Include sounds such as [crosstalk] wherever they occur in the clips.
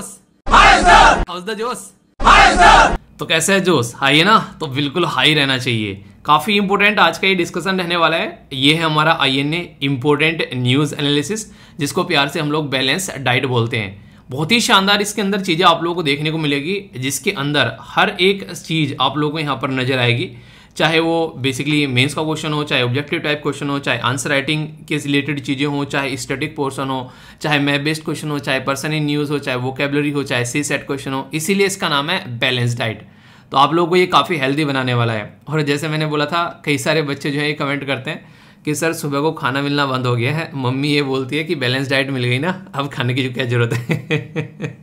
जोश house the जोश तो कैसे है जोश हाई है ना तो बिल्कुल हाई रहना चाहिए काफ़ी इंपोर्टेंट आज का ये डिस्कशन रहने वाला है ये है हमारा I N A important news analysis जिसको प्यार से हम लोग बैलेंस डाइट बोलते हैं बहुत ही शानदार इसके अंदर चीज़ें आप लोगों को देखने को मिलेगी जिसके अंदर हर एक चीज़ आप लोगों को यहाँ पर नजर आएगी चाहे वो बेसिकली मेंस का क्वेश्चन हो चाहे ऑब्जेक्टिव टाइप क्वेश्चन हो चाहे आंसर राइटिंग के रिलेटेड चीज़ें हो चाहे स्टैटिक पोर्सन हो चाहे मैप बेस्ड क्वेश्चन हो चाहे पर्सन इन न्यूज़ हो चाहे वोकेबलरी हो चाहे सी सेट क्वेश्चन हो इसीलिए इसका नाम है बैलेंस डाइट तो आप लोगों को ये काफ़ी हेल्दी बनाने वाला है और जैसे मैंने बोला था कई सारे बच्चे जो है ये कमेंट करते हैं कि सर सुबह को खाना मिलना बंद हो गया है मम्मी ये बोलती है कि बैलेंस डाइट मिल गई ना अब खाने की क्या ज़रूरत है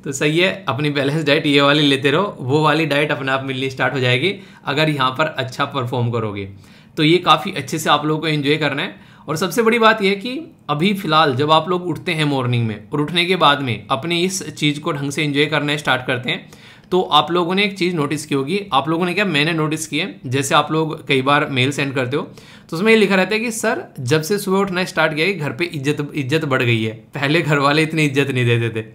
[laughs] तो सही है अपनी बैलेंस डाइट ये वाली लेते रहो वो वाली डाइट अपने आप मिलनी स्टार्ट हो जाएगी अगर यहाँ पर अच्छा परफॉर्म करोगे तो ये काफ़ी अच्छे से आप लोगों को इन्जॉय करना है और सबसे बड़ी बात यह है कि अभी फ़िलहाल जब आप लोग उठते हैं मॉर्निंग में और उठने के बाद में अपनी इस चीज़ को ढंग से इन्जॉय करना स्टार्ट करते हैं तो आप लोगों ने एक चीज़ नोटिस की होगी आप लोगों ने क्या मैंने नोटिस किए जैसे आप लोग कई बार मेल सेंड करते हो तो उसमें ये लिखा रहता है कि सर जब से सुबह उठना स्टार्ट किया कि घर पे इज्जत इज्जत बढ़ गई है पहले घर वाले इतनी इज्जत नहीं देते थे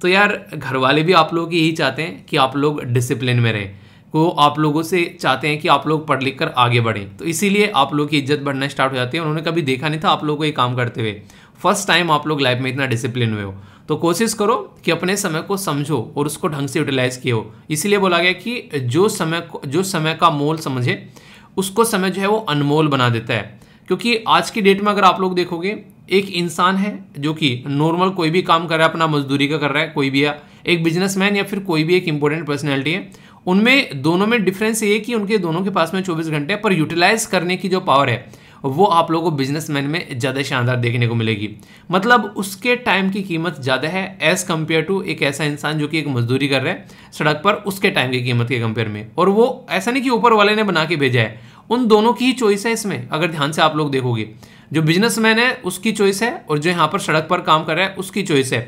तो यार घर वाले भी आप लोग यही चाहते हैं कि आप लोग डिसिप्लिन में रहें वो आप लोगों से चाहते हैं कि आप लोग पढ़ लिख कर आगे बढ़ें तो इसीलिए आप लोग की इज्जत बढ़ना स्टार्ट हो जाती है उन्होंने कभी देखा नहीं था आप लोगों को ये काम करते हुए फर्स्ट टाइम आप लोग लाइफ में इतना डिसिप्लिन हुए हो तो कोशिश करो कि अपने समय को समझो और उसको ढंग से यूटिलाइज किए हो इसीलिए बोला गया कि जो समय को जो समय का मोल समझे उसको समय जो है वो अनमोल बना देता है क्योंकि आज की डेट में अगर आप लोग देखोगे एक इंसान है जो कि नॉर्मल कोई भी काम कर रहा है अपना मजदूरी का कर रहा है कोई भी या एक बिजनेसमैन या फिर कोई भी एक इंपॉर्टेंट पर्सनैलिटी है उनमें दोनों में डिफरेंस ये कि उनके दोनों के पास में चौबीस घंटे पर यूटिलाइज करने की जो पावर है वो आप लोगों को बिजनेस में ज़्यादा शानदार देखने को मिलेगी मतलब उसके टाइम की कीमत ज़्यादा है एज़ कम्पेयर टू एक ऐसा इंसान जो कि एक मजदूरी कर रहा है सड़क पर उसके टाइम की कीमत के कंपेयर में और वो ऐसा नहीं कि ऊपर वाले ने बना के भेजा है उन दोनों की ही चॉइस है इसमें अगर ध्यान से आप लोग देखोगे जो बिजनेसमैन है उसकी चॉइस है और जो यहाँ पर सड़क पर काम कर रहा है उसकी चॉइस है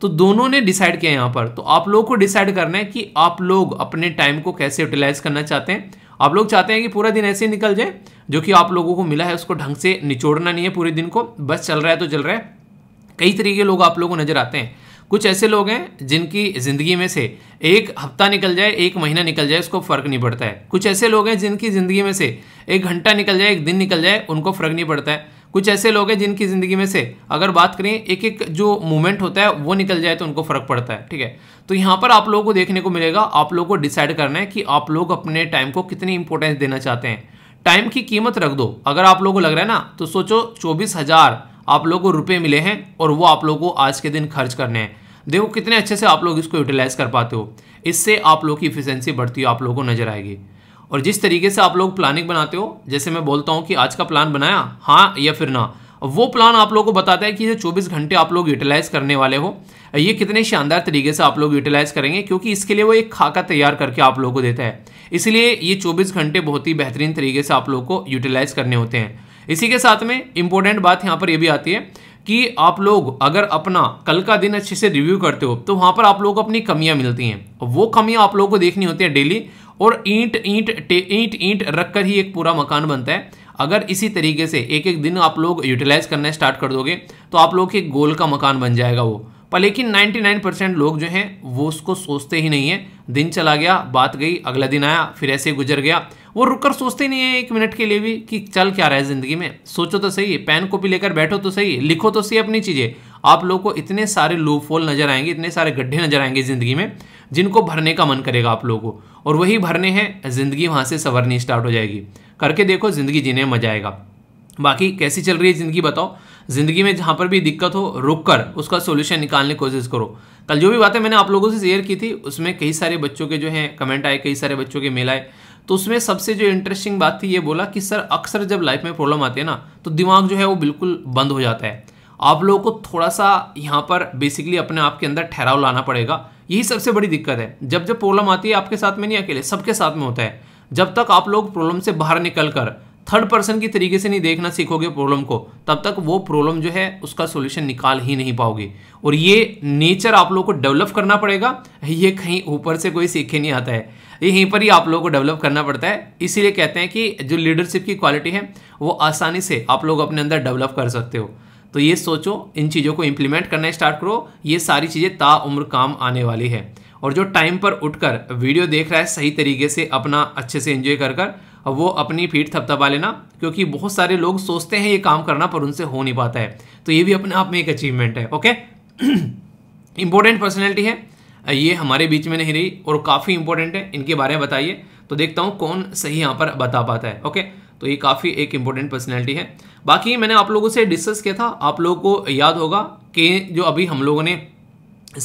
तो दोनों ने डिसाइड किया यहाँ पर तो आप लोगों को डिसाइड करना है कि आप लोग अपने टाइम को कैसे यूटिलाइज करना चाहते हैं आप लोग चाहते हैं कि पूरा दिन ऐसे ही निकल जाए जो कि आप लोगों को मिला है उसको ढंग से निचोड़ना नहीं है पूरे दिन को बस चल रहा है तो चल रहा है कई तरीके लोग आप लोगों को नज़र आते हैं कुछ ऐसे लोग हैं जिनकी ज़िंदगी में से एक हफ्ता निकल जाए एक महीना निकल जाए उसको फ़र्क नहीं पड़ता है कुछ ऐसे लोग हैं जिनकी ज़िंदगी में से एक घंटा निकल जाए एक दिन निकल जाए उनको फ़र्क नहीं पड़ता है कुछ ऐसे लोग हैं जिनकी ज़िंदगी में से अगर बात करें एक एक जो मोमेंट होता है वो निकल जाए तो उनको फ़र्क पड़ता है ठीक है तो यहाँ पर आप लोगों को देखने को मिलेगा आप लोगों को डिसाइड करना है कि आप लोग अपने टाइम को कितनी इंपॉर्टेंस देना चाहते हैं टाइम की कीमत रख दो अगर आप लोगों को लग रहा है ना तो सोचो चौबीस हज़ार आप लोग को रुपये मिले हैं और वो आप लोग को आज के दिन खर्च करने हैं देखो कितने अच्छे से आप लोग इसको यूटिलाइज़ कर पाते हो इससे आप लोग की इफिशेंसी बढ़ती हो आप लोगों को नजर आएगी और जिस तरीके से आप लोग प्लानिंग बनाते हो जैसे मैं बोलता हूँ कि आज का प्लान बनाया हाँ या फिर ना वो प्लान आप लोगों को बताता है कि ये 24 घंटे आप लोग यूटिलाइज करने वाले हो ये कितने शानदार तरीके से आप लोग यूटिलाइज करेंगे क्योंकि इसके लिए वो एक खाका तैयार करके आप लोगों को देता है इसलिए ये 24 घंटे बहुत ही बेहतरीन तरीके से आप लोग को यूटिलाइज करने होते हैं इसी के साथ में इंपॉर्टेंट बात यहाँ पर यह भी आती है कि आप लोग अगर अपना कल का दिन अच्छे से रिव्यू करते हो तो वहाँ पर आप लोगों को अपनी कमियाँ मिलती हैं वो कमियाँ आप लोगों को देखनी होती है डेली और ईंट ईंट ईंट ईंट रखकर ही एक पूरा मकान बनता है अगर इसी तरीके से एक एक दिन आप लोग यूटिलाइज करना स्टार्ट कर दोगे तो आप लोग के गोल का मकान बन जाएगा वो पर लेकिन 99 परसेंट लोग जो हैं वो उसको सोचते ही नहीं है दिन चला गया बात गई अगला दिन आया फिर ऐसे गुजर गया वो रुक कर सोचते ही नहीं है एक मिनट के लिए भी कि चल क्या रहा है ज़िंदगी में सोचो तो सही पेन कॉपी लेकर बैठो तो सही लिखो तो सही अपनी चीज़ें आप लोग को इतने सारे फॉल नजर आएंगे इतने सारे गड्ढे नजर आएंगे ज़िंदगी में जिनको भरने का मन करेगा आप लोगों को और वही भरने हैं ज़िंदगी वहाँ से संवरनी स्टार्ट हो जाएगी करके देखो ज़िंदगी जीने में मजा आएगा बाकी कैसी चल रही है ज़िंदगी बताओ ज़िंदगी में जहाँ पर भी दिक्कत हो रुक कर उसका सोल्यूशन निकालने की कोशिश करो कल जो भी बातें मैंने आप लोगों से शेयर की थी उसमें कई सारे बच्चों के जो हैं कमेंट आए कई सारे बच्चों के मेल आए तो उसमें सबसे जो इंटरेस्टिंग बात थी ये बोला कि सर अक्सर जब लाइफ में प्रॉब्लम आती है ना तो दिमाग जो है वो बिल्कुल बंद हो जाता है आप लोगों को थोड़ा सा यहाँ पर बेसिकली अपने आप के अंदर ठहराव लाना पड़ेगा यही सबसे बड़ी दिक्कत है जब जब प्रॉब्लम आती है आपके साथ में नहीं अकेले सबके साथ में होता है जब तक आप लोग प्रॉब्लम से बाहर निकल कर थर्ड पर्सन की तरीके से नहीं देखना सीखोगे प्रॉब्लम को तब तक वो प्रॉब्लम जो है उसका सोल्यूशन निकाल ही नहीं पाओगे और ये नेचर आप लोग को डेवलप करना पड़ेगा ये कहीं ऊपर से कोई सीखे नहीं आता है यहीं पर ही आप लोगों को डेवलप करना पड़ता है इसीलिए कहते हैं कि जो लीडरशिप की क्वालिटी है वो आसानी से आप लोग अपने अंदर डेवलप कर सकते हो तो ये सोचो इन चीज़ों को इम्प्लीमेंट करना स्टार्ट करो ये सारी चीज़ें ताउम्र काम आने वाली है और जो टाइम पर उठकर वीडियो देख रहा है सही तरीके से अपना अच्छे से इंजॉय कर कर वो अपनी फीट थपथपा लेना क्योंकि बहुत सारे लोग सोचते हैं ये काम करना पर उनसे हो नहीं पाता है तो ये भी अपने आप में एक अचीवमेंट है ओके इंपॉर्टेंट पर्सनैलिटी है ये हमारे बीच में नहीं रही और काफ़ी इंपॉर्टेंट है इनके बारे में बताइए तो देखता हूँ कौन सही यहाँ पर बता पाता है ओके तो ये काफ़ी एक इम्पोर्टेंट पर्सनैलिटी है बाकी मैंने आप लोगों से डिस्कस किया था आप लोगों को याद होगा कि जो अभी हम लोगों ने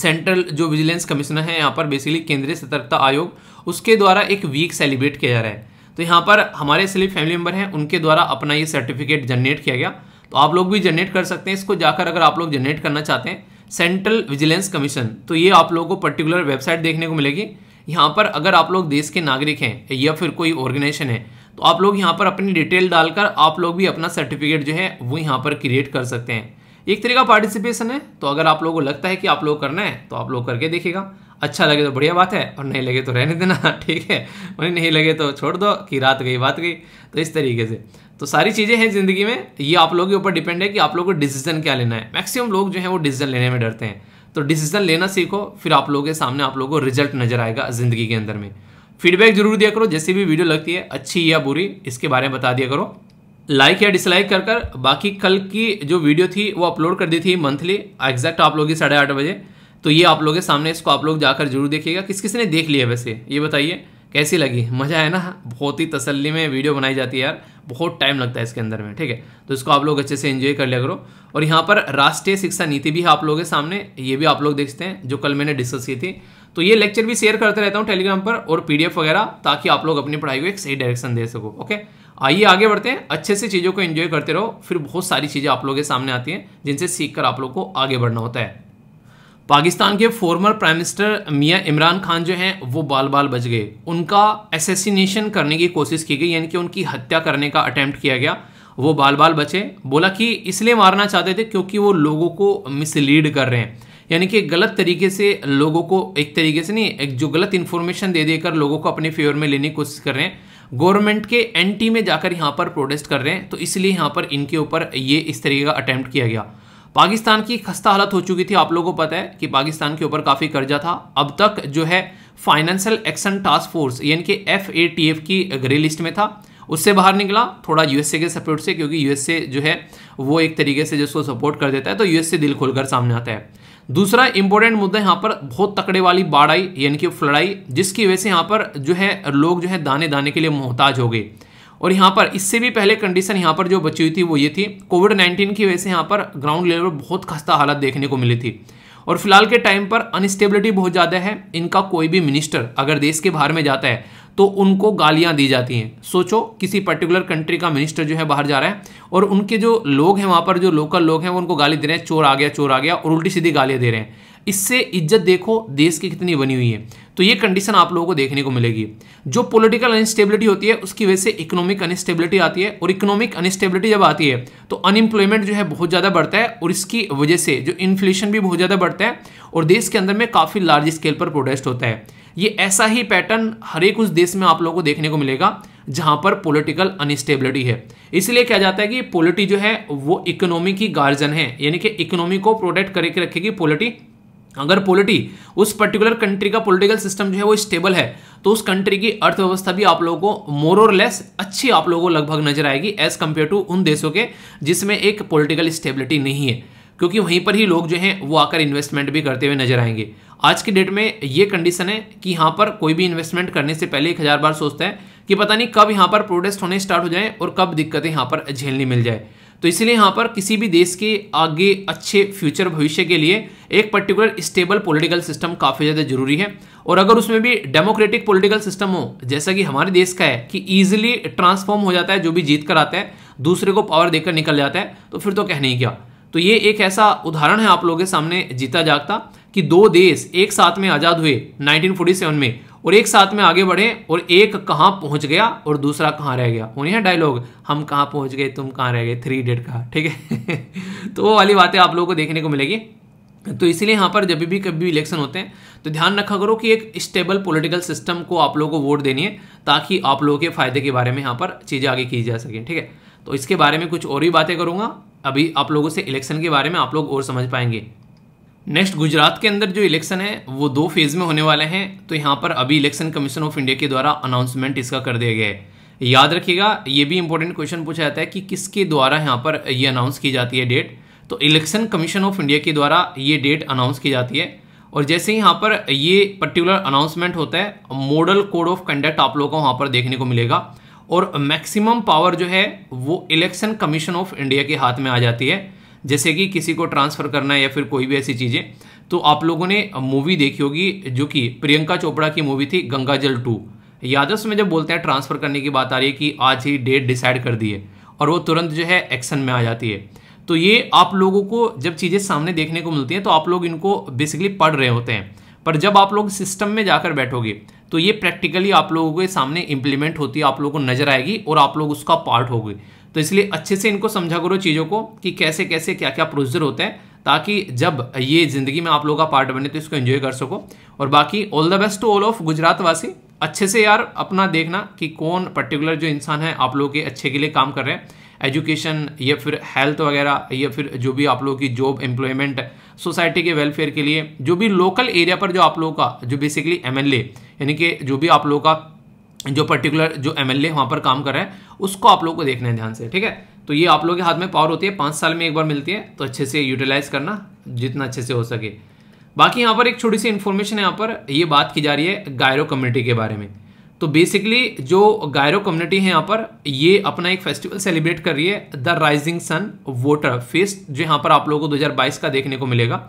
सेंट्रल जो विजिलेंस कमिश्नर है यहाँ पर बेसिकली केंद्रीय सतर्कता आयोग उसके द्वारा एक वीक सेलिब्रेट किया जा रहा है तो यहाँ पर हमारे सिर्फ फैमिली मेम्बर हैं उनके द्वारा अपना ये सर्टिफिकेट जनरेट किया गया तो आप लोग भी जनरेट कर सकते हैं इसको जाकर अगर आप लोग जनरेट करना चाहते हैं सेंट्रल विजिलेंस कमीशन तो ये आप लोगों को पर्टिकुलर वेबसाइट देखने को मिलेगी यहाँ पर अगर आप लोग देश के नागरिक हैं या फिर कोई ऑर्गेनाइजेशन है तो आप लोग यहाँ पर अपनी डिटेल डालकर आप लोग भी अपना सर्टिफिकेट जो है वो यहाँ पर क्रिएट कर सकते हैं एक तरह का पार्टिसिपेशन है तो अगर आप लोगों को लगता है कि आप लोग करना है तो आप लोग करके देखेगा अच्छा लगे तो बढ़िया बात है और नहीं लगे तो रहने देना [laughs] ठीक है और नहीं लगे तो छोड़ दो कि रात गई बात गई तो इस तरीके से तो सारी चीज़ें हैं ज़िंदगी में ये आप लोगों के ऊपर डिपेंड है कि आप लोगों को डिसीजन क्या लेना है मैक्सिमम लोग जो है वो डिसीजन लेने में डरते हैं तो डिसीजन लेना सीखो फिर आप लोगों के सामने आप लोगों को रिजल्ट नजर आएगा ज़िंदगी के अंदर में फीडबैक जरूर दिया करो जैसी भी वीडियो लगती है अच्छी या बुरी इसके बारे में बता दिया करो लाइक या डिसलाइक कर कर बाकी कल की जो वीडियो थी वो अपलोड कर दी थी मंथली एग्जैक्ट आप लोग ही साढ़े आठ बजे तो ये आप लोगों के सामने इसको आप लोग जाकर जरूर देखिएगा किस किस ने देख लिया वैसे ये बताइए कैसी लगी मज़ा है ना बहुत ही तसल्ली में वीडियो बनाई जाती है यार बहुत टाइम लगता है इसके अंदर में ठीक है तो इसको आप लोग अच्छे से एंजॉय कर लिया करो और यहाँ पर राष्ट्रीय शिक्षा नीति भी है आप लोगों के सामने ये भी आप लोग देखते हैं जो कल मैंने डिस्कस की थी तो ये लेक्चर भी शेयर करते रहता हूँ टेलीग्राम पर और पीडीएफ वगैरह ताकि आप लोग अपनी पढ़ाई को एक सही डायरेक्शन दे सको ओके आइए आगे बढ़ते हैं अच्छे से चीज़ों को एंजॉय करते रहो फिर बहुत सारी चीज़ें आप लोगों के सामने आती हैं जिनसे सीख कर आप लोग को आगे बढ़ना होता है पाकिस्तान के फॉर्मर प्राइम मिनिस्टर मियाँ इमरान खान जो हैं वो बाल बाल बच गए उनका एसेसिनेशन करने की कोशिश की गई यानी कि उनकी हत्या करने का अटैम्प्ट किया गया वो बाल बाल बचे बोला कि इसलिए मारना चाहते थे क्योंकि वो लोगों को मिसलीड कर रहे हैं यानी कि गलत तरीके से लोगों को एक तरीके से नहीं एक जो गलत इन्फॉर्मेशन दे देकर लोगों को अपने फेवर में लेने की कोशिश कर रहे हैं गवर्नमेंट के एंटी में जाकर यहाँ पर प्रोटेस्ट कर रहे हैं तो इसलिए यहाँ पर इनके ऊपर ये इस तरीके का अटैम्प्ट किया गया पाकिस्तान की खस्ता हालत हो चुकी थी आप लोगों को पता है कि पाकिस्तान के ऊपर काफ़ी कर्जा था अब तक जो है फाइनेंशियल एक्शन टास्क फोर्स यानी कि एफ ए टी एफ की ग्रे लिस्ट में था उससे बाहर निकला थोड़ा यूएसए के सपोर्ट से क्योंकि यूएसए जो है वो एक तरीके से जिसको सपोर्ट कर देता है तो यूएसए दिल खोलकर सामने आता है दूसरा इंपॉर्टेंट मुद्दा यहाँ पर बहुत तकड़े वाली बाढ़ आई यानी कि फ्लड़ाई जिसकी वजह से यहाँ पर जो है लोग जो है दाने दाने के लिए मोहताज हो गए और यहाँ पर इससे भी पहले कंडीशन यहाँ पर जो बची हुई थी वो ये थी कोविड नाइन्टीन की वजह से यहाँ पर ग्राउंड लेवल पर बहुत खस्ता हालत देखने को मिली थी और फिलहाल के टाइम पर अनस्टेबिलिटी बहुत ज़्यादा है इनका कोई भी मिनिस्टर अगर देश के बाहर में जाता है तो उनको गालियां दी जाती हैं सोचो किसी पर्टिकुलर कंट्री का मिनिस्टर जो है बाहर जा रहा है और उनके जो लोग हैं वहाँ पर जो लोकल लोग हैं वो उनको गाली दे रहे हैं चोर आ गया चोर आ गया और उल्टी सीधी गालियाँ दे रहे हैं इससे इज्जत देखो देश की कितनी बनी हुई है तो ये कंडीशन आप लोगों को देखने को मिलेगी जो पॉलिटिकल अनस्टेबिलिटी होती है उसकी वजह से इकोनॉमिक अनस्टेबिलिटी आती है और इकोनॉमिक अनस्टेबिलिटी जब आती है तो अनएम्प्लॉयमेंट जो है बहुत ज़्यादा बढ़ता है और इसकी वजह से जो इन्फ्लेशन भी बहुत ज़्यादा बढ़ता है और देश के अंदर में काफ़ी लार्ज स्केल पर प्रोटेस्ट होता है ये ऐसा ही पैटर्न हर एक उस देश में आप लोगों को देखने को मिलेगा जहां पर पॉलिटिकल अनस्टेबिलिटी है इसलिए क्या जाता है कि पॉलिटी जो है वो इकोनॉमी की गार्जन है यानी कि इकोनॉमी को प्रोटेक्ट करके रखेगी पॉलिटी अगर पॉलिटी उस पर्टिकुलर कंट्री का पॉलिटिकल सिस्टम जो है वो स्टेबल है तो उस कंट्री की अर्थव्यवस्था भी आप लोगों को मोर और लेस अच्छी आप लोगों को लगभग नजर आएगी एज कंपेयर टू उन देशों के जिसमें एक पॉलिटिकल स्टेबिलिटी नहीं है क्योंकि वहीं पर ही लोग जो हैं वो आकर इन्वेस्टमेंट भी करते हुए नजर आएंगे आज के डेट में ये कंडीशन है कि यहाँ पर कोई भी इन्वेस्टमेंट करने से पहले एक हज़ार बार सोचता है कि पता नहीं कब यहाँ पर प्रोटेस्ट होने स्टार्ट हो जाए और कब दिक्कतें यहाँ पर झेलनी मिल जाए तो इसलिए यहाँ पर किसी भी देश के आगे अच्छे फ्यूचर भविष्य के लिए एक पर्टिकुलर स्टेबल पॉलिटिकल सिस्टम काफ़ी ज़्यादा जरूरी है और अगर उसमें भी डेमोक्रेटिक पॉलिटिकल सिस्टम हो जैसा कि हमारे देश का है कि ईजिली ट्रांसफॉर्म हो जाता है जो भी जीत कर आता है दूसरे को पावर देकर निकल जाता है तो फिर तो कहने ही क्या तो ये एक ऐसा उदाहरण है आप लोगों के सामने जीता जागता कि दो देश एक साथ में आज़ाद हुए 1947 में और एक साथ में आगे बढ़े और एक कहाँ पहुंच गया और दूसरा कहाँ रह गया उन्हें है डायलॉग हम कहाँ पहुंच गए तुम कहाँ रह गए थ्री इडियट का ठीक है [laughs] तो वो वाली बातें आप लोगों को देखने को मिलेगी तो इसीलिए यहाँ पर जब भी कभी इलेक्शन होते हैं तो ध्यान रखा करो कि एक स्टेबल पॉलिटिकल सिस्टम को आप लोगों को वोट देनी है ताकि आप लोगों के फायदे के बारे में यहाँ पर चीज़ें आगे की जा सकें ठीक है तो इसके बारे में कुछ और भी बातें करूँगा अभी आप लोगों से इलेक्शन के बारे में आप लोग और समझ पाएंगे नेक्स्ट गुजरात के अंदर जो इलेक्शन है वो दो फेज़ में होने वाले हैं तो यहाँ पर अभी इलेक्शन कमीशन ऑफ इंडिया के द्वारा अनाउंसमेंट इसका कर दिया गया है याद रखिएगा ये भी इंपॉर्टेंट क्वेश्चन पूछा जाता है कि किसके द्वारा यहाँ पर ये अनाउंस की जाती है डेट तो इलेक्शन कमीशन ऑफ इंडिया के द्वारा ये डेट अनाउंस की जाती है और जैसे ही यहाँ पर ये पर्टिकुलर अनाउंसमेंट होता है मॉडल कोड ऑफ कंडक्ट आप लोगों को वहाँ पर देखने को मिलेगा और मैक्सिमम पावर जो है वो इलेक्शन कमीशन ऑफ इंडिया के हाथ में आ जाती है जैसे कि किसी को ट्रांसफ़र करना है या फिर कोई भी ऐसी चीज़ें तो आप लोगों ने मूवी देखी होगी जो कि प्रियंका चोपड़ा की मूवी थी गंगा जल टू यादव में जब बोलते हैं ट्रांसफ़र करने की बात आ रही है कि आज ही डेट डिसाइड कर दी है और वो तुरंत जो है एक्शन में आ जाती है तो ये आप लोगों को जब चीज़ें सामने देखने को मिलती हैं तो आप लोग इनको बेसिकली पढ़ रहे होते हैं पर जब आप लोग सिस्टम में जाकर बैठोगे तो ये प्रैक्टिकली आप लोगों के सामने इम्प्लीमेंट होती है आप लोगों को नजर आएगी और आप लोग उसका पार्ट होगे तो इसलिए अच्छे से इनको समझा करो चीज़ों को कि कैसे कैसे क्या क्या प्रोसीजर होते हैं ताकि जब ये ज़िंदगी में आप लोगों का पार्ट बने तो इसको एंजॉय कर सको और बाकी all the best to all of Gujarat वासी अच्छे से यार अपना देखना कि कौन पर्टिकुलर जो इंसान है आप लोगों के अच्छे के लिए काम कर रहे हैं एजुकेशन या फिर हेल्थ वगैरह या फिर जो भी आप लोगों की जॉब एम्प्लॉयमेंट सोसाइटी के वेलफेयर के लिए जो भी लोकल एरिया पर जो आप लोगों का जो बेसिकली एम यानी कि जो भी आप लोगों का जो पर्टिकुलर जो एम एल वहाँ पर काम कर रहे हैं उसको आप लोग को देखना है ध्यान से ठीक है तो ये आप लोग के हाथ में पावर होती है पाँच साल में एक बार मिलती है तो अच्छे से यूटिलाइज करना जितना अच्छे से हो सके बाकी यहाँ पर एक छोटी सी इन्फॉर्मेशन यहाँ पर ये बात की जा रही है गायरो कम्युनिटी के बारे में तो बेसिकली जो गायरो कम्युनिटी है यहाँ पर ये अपना एक फेस्टिवल सेलिब्रेट कर रही है the rising sun voter fest जो यहाँ पर आप लोगों को 2022 का देखने को मिलेगा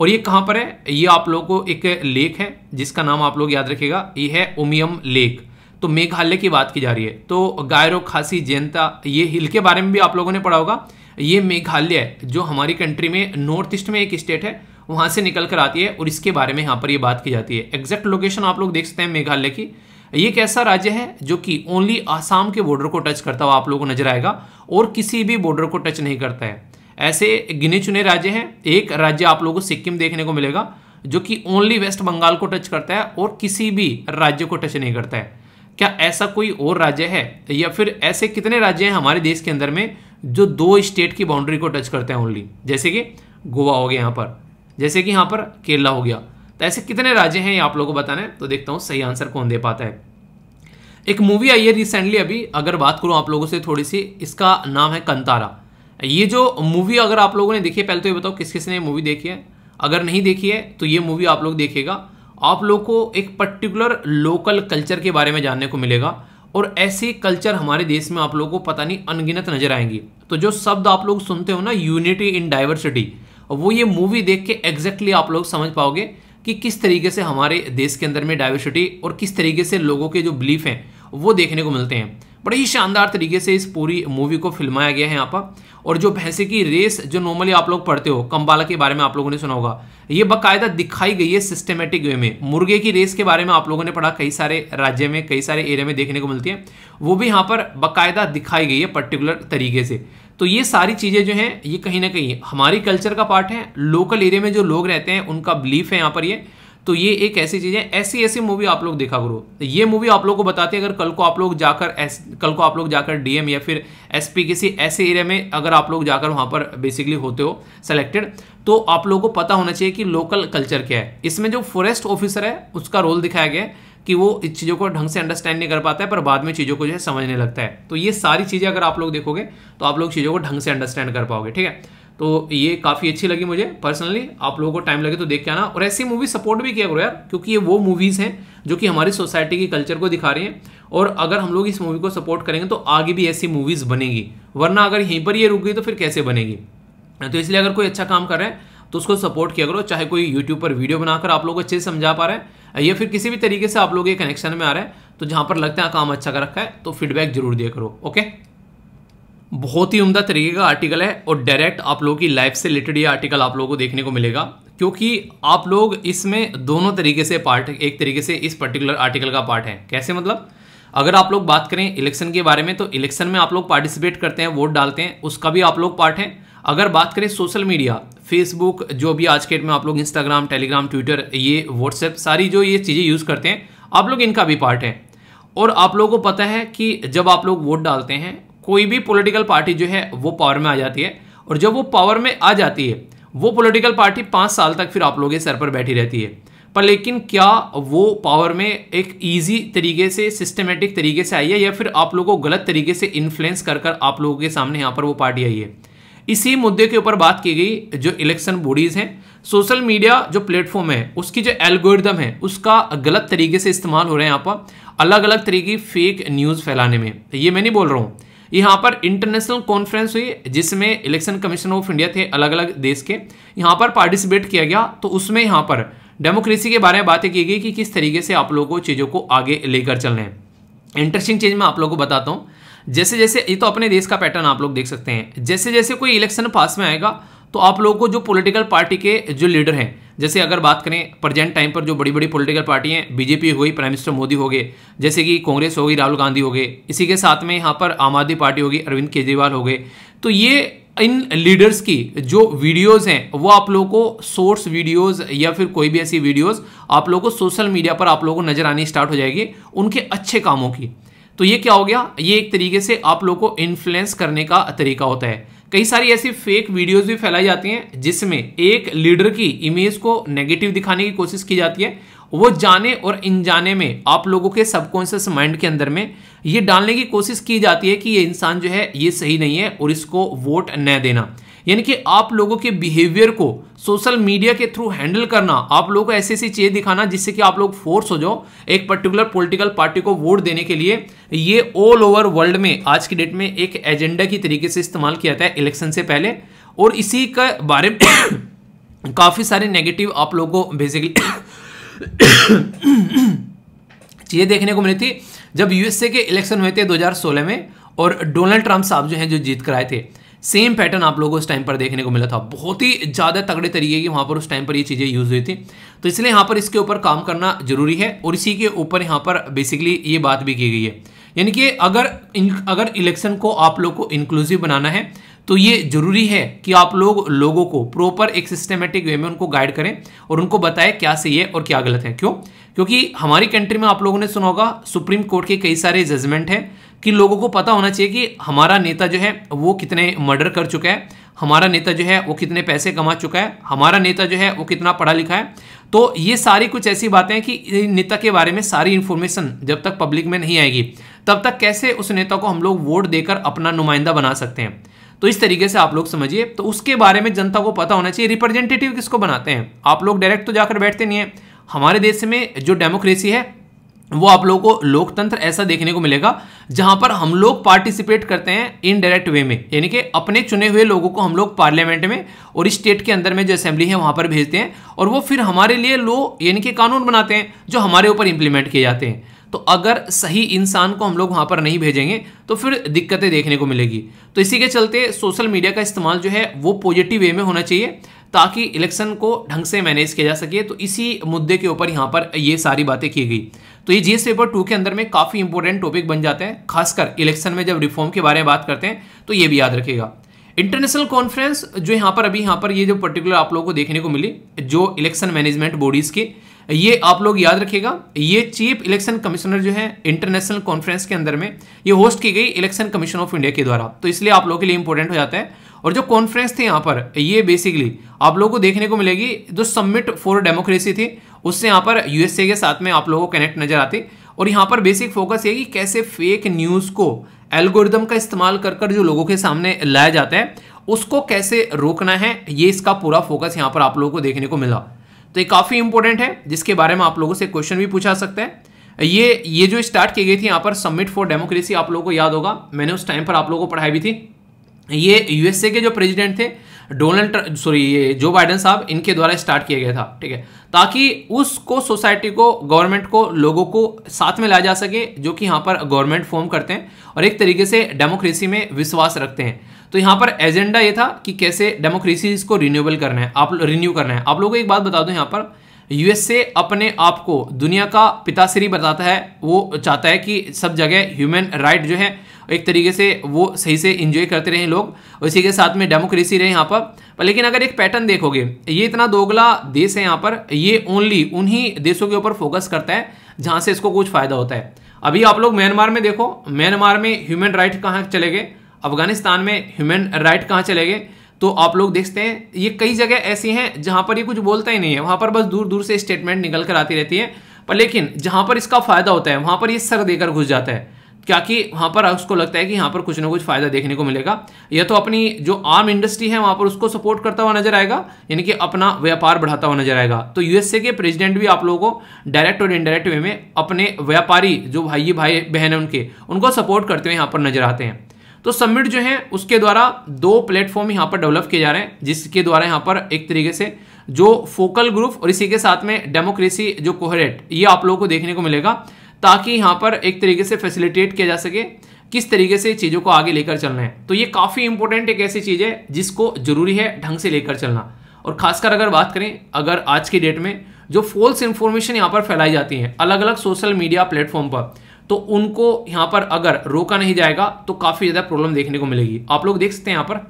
और ये कहाँ पर है ये आप लोगों को एक लेक है जिसका नाम आप लोग याद रखेगा ये है उमियम लेक तो मेघालय की बात की जा रही है तो गायरो खासी जैनता ये हिल के बारे में भी आप लोगों ने पढ़ा होगा ये मेघालय जो हमारी कंट्री में नॉर्थ ईस्ट में एक स्टेट है वहां से निकल कर आती है और इसके बारे में यहाँ पर ये बात की जाती है एग्जैक्ट लोकेशन आप लोग देख सकते हैं मेघालय की ये एक ऐसा राज्य है जो कि ओनली आसाम के बॉर्डर को टच करता हुआ आप लोगों को नजर आएगा और किसी भी बॉर्डर को टच नहीं करता है ऐसे गिने चुने राज्य हैं एक राज्य आप लोगों को सिक्किम देखने को मिलेगा जो कि ओनली वेस्ट बंगाल को टच करता है और किसी भी राज्य को टच नहीं करता है क्या ऐसा कोई और राज्य है या फिर ऐसे कितने राज्य हैं हमारे देश के अंदर में जो दो स्टेट की बाउंड्री को टच करते हैं ओनली जैसे कि गोवा हो गया यहाँ पर जैसे कि यहाँ पर केरला हो गया तो ऐसे कितने राज्य हैं ये आप लोगों को बताना है तो देखता हूँ सही आंसर कौन दे पाता है एक मूवी आई है रिसेंटली अभी अगर बात करूँ आप लोगों से थोड़ी सी इसका नाम है कंतारा ये जो मूवी अगर आप लोगों ने देखी है पहले तो ये बताओ किस किसने मूवी देखी है अगर नहीं देखी है तो ये मूवी आप लोग देखेगा आप लोग को एक पर्टिकुलर लोकल कल्चर के बारे में जानने को मिलेगा और ऐसे कल्चर हमारे देश में आप लोगों को पता नहीं अनगिनत नजर आएंगी तो जो शब्द आप लोग सुनते हो ना यूनिटी इन डाइवर्सिटी वो ये मूवी देख के एग्जैक्टली आप लोग समझ पाओगे कि किस तरीके से हमारे देश के अंदर में डाइवर्सिटी और किस तरीके से लोगों के जो बिलीफ हैं वो देखने को मिलते हैं बड़ी ही शानदार तरीके से इस पूरी मूवी को फिल्माया गया है यहाँ पर और जो भैंसे की रेस जो नॉर्मली आप लोग पढ़ते हो कंबाला के बारे में आप लोगों ने सुना होगा ये बाकायदा दिखाई गई है सिस्टमेटिक वे में मुर्गे की रेस के बारे में आप लोगों ने पढ़ा कई सारे राज्य में कई सारे एरिया में देखने को मिलती है वो भी यहाँ पर बाकायदा दिखाई गई है पर्टिकुलर तरीके से तो ये सारी चीज़ें जो हैं ये कहीं ना कहीं हमारी कल्चर का पार्ट है लोकल एरिया में जो लोग रहते हैं उनका बिलीफ है यहाँ पर ये तो ये एक ऐसी चीज़ है ऐसी ऐसी मूवी आप लोग देखा करो ये मूवी आप लोग को बताती है अगर कल को आप लोग जाकर एस कल को आप लोग जाकर डीएम या फिर एसपी किसी ऐसे एरिया में अगर आप लोग जाकर वहां पर बेसिकली होते हो सेलेक्टेड तो आप लोगों को पता होना चाहिए कि लोकल कल्चर क्या है इसमें जो फॉरेस्ट ऑफिसर है उसका रोल दिखाया गया है कि वो इस चीज़ों को ढंग से अंडरस्टैंड नहीं कर पाता है पर बाद में चीज़ों को जो है समझने लगता है तो ये सारी चीज़ें अगर आप लोग देखोगे तो आप लोग चीज़ों को ढंग से अंडरस्टैंड कर पाओगे ठीक है तो ये काफ़ी अच्छी लगी मुझे पर्सनली आप लोगों को टाइम लगे तो देख के आना और ऐसी मूवी सपोर्ट भी किया करो यार क्योंकि ये वो मूवीज़ हैं जो कि हमारी सोसाइटी की कल्चर को दिखा रही हैं और अगर हम लोग इस मूवी को सपोर्ट करेंगे तो आगे भी ऐसी मूवीज़ बनेगी वरना अगर यहीं पर ये रुक गई तो फिर कैसे बनेगी तो इसलिए अगर कोई अच्छा काम कर रहा है तो उसको सपोर्ट किया करो चाहे कोई यूट्यूब पर वीडियो बनाकर आप लोग अच्छे से समझा पा रहा है या फिर किसी भी तरीके से आप लोग ये कनेक्शन में आ रहा है तो जहाँ पर लगता है हाँ, काम अच्छा कर रखा है तो फीडबैक जरूर दिया करो ओके बहुत ही उम्दा तरीके का आर्टिकल है और डायरेक्ट आप लोगों की लाइफ से रिलेटेड ये आर्टिकल आप लोगों को देखने को मिलेगा क्योंकि आप लोग इसमें दोनों तरीके से पार्ट एक तरीके से इस पर्टिकुलर आर्टिकल का पार्ट है कैसे मतलब अगर आप लोग बात करें इलेक्शन के बारे में तो इलेक्शन में आप लोग पार्टिसिपेट करते हैं वोट डालते हैं उसका भी आप लोग पार्ट है अगर बात करें सोशल मीडिया फेसबुक जो भी आज के डेट में आप लोग इंस्टाग्राम टेलीग्राम ट्विटर ये व्हाट्सएप सारी जो ये चीज़ें यूज़ करते हैं आप लोग इनका भी पार्ट है और आप लोगों को पता है कि जब आप लोग वोट डालते हैं कोई भी पॉलिटिकल पार्टी जो है वो पावर में आ जाती है और जब वो पावर में आ जाती है वो पॉलिटिकल पार्टी पाँच साल तक फिर आप लोगों के सर पर बैठी रहती है पर लेकिन क्या वो पावर में एक ईजी तरीके से सिस्टमेटिक तरीके से आई है या फिर आप लोगों को गलत तरीके से इन्फ्लुएंस कर कर आप लोगों के सामने यहाँ पर वो पार्टी आई है इसी मुद्दे के ऊपर बात की गई जो इलेक्शन बॉडीज़ हैं सोशल मीडिया जो प्लेटफॉर्म है उसकी जो एल्गोरिदम है उसका गलत तरीके से इस्तेमाल हो रहा है यहाँ पर अलग अलग तरीके की फेक न्यूज़ फैलाने में ये मैं नहीं बोल रहा हूँ यहाँ पर इंटरनेशनल कॉन्फ्रेंस हुई जिसमें इलेक्शन कमीशन ऑफ इंडिया थे अलग अलग देश के यहाँ पर पार्टिसिपेट किया गया तो उसमें यहाँ पर डेमोक्रेसी के बारे में बातें की गई कि किस तरीके से आप लोगों को चीज़ों को आगे लेकर चलने हैं इंटरेस्टिंग चीज़ मैं आप लोगों को बताता हूँ जैसे जैसे ये तो अपने देश का पैटर्न आप लोग देख सकते हैं जैसे जैसे कोई इलेक्शन पास में आएगा तो आप लोगों को जो पॉलिटिकल पार्टी के जो लीडर हैं जैसे अगर बात करें प्रजेंट टाइम पर जो बड़ी बड़ी पॉलिटिकल पार्टी हैं बीजेपी हो गई प्राइम मिनिस्टर मोदी हो गए जैसे कि कांग्रेस हो गई राहुल गांधी हो गए इसी के साथ में यहाँ पर आम आदमी पार्टी होगी अरविंद केजरीवाल हो गए तो ये इन लीडर्स की जो वीडियोस हैं वो आप लोगों को सोर्स वीडियोस या फिर कोई भी ऐसी वीडियोस आप लोगों को सोशल मीडिया पर आप लोगों को नजर आनी स्टार्ट हो जाएगी उनके अच्छे कामों की तो ये क्या हो गया ये एक तरीके से आप लोगों को इन्फ्लुएंस करने का तरीका होता है कई सारी ऐसी फेक वीडियोस भी फैलाई जाती हैं जिसमें एक लीडर की इमेज को नेगेटिव दिखाने की कोशिश की जाती है वो जाने और जाने में आप लोगों के सबकॉन्शियस माइंड के अंदर में ये डालने की कोशिश की जाती है कि ये इंसान जो है ये सही नहीं है और इसको वोट न देना यानी कि आप लोगों के बिहेवियर को सोशल मीडिया के थ्रू हैंडल करना आप लोगों को ऐसी ऐसी चीज़ें दिखाना जिससे कि आप लोग फोर्स हो जाओ एक पर्टिकुलर पॉलिटिकल पार्टी को वोट देने के लिए ये ऑल ओवर वर्ल्ड में आज की डेट में एक एजेंडा की तरीके से इस्तेमाल किया जाता है इलेक्शन से पहले और इसी के बारे में [coughs] काफ़ी सारे नेगेटिव आप लोगों को बेसिकली [coughs] चीज़ें देखने को मिली थी जब यूएसए के इलेक्शन हुए थे 2016 में और डोनाल्ड ट्रंप साहब जो हैं जो जीत कर आए थे सेम पैटर्न आप लोगों को उस टाइम पर देखने को मिला था बहुत ही ज़्यादा तगड़े तरीके की वहाँ पर उस टाइम पर ये चीज़ें यूज़ हुई थी तो इसलिए यहाँ पर इसके ऊपर काम करना जरूरी है और इसी के ऊपर यहाँ पर बेसिकली ये बात भी की गई है यानी कि अगर अगर इलेक्शन को आप लोग को इंक्लूसिव बनाना है तो ये जरूरी है कि आप लोग लोगों को प्रॉपर एक सिस्टमेटिक वे में उनको गाइड करें और उनको बताएं क्या सही है और क्या गलत है क्यों क्योंकि हमारी कंट्री में आप लोगों ने सुना होगा सुप्रीम कोर्ट के कई सारे जजमेंट हैं कि लोगों को पता होना चाहिए कि हमारा नेता जो है वो कितने मर्डर कर चुका है हमारा नेता जो है वो कितने पैसे कमा चुका है हमारा नेता जो है वो कितना पढ़ा लिखा है तो ये सारी कुछ ऐसी बातें हैं कि नेता के बारे में सारी इन्फॉर्मेशन जब तक पब्लिक में नहीं आएगी तब तक कैसे उस नेता को हम लोग वोट देकर अपना नुमाइंदा बना सकते हैं तो इस तरीके से आप लोग समझिए तो उसके बारे में जनता को पता होना चाहिए रिप्रेजेंटेटिव किसको बनाते हैं आप लोग डायरेक्ट तो जाकर बैठते नहीं हैं हमारे देश में जो डेमोक्रेसी है वो आप लोगों को लोकतंत्र ऐसा देखने को मिलेगा जहां पर हम लोग पार्टिसिपेट करते हैं इनडायरेक्ट वे में यानी कि अपने चुने हुए लोगों को हम लोग पार्लियामेंट में और स्टेट के अंदर में जो असेंबली है वहां पर भेजते हैं और वो फिर हमारे लिए लो यानी कि कानून बनाते हैं जो हमारे ऊपर इंप्लीमेंट किए जाते हैं तो अगर सही इंसान को हम लोग वहाँ पर नहीं भेजेंगे तो फिर दिक्कतें देखने को मिलेगी तो इसी के चलते सोशल मीडिया का इस्तेमाल जो है वो पॉजिटिव वे में होना चाहिए ताकि इलेक्शन को ढंग से मैनेज किया जा सके तो इसी मुद्दे के ऊपर यहाँ पर ये सारी बातें की गई तो ये जीएस पेपर टू के अंदर में काफ़ी इंपॉर्टेंट टॉपिक बन जाते हैं खासकर इलेक्शन में जब रिफॉर्म के बारे में बात करते हैं तो ये भी याद रखेगा इंटरनेशनल कॉन्फ्रेंस जो यहाँ पर अभी यहाँ पर ये जो पर्टिकुलर आप लोगों को देखने को मिली जो इलेक्शन मैनेजमेंट बॉडीज़ के ये आप लोग याद रखिएगा ये चीफ इलेक्शन कमिश्नर जो है इंटरनेशनल कॉन्फ्रेंस के अंदर में ये होस्ट की गई इलेक्शन कमीशन ऑफ इंडिया के द्वारा तो इसलिए आप लोगों के लिए इंपॉर्टेंट हो जाता है और जो कॉन्फ्रेंस थी यहाँ पर ये बेसिकली आप लोगों को देखने को मिलेगी जो सबमिट फॉर डेमोक्रेसी थी उससे यहाँ पर यूएसए के साथ में आप लोगों को कनेक्ट नजर आती और यहाँ पर बेसिक फोकस ये कि कैसे फेक न्यूज़ को एल्गोरिदम का इस्तेमाल कर कर जो लोगों के सामने लाया जाता है उसको कैसे रोकना है ये इसका पूरा फोकस यहाँ पर आप लोगों को देखने को मिला तो ये काफ़ी इंपॉर्टेंट है जिसके बारे में आप लोगों से क्वेश्चन भी पूछा सकते हैं ये ये जो स्टार्ट की गई थी यहाँ पर सबमिट फॉर डेमोक्रेसी आप लोगों को याद होगा मैंने उस टाइम पर आप लोगों को पढ़ाई भी थी ये यूएसए के जो प्रेसिडेंट थे डोनाल्ड सॉरी ये जो बाइडन साहब इनके द्वारा स्टार्ट किया गया था ठीक है ताकि उसको सोसाइटी को गवर्नमेंट को लोगों को साथ में लाया जा सके जो कि यहाँ पर गवर्नमेंट फॉर्म करते हैं और एक तरीके से डेमोक्रेसी में विश्वास रखते हैं तो यहाँ पर एजेंडा ये था कि कैसे डेमोक्रेसी को रिन्यूएबल करना है आप रिन्यू करना है आप लोगों को एक बात बता दूँ यहाँ पर यूएसए अपने आप को दुनिया का पिताश्री बताता है वो चाहता है कि सब जगह ह्यूमन राइट जो है एक तरीके से वो सही से इंजॉय करते रहे लोग उसी के साथ में डेमोक्रेसी रहे यहाँ पर लेकिन अगर एक पैटर्न देखोगे ये इतना दोगला देश है यहाँ पर ये ओनली उन्हीं देशों के ऊपर फोकस करता है जहाँ से इसको कुछ फ़ायदा होता है अभी आप लोग म्यांमार में देखो म्यांमार में ह्यूमन राइट कहाँ चले गए अफगानिस्तान में ह्यूमन राइट कहाँ चले गए तो आप लोग देखते हैं ये कई जगह ऐसी हैं जहाँ पर ये कुछ बोलता ही नहीं है वहाँ पर बस दूर दूर से स्टेटमेंट निकल कर आती रहती है पर लेकिन जहाँ पर इसका फ़ायदा होता है वहाँ पर ये सर देकर घुस जाता है क्या कि वहाँ पर उसको लगता है कि यहाँ पर कुछ ना कुछ फ़ायदा देखने को मिलेगा या तो अपनी जो आर्म इंडस्ट्री है वहाँ पर उसको सपोर्ट करता हुआ नजर आएगा यानी कि अपना व्यापार बढ़ाता हुआ नजर आएगा तो यूएसए के प्रेसिडेंट भी आप लोगों को डायरेक्ट और इनडायरेक्ट वे में अपने व्यापारी जो भाई भाई बहन है उनके उनको सपोर्ट करते हुए यहाँ पर नजर आते हैं तो समिट जो है उसके द्वारा दो प्लेटफॉर्म यहाँ पर डेवलप किए जा रहे हैं जिसके द्वारा यहाँ पर एक तरीके से जो फोकल ग्रुप और इसी के साथ में डेमोक्रेसी जो कोहरेट ये आप लोगों को देखने को मिलेगा ताकि यहाँ पर एक तरीके से फैसिलिटेट किया जा सके किस तरीके से चीज़ों को आगे लेकर चलना है तो ये काफ़ी इंपॉर्टेंट एक ऐसी चीज़ है जिसको ज़रूरी है ढंग से लेकर चलना और खासकर अगर बात करें अगर आज की डेट में जो फॉल्स इन्फॉर्मेशन यहाँ पर फैलाई जाती है अलग अलग सोशल मीडिया प्लेटफॉर्म पर तो उनको यहाँ पर अगर रोका नहीं जाएगा तो काफ़ी ज़्यादा प्रॉब्लम देखने को मिलेगी आप लोग देख सकते हैं यहाँ पर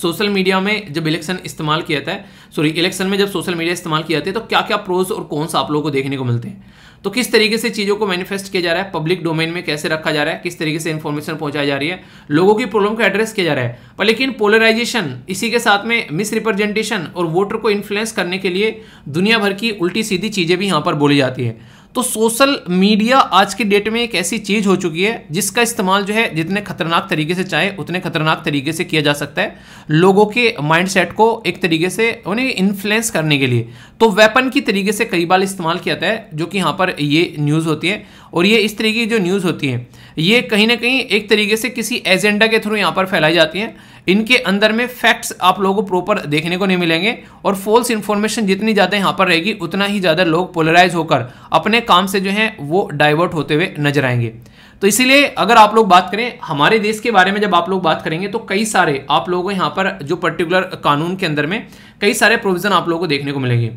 सोशल मीडिया में जब इलेक्शन इस्तेमाल किया जाता है सॉरी इलेक्शन में जब सोशल मीडिया इस्तेमाल किया जाता है तो क्या क्या प्रोज और कौन सा आप लोगों को देखने को मिलते हैं तो किस तरीके से चीज़ों को मैनिफेस्ट किया जा रहा है पब्लिक डोमेन में कैसे रखा जा रहा है किस तरीके से इन्फॉर्मेशन पहुंचाई जा रही है लोगों की प्रॉब्लम को एड्रेस किया जा रहा है पर लेकिन पोलराइजेशन इसी के साथ में मिस रिप्रेजेंटेशन और वोटर को इन्फ्लुएंस करने के लिए दुनिया भर की उल्टी सीधी चीज़ें भी यहां पर बोली जाती है तो सोशल मीडिया आज के डेट में एक ऐसी चीज़ हो चुकी है जिसका इस्तेमाल जो है जितने खतरनाक तरीके से चाहे उतने खतरनाक तरीके से किया जा सकता है लोगों के माइंडसेट को एक तरीके से उन्हें इन्फ्लुएंस करने के लिए तो वेपन की तरीके से कई बार इस्तेमाल किया जाता है जो कि यहाँ पर ये न्यूज़ होती है और ये इस तरीके की जो न्यूज़ होती है ये कहीं ना कहीं एक तरीके से किसी एजेंडा के थ्रू यहाँ पर फैलाई जाती हैं इनके अंदर में फैक्ट्स आप लोगों को प्रॉपर देखने को नहीं मिलेंगे और फॉल्स इन्फॉर्मेशन जितनी ज़्यादा यहाँ पर रहेगी उतना ही ज़्यादा लोग पोलराइज होकर अपने काम से जो है वो डाइवर्ट होते हुए नजर आएंगे तो इसीलिए अगर आप लोग बात करें हमारे देश के बारे में जब आप लोग बात करेंगे तो कई सारे आप लोगों को यहाँ पर जो पर्टिकुलर कानून के अंदर में कई सारे प्रोविज़न आप लोगों को देखने को मिलेंगे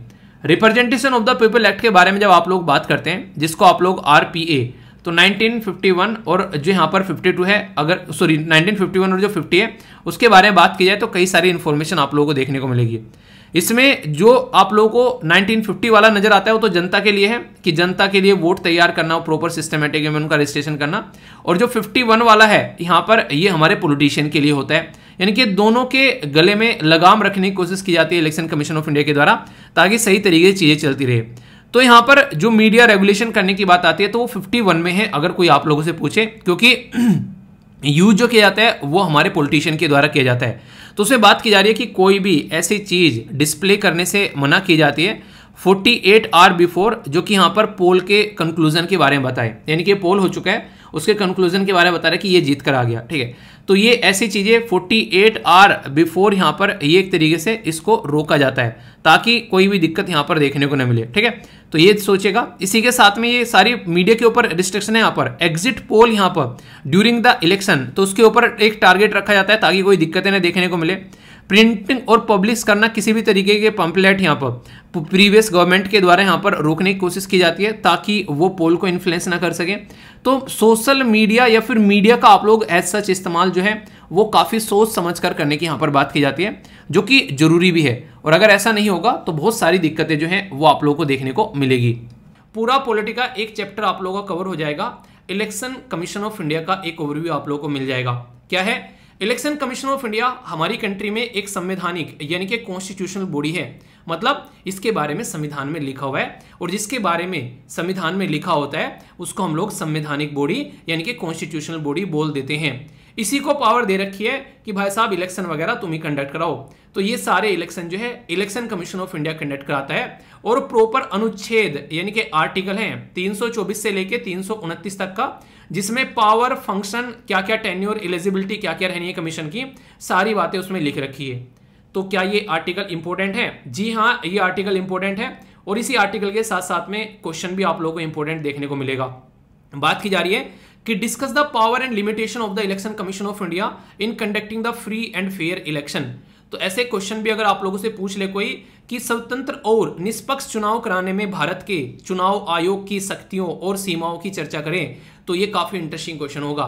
representation of the people act के बारे में जब आप लोग बात करते हैं जिसको आप लोग आर तो 1951 और जो यहाँ पर 52 है अगर सॉरी 1951 और जो 50 है उसके बारे में बात की जाए तो कई सारी इन्फॉर्मेशन आप लोगों को देखने को मिलेगी इसमें जो आप लोगों को 1950 वाला नजर आता है वो तो जनता के लिए है कि जनता के लिए वोट तैयार करना और प्रॉपर सिस्टमेटिक में उनका रजिस्ट्रेशन करना और जो 51 वाला है यहाँ पर ये हमारे पोलिटिशियन के लिए होता है यानी कि दोनों के गले में लगाम रखने की कोशिश की जाती है इलेक्शन कमीशन ऑफ इंडिया के द्वारा ताकि सही तरीके से चीज़ें चलती रहे तो यहां पर जो मीडिया रेगुलेशन करने की बात आती है तो वो फिफ्टी वन में है अगर कोई आप लोगों से पूछे क्योंकि यूज [clears throat] जो किया जाता है वो हमारे पॉलिटिशियन के द्वारा किया जाता है तो उसमें बात की जा रही है कि कोई भी ऐसी चीज़ डिस्प्ले करने से मना की जाती है 48 एट आर बिफोर जो कि यहाँ पर पोल के कंक्लूजन के बारे में बताए यानी कि पोल हो चुका है उसके कंक्लूजन के बारे में बता रहा है कि ये जीत कर आ गया ठीक है तो ये ऐसी चीज़ें 48 आर बिफोर यहाँ पर ये एक तरीके से इसको रोका जाता है ताकि कोई भी दिक्कत यहाँ पर देखने को न मिले ठीक है तो ये सोचेगा इसी के साथ में ये सारी मीडिया के ऊपर रिस्ट्रिक्शन है यहाँ पर एग्जिट पोल यहाँ पर ड्यूरिंग द इलेक्शन तो उसके ऊपर एक टारगेट रखा जाता है ताकि कोई दिक्कतें ना देखने को मिले प्रिंटिंग और पब्लिश करना किसी भी तरीके के पंपलेट यहाँ पर प्रीवियस गवर्नमेंट के द्वारा यहाँ पर रोकने की कोशिश की जाती है ताकि वो पोल को इन्फ्लुएंस ना कर सके तो सोशल मीडिया या फिर मीडिया का आप लोग एज सच इस्तेमाल जो है वो काफ़ी सोच समझ कर करने की यहाँ पर बात की जाती है जो कि जरूरी भी है और अगर ऐसा नहीं होगा तो बहुत सारी दिक्कतें जो हैं वो आप लोगों को देखने को मिलेगी पूरा पोलिटिका एक चैप्टर आप लोगों का कवर हो जाएगा इलेक्शन कमीशन ऑफ इंडिया का एक ओवरव्यू आप लोगों को मिल जाएगा क्या है इलेक्शन कमीशन ऑफ इंडिया हमारी कंट्री में एक संवैधानिक यानी कि कॉन्स्टिट्यूशनल बॉडी है मतलब इसके बारे में संविधान में लिखा हुआ है और जिसके बारे में संविधान में लिखा होता है उसको हम लोग संवैधानिक बॉडी यानी कि कॉन्स्टिट्यूशनल बॉडी बोल देते हैं इसी को पावर दे रखी है कि भाई साहब इलेक्शन वगैरह तुम ही कंडक्ट कराओ तो ये सारे इलेक्शन जो है election commission of India conduct कराता है और प्रॉपर अनुच्छेद यानी कि आर्टिकल है 324 से लेके तीन तक का जिसमें पावर फंक्शन क्या क्या टेन्यूर एलिजिबिलिटी क्या क्या रहनी है कमीशन की सारी बातें उसमें लिख रखी है तो क्या ये आर्टिकल इंपॉर्टेंट है जी हाँ ये आर्टिकल इंपॉर्टेंट है और इसी आर्टिकल के साथ साथ में क्वेश्चन भी आप लोगों को इंपॉर्टेंट देखने को मिलेगा बात की जा रही है कि discuss the power and limitation of the election commission of India in conducting the free and fair election तो ऐसे क्वेश्चन भी अगर आप लोगों से पूछ ले कोई कि स्वतंत्र और निष्पक्ष चुनाव कराने में भारत के चुनाव आयोग की शक्तियों और सीमाओं की चर्चा करें तो ये काफ़ी इंटरेस्टिंग क्वेश्चन होगा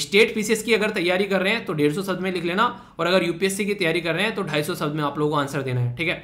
स्टेट पीसीएस की अगर तैयारी कर रहे हैं तो डेढ़ शब्द में लिख लेना और अगर यूपीएससी की तैयारी कर रहे हैं तो ढाई शब्द में आप लोगों को आंसर देना है ठीक है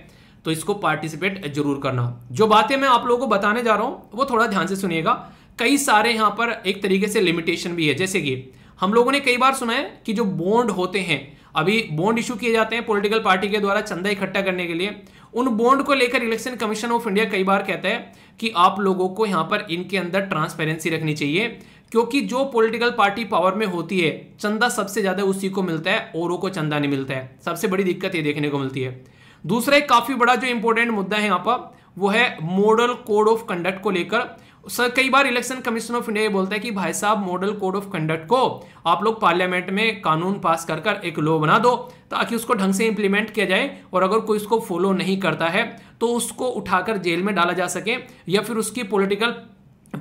तो इसको पार्टिसिपेट जरूर करना जो बातें मैं आप लोगों को बताने जा रहा हूं वो थोड़ा ध्यान से सुनिएगा कई सारे यहां पर एक तरीके से लिमिटेशन भी है जैसे कि हम लोगों ने कई बार सुना है कि जो बॉन्ड होते हैं अभी बॉन्ड इशू किए जाते हैं पॉलिटिकल पार्टी के द्वारा चंदा इकट्ठा करने के लिए उन बॉन्ड को लेकर इलेक्शन कमीशन ऑफ इंडिया कई बार कहता है कि आप लोगों को यहां पर इनके अंदर ट्रांसपेरेंसी रखनी चाहिए क्योंकि जो पॉलिटिकल पार्टी पावर में होती है चंदा सबसे ज़्यादा उसी को मिलता है औरों को चंदा नहीं मिलता है सबसे बड़ी दिक्कत ये देखने को मिलती है दूसरा एक काफ़ी बड़ा जो इंपॉर्टेंट मुद्दा है यहाँ पर वो है मॉडल कोड ऑफ कंडक्ट को लेकर सर कई बार इलेक्शन कमीशन ऑफ इंडिया बोलता है कि भाई साहब मॉडल कोड ऑफ कंडक्ट को आप लोग पार्लियामेंट में कानून पास कर कर एक लॉ बना दो ताकि उसको ढंग से इंप्लीमेंट किया जाए और अगर कोई उसको फॉलो नहीं करता है तो उसको उठाकर जेल में डाला जा सके या फिर उसकी पॉलिटिकल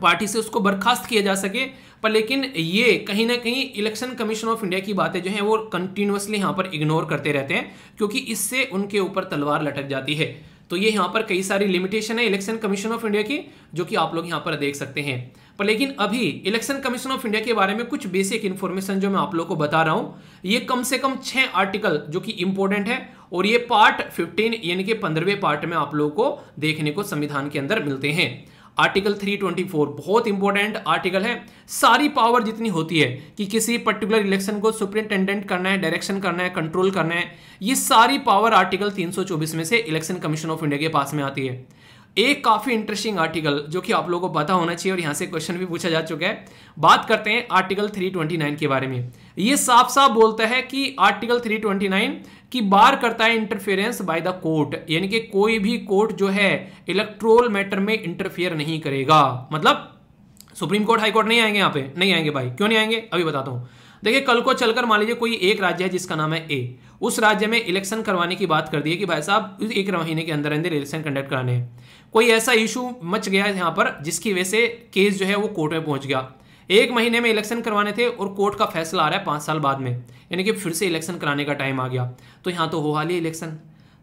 पार्टी से उसको बर्खास्त किया जा सके पर लेकिन ये कहीं ना कहीं इलेक्शन कमीशन ऑफ इंडिया की बातें जो हैं वो कंटिन्यूसली यहाँ पर इग्नोर करते रहते हैं क्योंकि इससे उनके ऊपर तलवार लटक जाती है तो ये यहाँ पर कई सारी लिमिटेशन है इलेक्शन कमीशन ऑफ इंडिया की जो कि आप लोग यहाँ पर देख सकते हैं पर लेकिन अभी इलेक्शन कमीशन ऑफ इंडिया के बारे में कुछ बेसिक इन्फॉर्मेशन जो मैं आप लोग को बता रहा हूँ ये कम से कम छः आर्टिकल जो कि इम्पोर्टेंट है और ये पार्ट फिफ्टीन यानी कि पंद्रहवें पार्ट में आप लोग को देखने को संविधान के अंदर मिलते हैं आर्टिकल 324 बहुत इंपॉर्टेंट आर्टिकल है सारी पावर जितनी होती है कि किसी पर्टिकुलर इलेक्शन को सुप्रिंटेंडेंट करना है डायरेक्शन करना है कंट्रोल करना है ये सारी पावर आर्टिकल 324 में से इलेक्शन कमीशन ऑफ इंडिया के पास में आती है एक काफ़ी इंटरेस्टिंग आर्टिकल जो कि आप लोगों को पता होना चाहिए और यहां से क्वेश्चन भी पूछा जा चुका है बात करते हैं आर्टिकल 329 के बारे में यह साफ साफ बोलता है कि आर्टिकल 329 कि बार करता है इंटरफेरेंस बाय द कोर्ट यानी कि कोई भी कोर्ट जो है इलेक्ट्रोल मैटर में इंटरफेयर नहीं करेगा मतलब सुप्रीम कोर्ट हाई कोर्ट नहीं आएंगे यहां पे नहीं आएंगे भाई क्यों नहीं आएंगे अभी बताता हूं देखिए कल को चलकर मान लीजिए कोई एक राज्य है जिसका नाम है ए उस राज्य में इलेक्शन करवाने की बात कर दी है कि भाई साहब एक महीने के अंदर अंदर इलेक्शन कंडक्ट कराने हैं कोई ऐसा इशू मच गया है यहाँ पर जिसकी वजह से केस जो है वो कोर्ट में पहुंच गया एक महीने में इलेक्शन करवाने थे और कोर्ट का फैसला आ रहा है पाँच साल बाद में यानी कि फिर से इलेक्शन कराने का टाइम आ गया तो यहाँ तो हो ही इलेक्शन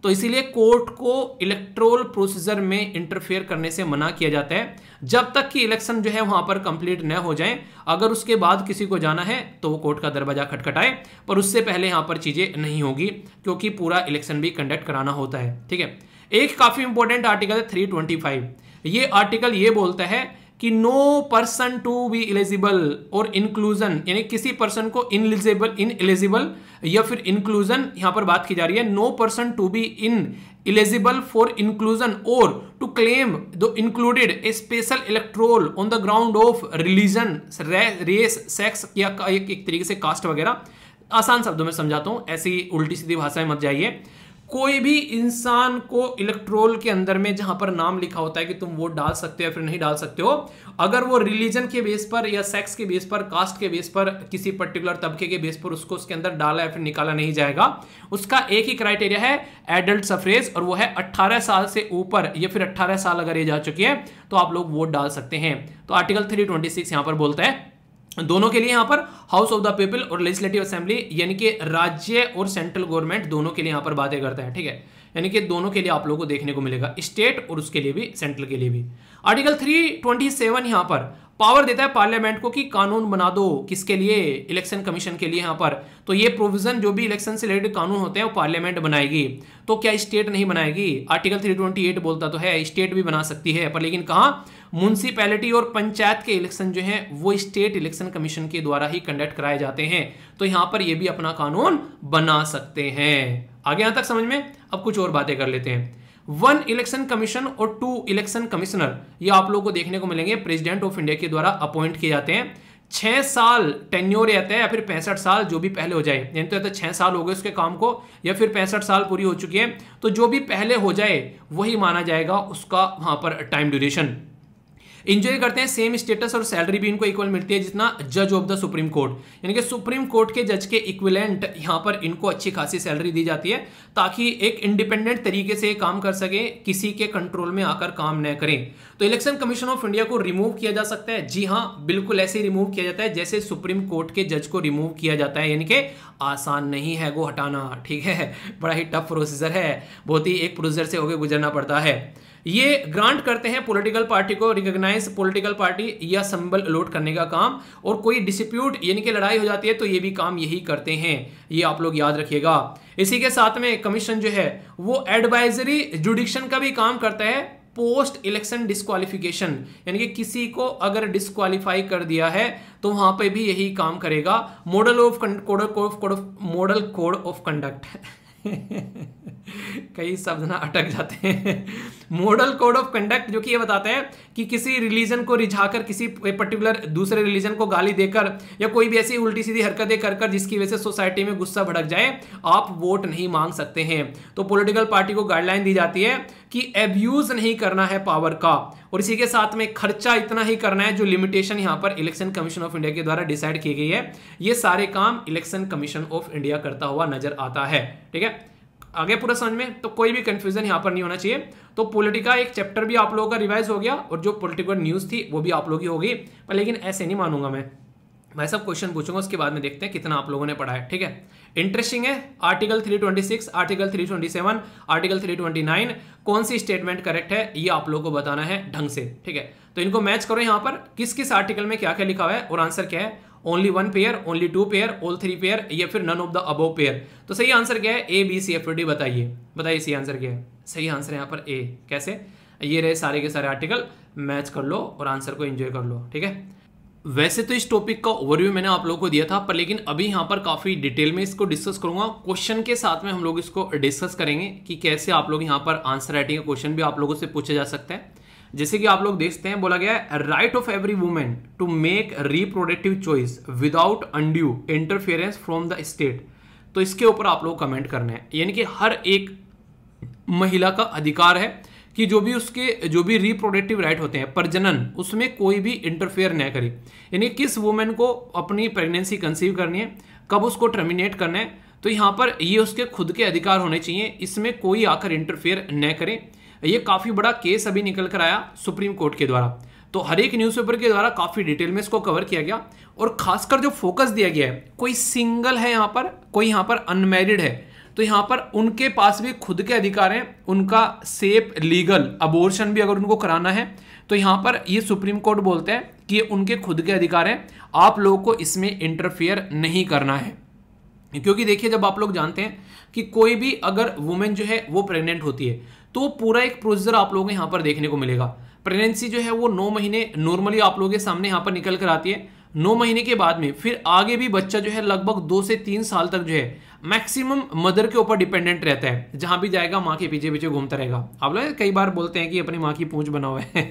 तो इसीलिए कोर्ट को इलेक्ट्रोल प्रोसीजर में इंटरफेयर करने से मना किया जाता है जब तक कि इलेक्शन जो है वहां पर कंप्लीट न हो जाए अगर उसके बाद किसी को जाना है तो वो कोर्ट का दरवाजा खटखटाए पर उससे पहले यहां पर चीजें नहीं होगी क्योंकि पूरा इलेक्शन भी कंडक्ट कराना होता है ठीक है एक काफी इंपॉर्टेंट आर्टिकल है थ्री ये आर्टिकल ये बोलता है कि no person to be eligible और इंक्लूजन यानी किसी पर्सन को इनलिजिबल इन एलिजिबल या फिर इंक्लूजन यहां पर बात की जा रही है no person to be ineligible for inclusion और to claim to included a special electoral on the ground of religion race sex या एक, एक तरीके से कास्ट वगैरह आसान शब्दों में समझाता हूं ऐसी उल्टी सीधी भाषा में मत जाइए कोई भी इंसान को इलेक्ट्रोल के अंदर में जहां पर नाम लिखा होता है कि तुम वोट डाल सकते हो या फिर नहीं डाल सकते हो अगर वो रिलीजन के बेस पर या सेक्स के बेस पर कास्ट के बेस पर किसी पर्टिकुलर तबके के बेस पर उसको उसके अंदर डाला या फिर निकाला नहीं जाएगा उसका एक ही क्राइटेरिया है एडल्ट सफरेज और वो है अट्ठारह साल से ऊपर या फिर अट्ठारह साल अगर ये जा चुकी है तो आप लोग वोट डाल सकते हैं तो आर्टिकल थ्री ट्वेंटी सिक्स यहां पर बोलता है दोनों के लिए यहां पर हाउस ऑफ द पीपल और लेजिस्लेटिव असेंबली यानी कि राज्य और सेंट्रल गवर्नमेंट दोनों के लिए यहां पर बातें करते हैं ठीक है यानी कि दोनों के लिए आप लोगों को देखने को मिलेगा स्टेट और उसके लिए भी सेंट्रल के लिए भी आर्टिकल 327 यहां पर पावर देता है पार्लियामेंट को कि कानून बना दो किसके लिए इलेक्शन कमीशन के लिए यहां पर तो ये प्रोविजन जो भी इलेक्शन से रिलेटेड कानून होते हैं वो पार्लियामेंट बनाएगी तो क्या स्टेट नहीं बनाएगी आर्टिकल 328 बोलता तो है स्टेट भी बना सकती है पर लेकिन कहा म्यूनसिपैलिटी और पंचायत के इलेक्शन जो है वो स्टेट इलेक्शन कमीशन के द्वारा ही कंडक्ट कराए जाते हैं तो यहां पर ये भी अपना कानून बना सकते हैं आगे यहां तक समझ में अब कुछ और बातें कर लेते हैं वन इलेक्शन कमीशन और टू इलेक्शन कमिश्नर ये आप लोगों को देखने को मिलेंगे प्रेसिडेंट ऑफ इंडिया के द्वारा अपॉइंट किए जाते हैं छह साल टेन्योर रहता है या फिर पैंसठ साल जो भी पहले हो जाए यानी तो या तो छह साल हो गए उसके काम को या फिर पैंसठ साल पूरी हो चुकी है तो जो भी पहले हो जाए वही माना जाएगा उसका वहां पर टाइम ड्यूरेशन इंजॉय करते हैं सेम स्टेटस और सैलरी भी इनको इक्वल मिलती है जितना जज ऑफ द सुप्रीम कोर्ट यानी कि सुप्रीम कोर्ट के जज के इक्विलेंट यहाँ पर इनको अच्छी खासी सैलरी दी जाती है ताकि एक इंडिपेंडेंट तरीके से काम कर सके किसी के कंट्रोल में आकर काम न करें तो इलेक्शन कमीशन ऑफ इंडिया को रिमूव किया जा सकता है जी हाँ बिल्कुल ऐसे रिमूव किया जाता है जैसे सुप्रीम कोर्ट के जज को रिमूव किया जाता है यानी कि आसान नहीं है वो हटाना ठीक है बड़ा ही टफ प्रोसीजर है बहुत ही एक प्रोसीजर से होकर गुजरना पड़ता है ये ग्रांट करते हैं पॉलिटिकल पार्टी को रिकॉग्नाइज पॉलिटिकल पार्टी या संबल अलॉट करने का काम और कोई डिस्प्यूट यानी कि लड़ाई हो जाती है तो ये भी काम यही करते हैं ये आप लोग याद रखिएगा इसी के साथ में कमीशन जो है वो एडवाइजरी जुडिक्शन का भी काम करता है पोस्ट इलेक्शन डिस्कालिफिकेशन यानी कि किसी को अगर डिस्कालीफाई कर दिया है तो वहां पे भी यही काम करेगा model of code of code of model code of conduct [laughs] कई शब्द ना अटक जाते हैं मॉडल कोड ऑफ कंडक्ट जो कि ये बताते हैं कि किसी रिलीजन को रिझाकर किसी पर्टिकुलर दूसरे रिलीजन को गाली देकर या कोई भी ऐसी उल्टी सीधी हरकतें कर कर जिसकी वजह से सोसाइटी में गुस्सा भड़क जाए आप वोट नहीं मांग सकते हैं तो पॉलिटिकल पार्टी को गाइडलाइन दी जाती है कि एब्यूज नहीं करना है पावर का और इसी के साथ में खर्चा इतना ही करना है जो लिमिटेशन यहां पर इलेक्शन कमीशन ऑफ इंडिया के द्वारा डिसाइड की गई है ये सारे काम इलेक्शन कमीशन ऑफ इंडिया करता हुआ नजर आता है ठीक है आगे पूरा समझ में तो कोई भी कंफ्यूजन यहां पर नहीं होना चाहिए तो पोलिटिका एक चैप्टर भी आप लोगों का रिवाइज हो गया और जो पोलिटिकल न्यूज़ थी वो भी आप लोगों की होगी पर लेकिन ऐसे नहीं मानूंगा मैं मैं सब क्वेश्चन पूछूंगा उसके बाद में देखते हैं कितना आप लोगों ने पढ़ा है ठीक है इंटरेस्टिंग है आर्टिकल 326, आर्टिकल 327, आर्टिकल 329 कौन सी स्टेटमेंट करेक्ट है ये आप लोगों को बताना है ढंग से ठीक है तो इनको मैच करो यहाँ पर किस किस आर्टिकल में क्या क्या लिखा हुआ है और आंसर क्या है only one pair only two pair all three pair या फिर none of the above pair तो सही आंसर क्या है A B C F D बताइए बताइए सही आंसर क्या है सही आंसर यहाँ पर ए कैसे ये रहे सारे के सारे आर्टिकल मैच कर लो और आंसर को एंजॉय कर लो ठीक है वैसे तो इस टॉपिक का ओवरव्यू मैंने आप लोगों को दिया था पर लेकिन अभी यहाँ पर काफ़ी डिटेल में इसको डिस्कस करूंगा क्वेश्चन के साथ में हम लोग इसको डिस्कस करेंगे कि कैसे आप लोग यहाँ पर आंसर राइटिंग का क्वेश्चन भी आप लोगों से पूछे जा सकते हैं जैसे कि आप लोग देखते हैं बोला गया है right of every women to make reproductive choice without undue interference from the state तो इसके ऊपर आप लोग कमेंट करना है यानी कि हर एक महिला का अधिकार है कि जो भी उसके जो भी रिप्रोडक्टिव राइट होते हैं प्रजनन उसमें कोई भी इंटरफेयर न करे यानी किस वुमेन को अपनी प्रेगनेंसी कंसीव करनी है कब उसको टर्मिनेट करना है तो यहाँ पर ये उसके खुद के अधिकार होने चाहिए इसमें कोई आकर इंटरफेयर न करें ये काफ़ी बड़ा केस अभी निकल कर आया सुप्रीम कोर्ट के द्वारा तो हर एक न्यूज़पेपर के द्वारा काफ़ी डिटेल में इसको कवर किया गया और खासकर जो फोकस दिया गया है कोई सिंगल है यहाँ पर कोई यहाँ पर अनमेरिड है तो यहां पर उनके पास भी खुद के अधिकार हैं उनका सेफ लीगल अबोर्शन भी अगर उनको कराना है तो यहां पर ये सुप्रीम कोर्ट बोलते हैं कि ये उनके खुद के अधिकार हैं आप लोगों को इसमें इंटरफेयर नहीं करना है क्योंकि देखिए जब आप लोग जानते हैं कि कोई भी अगर वुमेन जो है वो प्रेग्नेंट होती है तो पूरा एक प्रोसीजर आप लोगों को यहां पर देखने को मिलेगा प्रेगनेंसी जो है वो नौ महीने नॉर्मली आप लोगों के सामने यहां पर निकल कर आती है नौ महीने के बाद में फिर आगे भी बच्चा जो है लगभग दो से तीन साल तक जो है मैक्सिमम मदर के ऊपर डिपेंडेंट रहता है जहां भी जाएगा माँ के पीछे पीछे घूमता रहेगा आप लोग कई बार बोलते हैं कि अपनी माँ की पूंछ बना हुआ है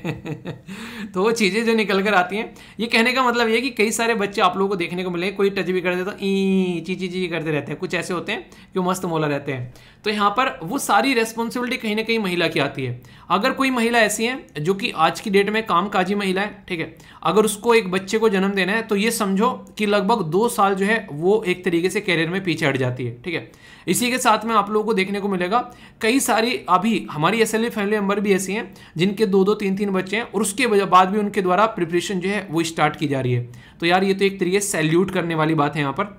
तो वो चीज़ें जो निकल कर आती हैं ये कहने का मतलब ये कि कई सारे बच्चे आप लोगों को देखने को मिले कोई टच भी कर देता तो ई ची ची ची करते रहते हैं कुछ ऐसे होते हैं कि मस्त मोला रहते हैं तो यहाँ पर वो सारी रेस्पॉन्सिबिलिटी कहीं ना कहीं महिला की आती है अगर कोई महिला ऐसी है जो कि आज की डेट में काम काजी महिला है ठीक है अगर उसको एक बच्चे को जन्म देना है तो ये समझो कि लगभग दो साल जो है वो एक तरीके से कैरियर में पीछे हट जाती है जाती है ठीक है इसी के साथ में आप लोगों को देखने को मिलेगा कई सारी अभी हमारी एस फैमिली मेंबर भी ऐसी हैं जिनके दो दो तीन तीन बच्चे हैं और उसके बाद भी उनके द्वारा प्रिपरेशन जो है वो स्टार्ट की जा रही है तो यार ये तो एक तरीके सैल्यूट करने वाली बात है यहाँ पर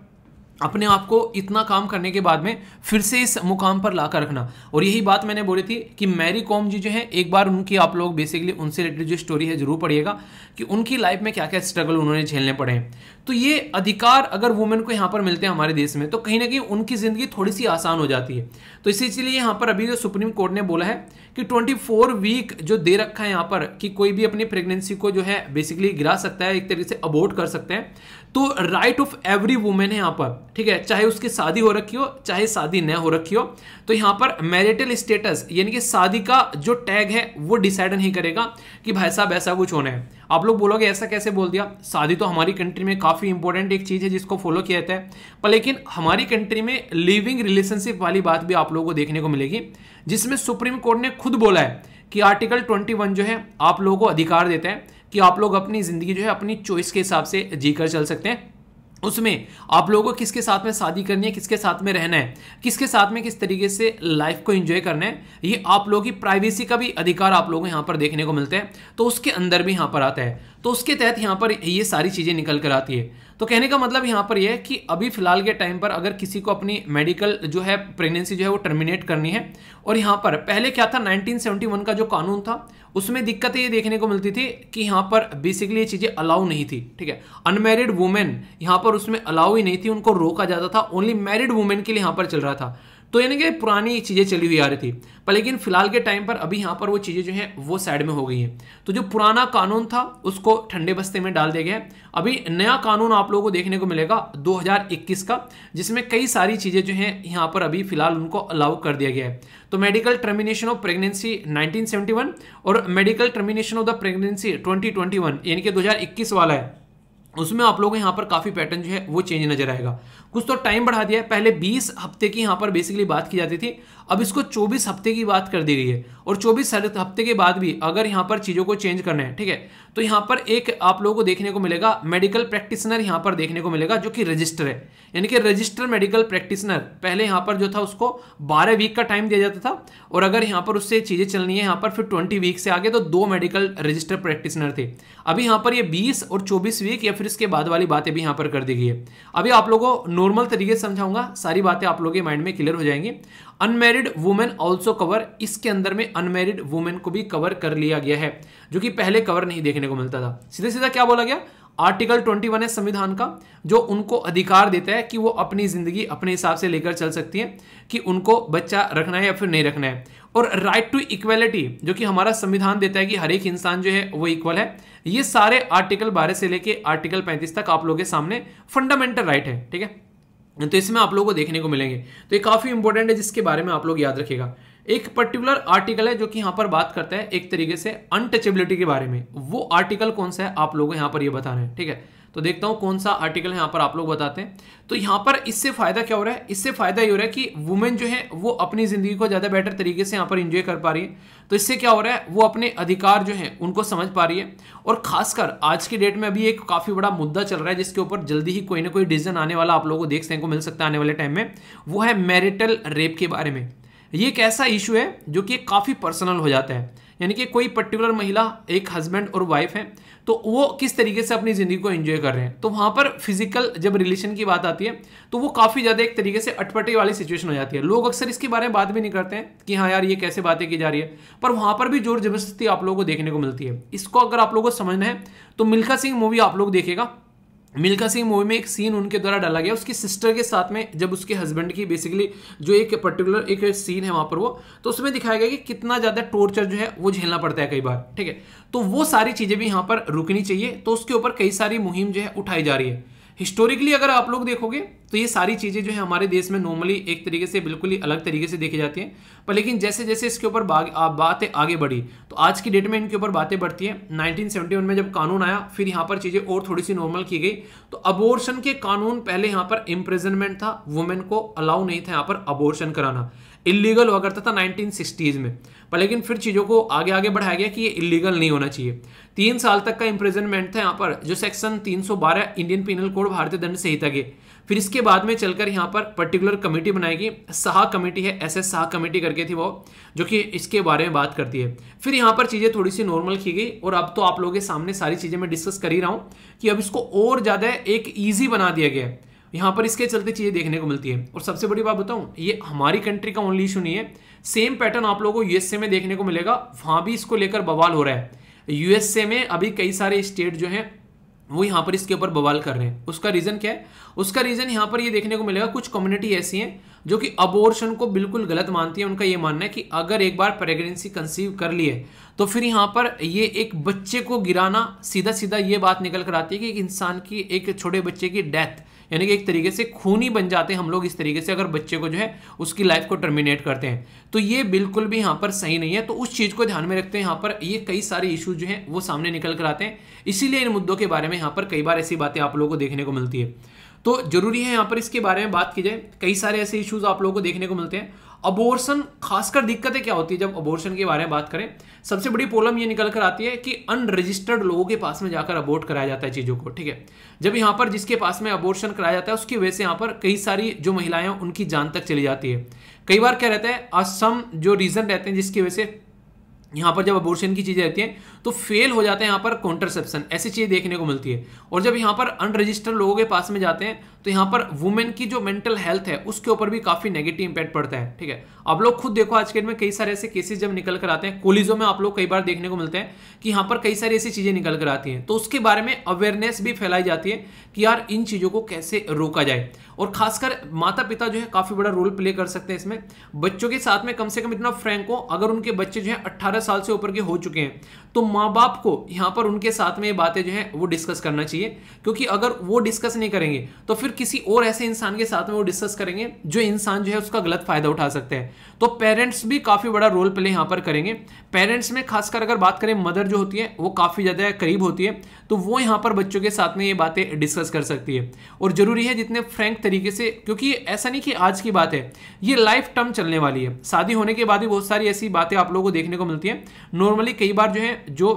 अपने आप को इतना काम करने के बाद में फिर से इस मुकाम पर ला कर रखना और यही बात मैंने बोली थी कि मैरी कॉम जी जो है एक बार उनकी आप लोग बेसिकली उनसे रिलेटेड जो स्टोरी है जरूर पढ़िएगा कि उनकी लाइफ में क्या क्या स्ट्रगल उन्होंने झेलने पड़े हैं तो ये अधिकार अगर वुमेन को यहाँ पर मिलते हैं हमारे देश में तो कहीं ना कहीं उनकी ज़िंदगी थोड़ी सी आसान हो जाती है तो इसी यहाँ पर अभी जो सुप्रीम कोर्ट ने बोला है कि 24 वीक जो दे रखा है यहां पर कि कोई भी अपनी प्रेगनेंसी को जो है बेसिकली गिरा सकता है एक तरीके से अबोर्ट कर सकते हैं तो राइट ऑफ एवरी वुमेन है यहां पर ठीक है चाहे उसकी शादी हो रखी हो चाहे शादी न हो रखी हो तो यहाँ पर मैरिटल स्टेटस यानी कि शादी का जो टैग है वो डिसाइड नहीं करेगा कि भाई साहब ऐसा कुछ होना है आप लोग बोलोगे ऐसा कैसे बोल दिया शादी तो हमारी कंट्री में काफ़ी इंपॉर्टेंट एक चीज़ है जिसको फॉलो किया जाता है पर लेकिन हमारी कंट्री में लिविंग रिलेशनशिप वाली बात भी आप लोगों को देखने को मिलेगी जिसमें सुप्रीम कोर्ट ने खुद बोला है कि आर्टिकल 21 जो है आप लोगों को अधिकार देता है कि आप लोग अपनी ज़िंदगी जो है अपनी चॉइस के हिसाब से जीकर चल सकते हैं उसमें आप लोगों को किसके साथ में शादी करनी है किसके साथ में रहना है किसके साथ में किस तरीके से लाइफ को एंजॉय करना है ये आप लोगों की प्राइवेसी का भी अधिकार आप लोगों को यहाँ पर देखने को मिलता है तो उसके अंदर भी यहाँ पर आता है तो उसके तहत यहाँ पर ये सारी चीज़ें निकल कर आती है तो कहने का मतलब यहाँ पर यह है कि अभी फिलहाल के टाइम पर अगर किसी को अपनी मेडिकल जो है प्रेगनेंसी जो है वो टर्मिनेट करनी है और यहाँ पर पहले क्या था 1971 का जो कानून था उसमें दिक्कतें ये देखने को मिलती थी कि यहाँ पर बेसिकली ये चीज़ें अलाउ नहीं थी ठीक है अनमेरिड वुमेन यहाँ पर उसमें अलाउ ही नहीं थी उनको रोका जाता था ओनली मैरिड वुमेन के लिए यहाँ पर चल रहा था तो यानी कि पुरानी चीज़ें चली हुई आ रही थी पर लेकिन फिलहाल के टाइम पर अभी यहाँ पर वो चीज़ें जो हैं वो साइड में हो गई हैं तो जो पुराना कानून था उसको ठंडे बस्ते में डाल दिया गया अभी नया कानून आप लोगों को देखने को मिलेगा 2021 का जिसमें कई सारी चीज़ें जो हैं यहाँ पर अभी फिलहाल उनको अलाउ कर दिया गया है तो medical termination of pregnancy nineteen और medical termination of the pregnancy twenty यानी कि दो वाला है उसमें आप लोगों को यहाँ पर काफ़ी पैटर्न जो है वो चेंज नजर आएगा कुछ तो टाइम बढ़ा दिया है पहले 20 हफ्ते की यहाँ पर बेसिकली बात की जाती थी अब इसको 24 हफ्ते की बात कर दी गई है और 24 हफ्ते के बाद भी अगर यहाँ पर चीज़ों को चेंज करना है ठीक है तो यहाँ पर एक आप लोगों को देखने को मिलेगा मेडिकल प्रैक्टिसनर यहाँ पर देखने को मिलेगा जो कि रजिस्टर है यानी कि रजिस्टर मेडिकल प्रैक्टिसनर पहले यहाँ पर जो था उसको बारह वीक का टाइम दिया जाता था और अगर यहाँ पर उससे चीज़ें चलनी है यहाँ पर फिर ट्वेंटी वीक से आगे तो दो मेडिकल रजिस्टर प्रैक्टिसनर थे अभी यहाँ पर ये बीस और चौबीस वीक या फिर इसके बाद वाली बातें भी यहाँ पर कर दी गई है अभी आप लोगों नॉर्मल तरीके से समझाऊंगा सारी बातें आप लोगों के माइंड में क्लियर हो जाएंगी अनमेरिड वुमेन ऑल्सो कवर इसके अंदर में अनमेरिड वुमेन को भी कवर कर लिया गया है जो कि पहले कवर नहीं देखने को मिलता था सीधे सीधा क्या बोला गया आर्टिकल 21 है संविधान का जो उनको अधिकार देता है कि वो अपनी जिंदगी अपने हिसाब से लेकर चल सकती है कि उनको बच्चा रखना है या फिर नहीं रखना है और राइट टू इक्वेलिटी जो कि हमारा संविधान देता है कि हर एक इंसान जो है वो इक्वल है ये सारे आर्टिकल बारह से लेके आर्टिकल पैंतीस तक आप लोगों के सामने फंडामेंटल राइट right है ठीक है तो इसमें आप लोगों को देखने को मिलेंगे तो ये काफ़ी इंपॉर्टेंट है जिसके बारे में आप लोग याद रखेगा एक पर्टिकुलर आर्टिकल है जो कि यहां पर बात करता है एक तरीके से अनटचेबिलिटी के बारे में वो आर्टिकल कौन सा है आप लोगों को यहां पर ये बता बताना है ठीक है तो देखता हूँ कौन सा आर्टिकल है यहाँ पर आप लोग बताते हैं तो यहां पर इससे फ़ायदा क्या हो रहा है इससे फ़ायदा ये हो रहा है कि वुमेन जो है वो अपनी ज़िंदगी को ज़्यादा बेटर तरीके से यहाँ पर इंजॉय कर पा रही है तो इससे क्या हो रहा है वो अपने अधिकार जो है उनको समझ पा रही है और खासकर आज की डेट में अभी एक काफ़ी बड़ा मुद्दा चल रहा है जिसके ऊपर जल्दी ही कोई ना कोई डिसीजन आने वाला आप लोगों को देखने को मिल सकता है आने वाले टाइम में वो है मैरिटल रेप के बारे में ये एक ऐसा इशू है जो कि काफ़ी पर्सनल हो जाता है यानी कि कोई पर्टिकुलर महिला एक हस्बैंड और वाइफ है तो वो किस तरीके से अपनी ज़िंदगी को एंजॉय कर रहे हैं तो वहां पर फिजिकल जब रिलेशन की बात आती है तो वो काफ़ी ज़्यादा एक तरीके से अटपटे वाली सिचुएशन हो जाती है लोग अक्सर इसके बारे में बात भी नहीं करते हैं कि हाँ यार ये कैसे बातें की जा रही है पर वहां पर भी जोर जबरदस्ती आप लोगों को देखने को मिलती है इसको अगर आप लोगों को समझना है तो मिल्खा सिंह मूवी आप लोग देखेगा मिल्खा सिंह मूवी में एक सीन उनके द्वारा डाला गया उसकी सिस्टर के साथ में जब उसके हस्बैंड की बेसिकली जो एक पर्टिकुलर एक सीन है वहाँ पर वो तो उसमें दिखाया गया कि कितना ज़्यादा टॉर्चर जो है वो झेलना पड़ता है कई बार ठीक है तो वो सारी चीज़ें भी यहाँ पर रुकनी चाहिए तो उसके ऊपर कई सारी मुहिम जो है उठाई जा रही है हिस्टोरिकली अगर आप लोग देखोगे तो ये सारी चीज़ें जो है हमारे देश में नॉर्मली एक तरीके से बिल्कुल ही अलग तरीके से देखी जाती हैं पर लेकिन जैसे जैसे इसके ऊपर बातें आगे बढ़ी तो आज की डेट में इनके ऊपर बातें बढ़ती हैं नाइनटीन में जब कानून आया फिर यहाँ पर चीज़ें और थोड़ी सी नॉर्मल की गई तो अबोर्शन के कानून पहले यहाँ पर इम्प्रेजनमेंट था वुमेन को अलाउ नहीं था यहाँ पर अबोर्शन कराना इलीगल हुआ करता था नाइनटीन में पर लेकिन फिर चीज़ों को आगे आगे बढ़ाया गया कि ये इलीगल नहीं होना चाहिए तीन साल तक का इम्प्रेजनमेंट था यहाँ पर जो सेक्शन 312 इंडियन पिनल कोड भारतीय दंड संहिता के फिर इसके बाद में चलकर यहाँ पर पर्टिकुलर कमेटी बनाएगी सहा कमेटी है एस एस सहा कमेटी करके थी वो जो कि इसके बारे में बात करती है फिर यहाँ पर चीज़ें थोड़ी सी नॉर्मल की गई और अब तो आप लोगों के सामने सारी चीज़ें मैं डिस्कस कर ही रहा हूँ कि अब इसको और ज़्यादा एक ईजी बना दिया गया है यहाँ पर इसके चलते चीज़ें देखने को मिलती है और सबसे बड़ी बात बताऊँ ये हमारी कंट्री का ओनली इशू नहीं है सेम पैटर्न आप लोगों को यूएसए में देखने को मिलेगा वहां भी इसको लेकर बवाल हो रहा है यूएसए में अभी कई सारे स्टेट जो हैं वो यहां पर इसके ऊपर बवाल कर रहे हैं उसका रीज़न क्या है उसका रीज़न यहां पर ये देखने को मिलेगा कुछ कम्युनिटी ऐसी हैं जो कि अबोर्शन को बिल्कुल गलत मानती है उनका ये मानना है कि अगर एक बार प्रेगनेंसी कंसीव कर ली है तो फिर यहाँ पर ये एक बच्चे को गिराना सीधा सीधा ये बात निकल कर आती है कि एक इंसान की एक छोटे बच्चे की डेथ यानी कि एक तरीके से खूनी बन जाते हैं हम लोग इस तरीके से अगर बच्चे को जो है उसकी लाइफ को टर्मिनेट करते हैं तो ये बिल्कुल भी यहाँ पर सही नहीं है तो उस चीज़ को ध्यान में रखते हैं यहाँ पर ये कई सारे इशू जो हैं वो सामने निकल कर आते हैं इसीलिए इन मुद्दों के बारे में यहाँ पर कई बार ऐसी बातें आप लोगों को देखने को मिलती है तो जरूरी है यहाँ पर इसके बारे में बात की जाए कई सारे ऐसे इशूज़ आप लोगों को देखने को मिलते हैं अबोर्सन खासकर दिक्कतें क्या होती है जब अबोर्शन के बारे में बात करें सबसे बड़ी प्रॉब्लम ये निकल कर आती है कि अनरजिस्टर्ड लोगों के पास में जाकर अबोर्ट कराया जाता है चीज़ों को ठीक है जब यहाँ पर जिसके पास में अबोर्शन कराया जाता है उसकी वजह से यहाँ पर कई सारी जो महिलाएं उनकी जान तक चली जाती है कई बार क्या रहता है असम जो रीज़न रहते हैं जिसकी वजह से यहाँ पर जब अबोर्शन की चीज़ें रहती हैं तो फेल हो जाते हैं यहाँ पर कॉन्ट्रसेप्शन ऐसी चीज़ देखने को मिलती है और जब यहाँ पर अनरजिस्टर्ड लोगों के पास में जाते हैं तो यहाँ पर वुमेन की जो मेंटल हेल्थ है उसके ऊपर भी काफ़ी नेगेटिव इंपैक्ट पड़ता है ठीक है आप लोग खुद देखो आज के डेट में कई सारे ऐसे केसेस जब निकल कर आते हैं कोलिजों में आप लोग कई बार देखने को मिलते हैं कि यहाँ पर कई सारी ऐसी चीज़ें निकल कर आती हैं तो उसके बारे में अवेयरनेस भी फैलाई जाती है कि यार इन चीज़ों को कैसे रोका जाए और खासकर माता पिता जो है काफ़ी बड़ा रोल प्ले कर सकते हैं इसमें बच्चों के साथ में कम से कम इतना फ्रैंक हो अगर उनके बच्चे जो है अट्ठारह साल से ऊपर के हो चुके हैं तो माँ बाप को यहाँ पर उनके साथ में ये बातें जो है वो डिस्कस करना चाहिए क्योंकि अगर वो डिस्कस नहीं करेंगे तो फिर किसी और ऐसे इंसान के साथ में वो डिस्कस करेंगे जो इंसान जो है उसका गलत फायदा उठा सकते हैं तो पेरेंट्स भी काफ़ी बड़ा रोल प्ले यहाँ पर करेंगे पेरेंट्स में खासकर अगर बात करें मदर जो होती है वो काफ़ी ज़्यादा करीब होती है तो वो यहाँ पर बच्चों के साथ में ये बातें डिस्कस कर सकती है और ज़रूरी है जितने फ्रेंक तरीके से क्योंकि ऐसा नहीं कि आज की बात है ये लाइफ टर्म चलने वाली है शादी होने के बाद ही बहुत सारी ऐसी बातें आप लोगों को देखने को मिलती है नॉर्मली कई बार जो है जो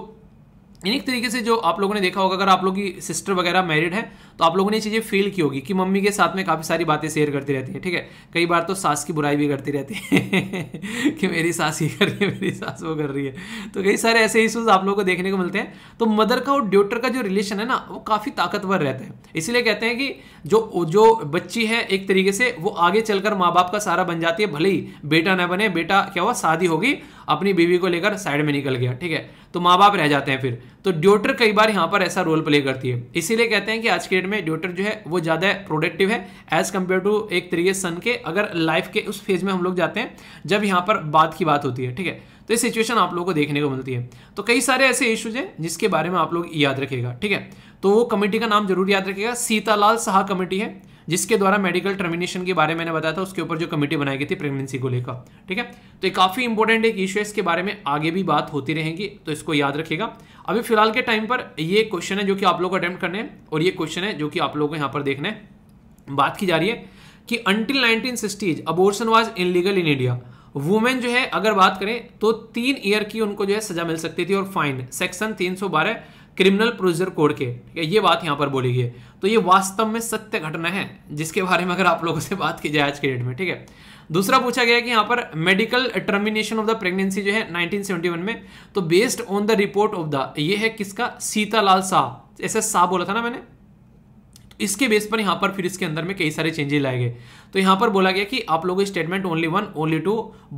एक तरीके से जो आप लोगों ने देखा होगा अगर आप लोग की सिस्टर वगैरह मैरिड है तो आप लोगों ने ये चीज़ें फील की होगी कि मम्मी के साथ में काफ़ी सारी बातें शेयर करती रहती है ठीक है कई बार तो सास की बुराई भी करती रहती है [laughs] कि मेरी सास ये कर रही है मेरी सास वो कर रही है तो कई सारे ऐसे इशूज़ आप लोगों को देखने को मिलते हैं तो मदर का और ड्यूटर का जो रिलेशन है ना वो काफ़ी ताकतवर रहता है इसीलिए कहते हैं कि जो जो बच्ची है एक तरीके से वो आगे चलकर माँ बाप का सारा बन जाती है भले ही बेटा ना बने बेटा क्या हुआ शादी होगी अपनी बीवी को लेकर साइड में निकल गया ठीक है तो माँ बाप रह जाते हैं फिर तो ड्योटर कई बार यहाँ पर ऐसा रोल प्ले करती है इसीलिए कहते हैं कि आज के डेट में ड्योटर जो है वो ज़्यादा प्रोडक्टिव है एज़ कम्पेयर टू एक तरीके सन के अगर लाइफ के उस फेज में हम लोग जाते हैं जब यहाँ पर बात की बात होती है ठीक है तो ये सिचुएशन आप लोगों को देखने को मिलती है तो कई सारे ऐसे इश्यूज हैं जिसके बारे में आप लोग याद रखेगा ठीक है तो वो कमेटी का नाम जरूर याद रखेगा सीतालाल शाह कमेटी है जिसके द्वारा मेडिकल टर्मिनेशन के बारे में मैंने बताया था उसके ऊपर जो कमेटी बनाई गई थी प्रेगनेंसी को लेकर ठीक है तो ये काफ़ी इंपॉर्टेंट एक इश्यू है इसके बारे में आगे भी बात होती रहेगी तो इसको याद रखिएगा अभी फिलहाल के टाइम पर ये क्वेश्चन है जो कि आप लोग अटैम्प्ट करने हैं और ये क्वेश्चन है जो कि आप लोग को यहाँ पर देखने बात की जा रही है कि until nineteen sixties abortion was illegal in India women जो है अगर बात करें तो तीन ईयर की उनको जो है सजा मिल सकती थी और फाइन सेक्शन 312 सौ क्रिमिनल प्रोसीजर कोड के ठीक है ये बात यहाँ पर बोली गई है तो ये वास्तव में सत्य घटना है जिसके बारे में अगर आप लोगों से बात की जाए आज के डेट में ठीक है दूसरा पूछा गया कि यहाँ पर medical termination of the pregnancy जो है 1971 में तो based on the report of the ये है किसका सीतालाल शाह ऐसे शाह बोला था ना मैंने तो इसके बेस पर यहाँ पर फिर इसके अंदर में कई सारे चेंजेस लाए गए तो यहाँ पर बोला गया कि आप लोगों statement only one only two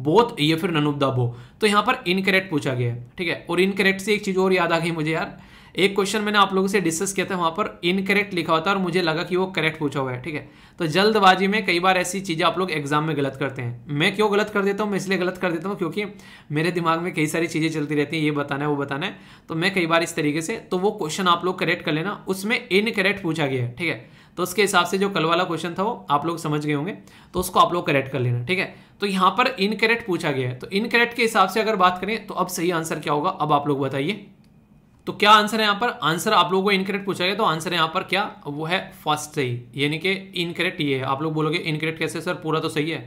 both या फिर नन ऑफ द बो तो यहाँ पर इनकरेक्ट पूछा गया ठीक है और इनकरेक्ट से एक चीज़ और याद आ गई मुझे यार एक क्वेश्चन मैंने आप लोगों से डिस्कस किया था वहाँ पर इनकरेक्ट लिखा हुआ था और मुझे लगा कि वो करेक्ट पूछा हुआ है ठीक है तो जल्दबाजी में कई बार ऐसी चीज़ें आप लोग एग्जाम में गलत करते हैं मैं क्यों गलत कर देता हूँ मैं इसलिए गलत कर देता हूँ क्योंकि मेरे दिमाग में कई सारी चीज़ें चलती रहती हैं ये बताना है वो बताना है तो मैं कई बार इस तरीके से तो वो क्वेश्चन आप लोग करेक्ट कर लेना उसमें इनकरेक्ट पूछा गया है ठीक है तो उसके हिसाब से जो कल वाला क्वेश्चन था वो आप लोग समझ गए होंगे तो उसको आप लोग करेक्ट कर लेना ठीक है तो यहाँ पर इनकरेक्ट पूछा गया है तो इनकरेक्ट के हिसाब से अगर बात करें तो अब सही आंसर क्या होगा अब आप लोग बताइए तो क्या आंसर है यहां पर आंसर आप लोगों को इनकरेक्ट पूछा गया तो आंसर यहां पर क्या वो है फर्स्ट सही यानी कि इनकरेक्ट ये है आप लोग बोलोगे इनकरेक्ट कैसे सर पूरा तो सही है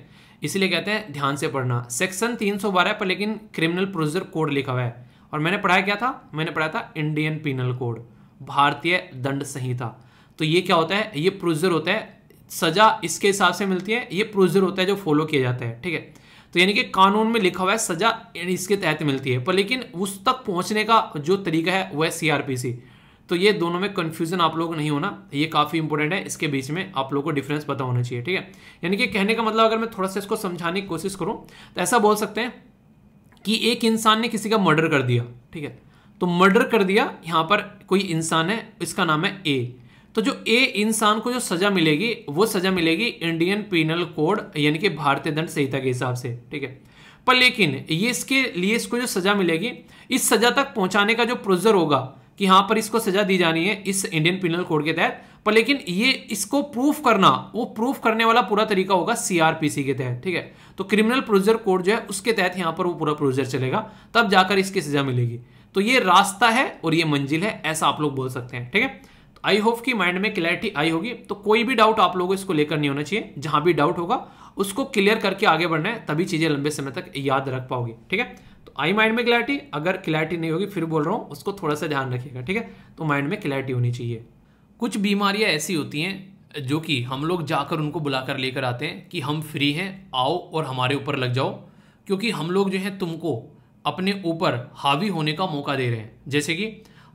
इसलिए कहते हैं ध्यान से पढ़ना सेक्शन तीन सौ बारह पर लेकिन क्रिमिनल प्रोसीजर कोड लिखा हुआ है और मैंने पढ़ाया क्या था मैंने पढ़ाया था इंडियन पिनल कोड भारतीय दंड संहिता तो ये क्या होता है ये प्रोसीजर होता है सजा इसके हिसाब से मिलती है ये प्रोसीजर होता है जो फॉलो किया जाता है ठीक है तो यानी कि कानून में लिखा हुआ है सजा इसके तहत मिलती है पर लेकिन उस तक पहुंचने का जो तरीका है वह सीआरपीसी तो ये दोनों में कंफ्यूजन आप लोग नहीं होना ये काफ़ी इंपॉर्टेंट है इसके बीच में आप लोग को डिफरेंस पता होना चाहिए ठीक है यानी कि कहने का मतलब अगर मैं थोड़ा सा इसको समझाने की कोशिश करूँ तो ऐसा बोल सकते हैं कि एक इंसान ने किसी का मर्डर कर दिया ठीक है तो मर्डर कर दिया यहाँ पर कोई इंसान है इसका नाम है ए तो जो ए इंसान को जो सजा मिलेगी वो सजा मिलेगी इंडियन पीनल कोड यानी कि भारतीय दंड संहिता के हिसाब से ठीक है पर लेकिन ये इसके लिए इसको जो सजा मिलेगी इस सजा तक पहुंचाने का जो प्रोसीजर होगा कि हाँ पर इसको सजा दी जानी है इस इंडियन पिनल कोड के तहत पर लेकिन ये इसको प्रूफ करना वो प्रूफ करने वाला पूरा तरीका होगा सीआरपीसी के तहत ठीक है तो क्रिमिनल प्रोसीजर कोड जो है उसके तहत यहाँ पर वो पूरा प्रोसीजर चलेगा तब जाकर इसकी सजा मिलेगी तो ये रास्ता है और ये मंजिल है ऐसा आप लोग बोल सकते हैं ठीक है आई होप की माइंड में क्लैरिटी आई होगी तो कोई भी डाउट आप लोगों इसको लेकर नहीं होना चाहिए जहां भी डाउट होगा उसको क्लियर करके आगे बढ़ना है तभी चीजें लंबे समय तक याद रख पाओगी ठीक है तो आई माइंड में क्लैरिटी अगर क्लैरिटी नहीं होगी फिर बोल रहा हूँ उसको थोड़ा सा ध्यान रखिएगा ठीक है तो माइंड में क्लैरिटी होनी चाहिए कुछ बीमारियां ऐसी होती हैं जो कि हम लोग जाकर उनको बुलाकर लेकर आते हैं कि हम फ्री हैं आओ और हमारे ऊपर लग जाओ क्योंकि हम लोग जो है तुमको अपने ऊपर हावी होने का मौका दे रहे हैं जैसे कि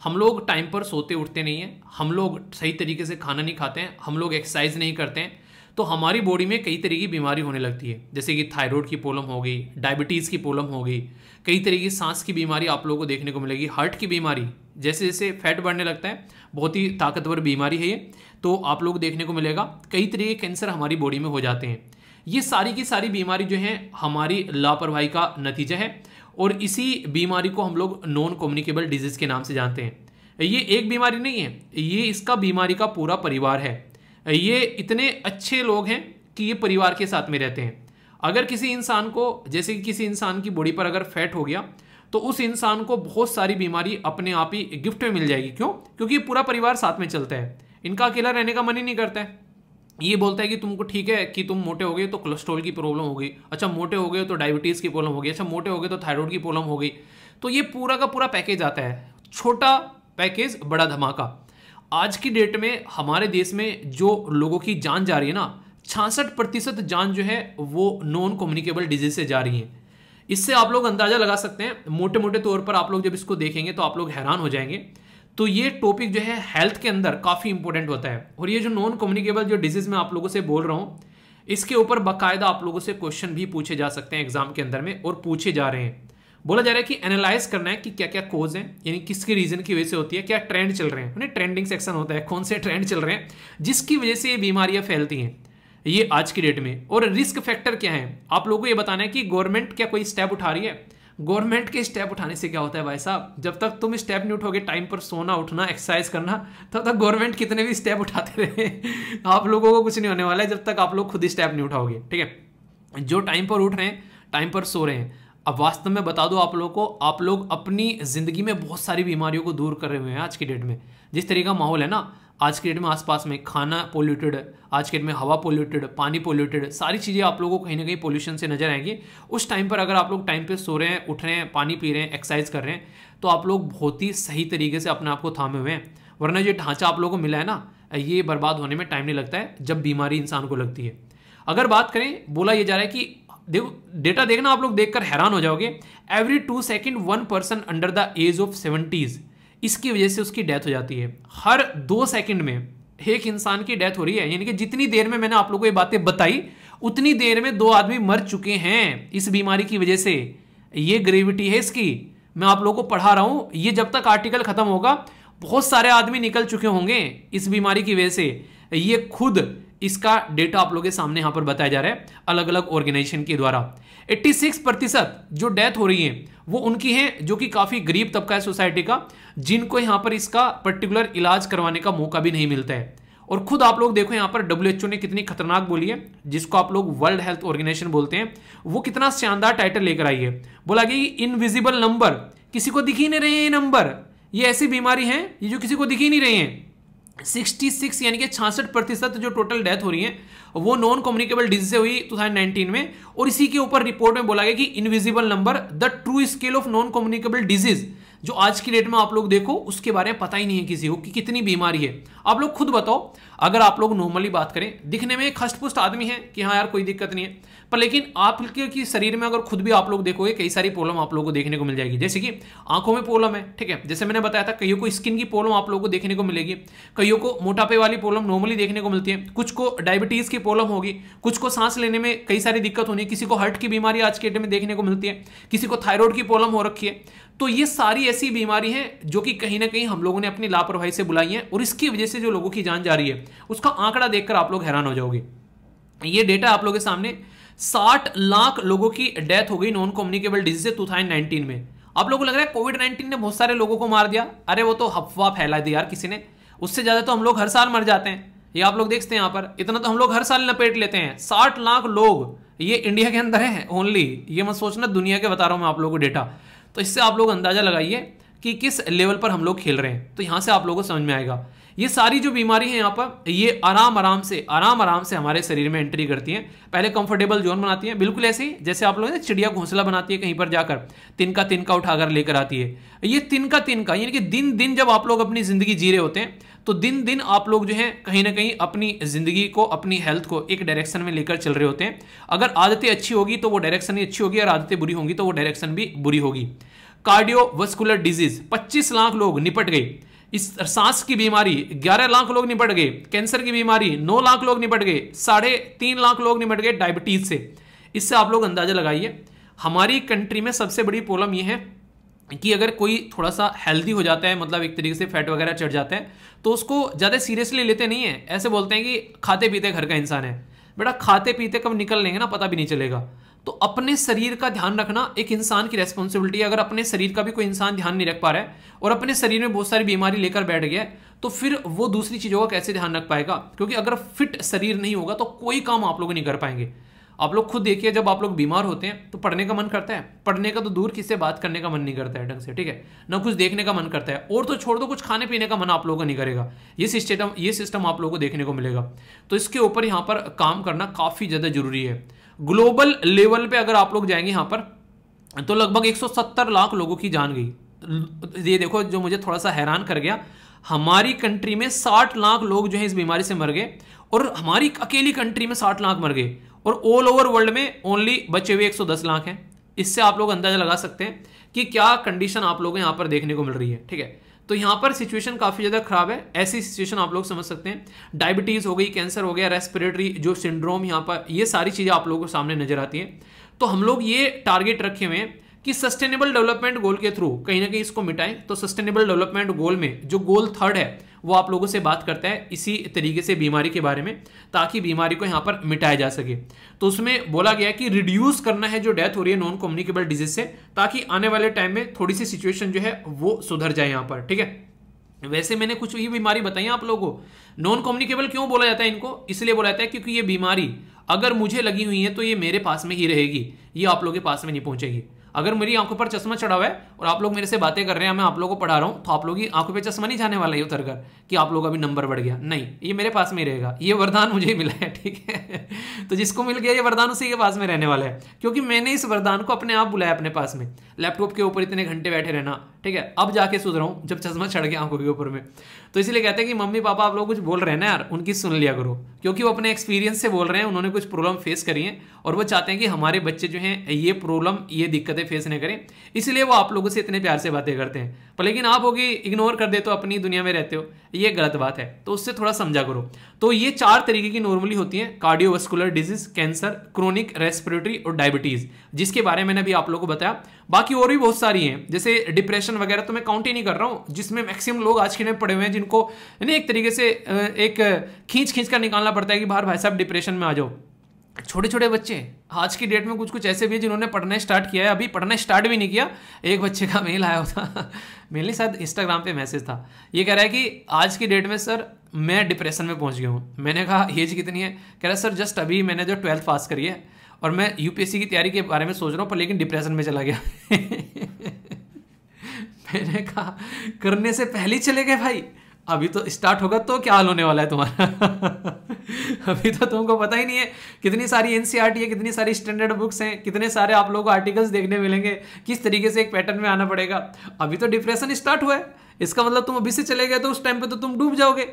हम लोग टाइम पर सोते उठते नहीं हैं हम लोग सही तरीके से खाना नहीं खाते हैं हम लोग एक्सरसाइज नहीं करते हैं तो हमारी बॉडी में कई तरह की बीमारी होने लगती है जैसे कि थायराइड की प्रॉब्लम हो गई डायबिटीज़ की प्रॉब्लम हो गई कई तरह की सांस की बीमारी आप लोगों को देखने को मिलेगी हार्ट की बीमारी जैसे जैसे फैट बढ़ने लगता है बहुत ही ताकतवर बीमारी है ये तो आप लोग देखने को मिलेगा कई तरह के कैंसर हमारी बॉडी में हो जाते हैं ये सारी की सारी बीमारी जो है हमारी लापरवाही का नतीजा है और इसी बीमारी को हम लोग नॉन कम्युनिकेबल डिजीज़ के नाम से जानते हैं ये एक बीमारी नहीं है ये इसका बीमारी का पूरा परिवार है ये इतने अच्छे लोग हैं कि ये परिवार के साथ में रहते हैं अगर किसी इंसान को जैसे कि किसी इंसान की बॉडी पर अगर फैट हो गया तो उस इंसान को बहुत सारी बीमारी अपने आप ही गिफ्ट में मिल जाएगी क्यों क्योंकि पूरा परिवार साथ में चलता है इनका अकेला रहने का मन ही नहीं करता है ये बोलता है कि तुमको ठीक है कि तुम मोटे हो गए तो कोलेस्ट्रॉल की प्रॉब्लम हो गई अच्छा मोटे हो गए तो डायबिटीज़ की प्रॉब्लम हो गई अच्छा मोटे हो गए तो थायराइड की प्रॉब्लम हो गई तो ये पूरा का पूरा पैकेज आता है छोटा पैकेज बड़ा धमाका आज की डेट में हमारे देश में जो लोगों की जान जा रही है ना छासठ प्रतिशत जान जो है वो नॉन कम्युनिकेबल डिजीज से जा रही है इससे आप लोग अंदाज़ा लगा सकते हैं मोटे मोटे तौर पर आप लोग जब इसको देखेंगे तो आप लोग हैरान हो जाएंगे तो ये टॉपिक जो है हेल्थ के अंदर काफ़ी इंपॉर्टेंट होता है और ये जो नॉन कम्युनिकेबल जो डिजीज़ मैं आप लोगों से बोल रहा हूं इसके ऊपर बाकायदा आप लोगों से क्वेश्चन भी पूछे जा सकते हैं एग्जाम के अंदर में और पूछे जा रहे हैं बोला जा रहा है कि एनालाइज करना है कि क्या क्या कोज है यानी किसके रीजन की वजह से होती है क्या ट्रेंड चल रहे हैं ट्रेंडिंग सेक्शन होता है कौन से ट्रेंड चल रहे हैं जिसकी वजह से ये बीमारियां फैलती हैं ये आज की डेट में और रिस्क फैक्टर क्या है आप लोगों को ये बताना है कि गवर्नमेंट क्या कोई स्टेप उठा रही है गवर्नमेंट के स्टेप उठाने से क्या होता है भाई साहब जब तक तुम स्टेप नहीं उठोगे टाइम पर सोना उठना एक्सरसाइज करना तब तक गवर्नमेंट कितने भी स्टेप उठाते रहे [laughs] आप लोगों को कुछ नहीं होने वाला है जब तक आप लोग खुद ही स्टेप नहीं उठाओगे ठीक है जो टाइम पर उठ रहे हैं टाइम पर सो रहे हैं अब वास्तव में बता दो आप लोगों को आप लोग अपनी ज़िंदगी में बहुत सारी बीमारियों को दूर कर रहे हुए हैं आज की डेट में जिस तरीके का माहौल है ना आज के डेट में आसपास में खाना पोल्यूटेड आज के डेट में हवा पोल्यूटेड पानी पोल्यूटेड सारी चीज़ें आप लोगों को कहीं ना कहीं पोल्यूशन से नजर आएंगी उस टाइम पर अगर आप लोग टाइम पे सो रहे हैं उठ रहे हैं पानी पी रहे हैं एक्सरसाइज कर रहे हैं तो आप लोग बहुत ही सही तरीके से अपने आप को थामे हुए हैं वरना ये ढांचा आप लोगों को मिला है ना ये बर्बाद होने में टाइम नहीं लगता है जब बीमारी इंसान को लगती है अगर बात करें बोला यह जा रहा है कि देखो डेटा देखना आप लोग देखकर हैरान हो जाओगे every two second one person under the age of seventies इसकी वजह से उसकी डेथ हो जाती है हर दो सेकंड में एक इंसान की डेथ हो रही है यानी कि जितनी देर में मैंने आप लोगों को ये बातें बताई उतनी देर में दो आदमी मर चुके हैं इस बीमारी की वजह से ये ग्रेविटी है इसकी मैं आप लोगों को पढ़ा रहा हूं ये जब तक आर्टिकल ख़त्म होगा बहुत सारे आदमी निकल चुके होंगे इस बीमारी की वजह से ये खुद इसका डेटा आप लोगों के सामने यहां पर बताया जा रहा है अलग अलग ऑर्गेनाइजेशन के द्वारा 86 प्रतिशत जो डेथ हो रही है वो उनकी है जो कि काफी गरीब तबका है सोसाइटी का जिनको यहां पर इसका पर्टिकुलर इलाज करवाने का मौका भी नहीं मिलता है और खुद आप लोग देखो यहां पर डब्ल्यू ने कितनी खतरनाक बोली है जिसको आप लोग वर्ल्ड हेल्थ ऑर्गेनाइजेशन बोलते हैं वो कितना शानदार टाइटल लेकर आई है बोला कि इनविजिबल नंबर किसी को दिख ही नहीं रहे ये नंबर ये ऐसी बीमारी है ये जो किसी को दिख ही नहीं रही है 66 यानी कि छियासठ प्रतिशत जो टोटल डेथ हो रही है वो नॉन कम्युनिकेबल डिजीज से हुई 2019 में और इसी के ऊपर रिपोर्ट में बोला गया कि invisible number the true scale of non communicable disease जो आज की डेट में आप लोग देखो उसके बारे में पता ही नहीं है किसी को कि कितनी बीमारी है आप लोग खुद बताओ अगर आप लोग नॉर्मली बात करें दिखने में खस्ट आदमी है कि हाँ यार कोई दिक्कत नहीं है पर लेकिन आपके की शरीर में अगर खुद भी आप लोग देखोगे कई सारी प्रॉब्लम आप लोग को देखने को मिल जाएगी जैसे कि आंखों में प्रॉब्लम है ठीक है जैसे मैंने बताया था कईयों को स्किन की प्रॉब्लम आप लोग को देखने को मिलेगी कईयों को मोटापे वाली प्रॉब्लम नॉर्मली देखने को मिलती है कुछ को डायबिटीज़ की प्रॉब्लम होगी कुछ को सांस लेने में कई सारी दिक्कत होनी किसी को हार्ट की बीमारी आज के डेट में देखने को मिलती है किसी को थायरॉयड की प्रॉब्लम हो रखी है तो ये सारी ऐसी बीमारी है जो कि कहीं ना कहीं हम लोगों ने अपनी लापरवाही से बुलाई है और इसकी वजह से जो लोगों की जान जा रही है उसका आंकड़ा देखकर आप लोग हैरान हो जाओगे ये डेटा आप लोगों के सामने साठ लाख लोगों की डेथ हो गई नॉन कम्युनिकेबल डिजीज से टू में आप लोगों को लग रहा है कोविड 19 ने बहुत सारे लोगों को मार दिया अरे वो तो हफवा फैला दिया यार किसी ने उससे ज़्यादा तो हम लोग हर साल मर जाते हैं ये आप लोग देखते हैं यहाँ पर इतना तो हम लोग हर साल लपेट लेते हैं साठ लाख लोग ये इंडिया के अंदर है ओनली ये मत सोचना दुनिया के बता रहा हूँ मैं आप लोगों को डेटा तो इससे आप लोग अंदाजा लगाइए कि किस लेवल पर हम लोग खेल रहे हैं तो यहाँ से आप लोगों को समझ में आएगा ये सारी जो बीमारी है यहाँ पर ये आराम आराम से आराम आराम से हमारे शरीर में एंट्री करती हैं पहले कंफर्टेबल जोन बनाती हैं बिल्कुल ऐसे ही जैसे आप लोग चिड़िया घोंसला बनाती है कहीं पर जाकर तिनका तिनका उठाकर लेकर आती है ये तिनका तिनका यानी कि दिन दिन जब आप लोग अपनी ज़िंदगी जी रहे होते हैं तो दिन दिन आप लोग जो है कहीं ना कहीं अपनी ज़िंदगी को अपनी हेल्थ को एक डायरेक्शन में लेकर चल रहे होते हैं अगर आदतें अच्छी होगी तो वो डायरेक्शन ही अच्छी होगी और आदतें बुरी होंगी तो वो डायरेक्शन भी बुरी होगी कार्डियोवस्कुलर डिजीज 25 लाख लोग निपट गए इस सांस की बीमारी 11 लाख लोग निपट गए कैंसर की बीमारी 9 लाख लोग निपट गए साढ़े तीन लाख लोग निपट गए डायबिटीज से इससे आप लोग अंदाजा लगाइए हमारी कंट्री में सबसे बड़ी प्रॉब्लम यह है कि अगर कोई थोड़ा सा हेल्दी हो जाता है मतलब एक तरीके से फैट वगैरह चढ़ जाता है तो उसको ज़्यादा सीरियसली लेते नहीं है ऐसे बोलते हैं कि खाते पीते घर का इंसान है बेटा खाते पीते कब निकल लेंगे ना पता भी नहीं चलेगा तो अपने शरीर का ध्यान रखना एक इंसान की रेस्पॉन्सिबिलिटी है अगर अपने शरीर का भी कोई इंसान ध्यान नहीं रख पा रहा है और अपने शरीर में बहुत सारी बीमारी लेकर बैठ गया है तो फिर वो दूसरी चीज़ों का कैसे ध्यान रख पाएगा क्योंकि अगर फिट शरीर नहीं होगा तो कोई काम आप लोग नहीं कर पाएंगे आप लोग खुद देखिए जब आप लोग बीमार होते हैं तो पढ़ने का मन करता है पढ़ने का तो दूर किससे बात करने का मन नहीं करता है ढंग से ठीक है ना कुछ देखने का मन करता है और तो छोड़ दो कुछ खाने पीने का मन आप लोगों का नहीं करेगा ये सिस्टम ये सिस्टम आप लोगों को देखने को मिलेगा तो इसके ऊपर यहाँ पर काम करना काफ़ी ज़्यादा जरूरी है ग्लोबल लेवल पे अगर आप लोग जाएंगे यहां पर तो लगभग 170 लाख लोगों की जान गई ये देखो जो मुझे थोड़ा सा हैरान कर गया हमारी कंट्री में 60 लाख लोग जो है इस बीमारी से मर गए और हमारी अकेली कंट्री में 60 लाख मर गए और ऑल ओवर वर्ल्ड में ओनली बचे हुए 110 लाख हैं इससे आप लोग अंदाजा लगा सकते हैं कि क्या कंडीशन आप लोगों को पर देखने को मिल रही है ठीक है तो यहाँ पर सिचुएशन काफ़ी ज़्यादा ख़राब है ऐसी सिचुएशन आप लोग समझ सकते हैं डायबिटीज़ हो गई कैंसर हो गया रेस्पिरेटरी जो सिंड्रोम यहाँ पर ये सारी चीज़ें आप लोगों को सामने नज़र आती हैं तो हम लोग ये टारगेट रखे हुए हैं कि सस्टेनेबल डेवलपमेंट गोल के थ्रू कहीं ना कहीं इसको मिटाएं तो सस्टेनेबल डेवलपमेंट गोल में जो गोल थर्ड है वो आप लोगों से बात करता है इसी तरीके से बीमारी के बारे में ताकि बीमारी को यहाँ पर मिटाया जा सके तो उसमें बोला गया कि रिड्यूस करना है जो डेथ हो रही है नॉन कम्युनिकेबल डिजीज से ताकि आने वाले टाइम में थोड़ी सी सिचुएशन जो है वो सुधर जाए यहाँ पर ठीक है वैसे मैंने कुछ ये बीमारी बताई आप लोगों को नॉन कम्युनिकेबल क्यों बोला जाता है इनको इसलिए बोला जाता है क्योंकि ये बीमारी अगर मुझे लगी हुई है तो ये मेरे पास में ही रहेगी ये आप लोगों के पास में नहीं पहुंचेगी अगर मेरी आंखों पर चश्मा चढ़ा हुआ है और आप लोग मेरे से बातें कर रहे हैं मैं आप लोगों को पढ़ा रहा हूँ तो आप लोग की आंखों पर चश्मा नहीं जाने वाला ये उतर कर कि आप लोग अभी नंबर बढ़ गया नहीं ये मेरे पास में रहेगा ये वरदान मुझे मिला है ठीक है [laughs] तो जिसको मिल गया ये वरदान उसी के पास में रहने वाला है क्योंकि मैंने इस वरदान को अपने आप बुलाया अपने पास में लैपटॉप के ऊपर इतने घंटे बैठे रहना ठीक है अब जाके सुधरा हूँ जब चश्मा चढ़ गया आंखों के ऊपर में तो इसलिए कहते हैं कि मम्मी पापा आप लोग कुछ बोल रहे हैं ना यार उनकी सुन लिया करो क्योंकि वो अपने एक्सपीरियंस से बोल रहे हैं उन्होंने कुछ प्रॉब्लम फेस करी है और वो चाहते हैं कि हमारे बच्चे जो हैं ये प्रॉब्लम ये दिक्कतें फेस नहीं करें इसलिए वो आप लोगों से इतने प्यार से बातें करते हैं पर लेकिन आप होगी इग्नोर कर देते हो अपनी दुनिया में रहते हो ये गलत बात है तो उससे थोड़ा समझा करो तो ये चार तरीके की नॉर्मली होती है cardiovascular disease cancer chronic respiratory और डायबिटीज़ जिसके बारे में मैंने अभी आप लोगों को बताया बाकी और भी बहुत सारी हैं जैसे डिप्रेशन वगैरह तो मैं काउंट ही नहीं कर रहा हूँ जिसमें मैक्सिमम लोग आज के टाइम पड़े हुए हैं जिनको यानी एक तरीके से एक खींच खींच कर निकालना पड़ता है कि बाहर भाई साहब डिप्रेशन में आ जाओ छोटे छोटे बच्चे आज की डेट में कुछ कुछ ऐसे भी हैं जिन्होंने पढ़ना स्टार्ट किया है अभी पढ़ना स्टार्ट भी नहीं किया एक बच्चे का मेल आया होता नहीं [laughs] शायद इंस्टाग्राम पे मैसेज था ये कह रहा है कि आज की डेट में सर मैं डिप्रेशन में पहुंच गया हूँ मैंने कहा एज कितनी है कह रहा है सर जस्ट अभी मैंने जो ट्वेल्थ पास करी है और मैं यूपीएससी की तैयारी के बारे में सोच रहा हूँ पर लेकिन डिप्रेशन में चला गया [laughs] मैंने कहा करने से पहले ही चले गए भाई अभी तो स्टार्ट होगा तो क्या हाल होने वाला है तुम्हारा [laughs] अभी तो तुमको पता ही नहीं है कितनी सारी एन e है कितनी सारी स्टैंडर्ड बुक्स हैं कितने सारे आप लोगों को आर्टिकल्स देखने मिलेंगे किस तरीके से एक पैटर्न में आना पड़ेगा अभी तो डिप्रेशन स्टार्ट हुआ है इसका मतलब तुम अभी से चले गए तो उस टाइम पे तो तुम डूब जाओगे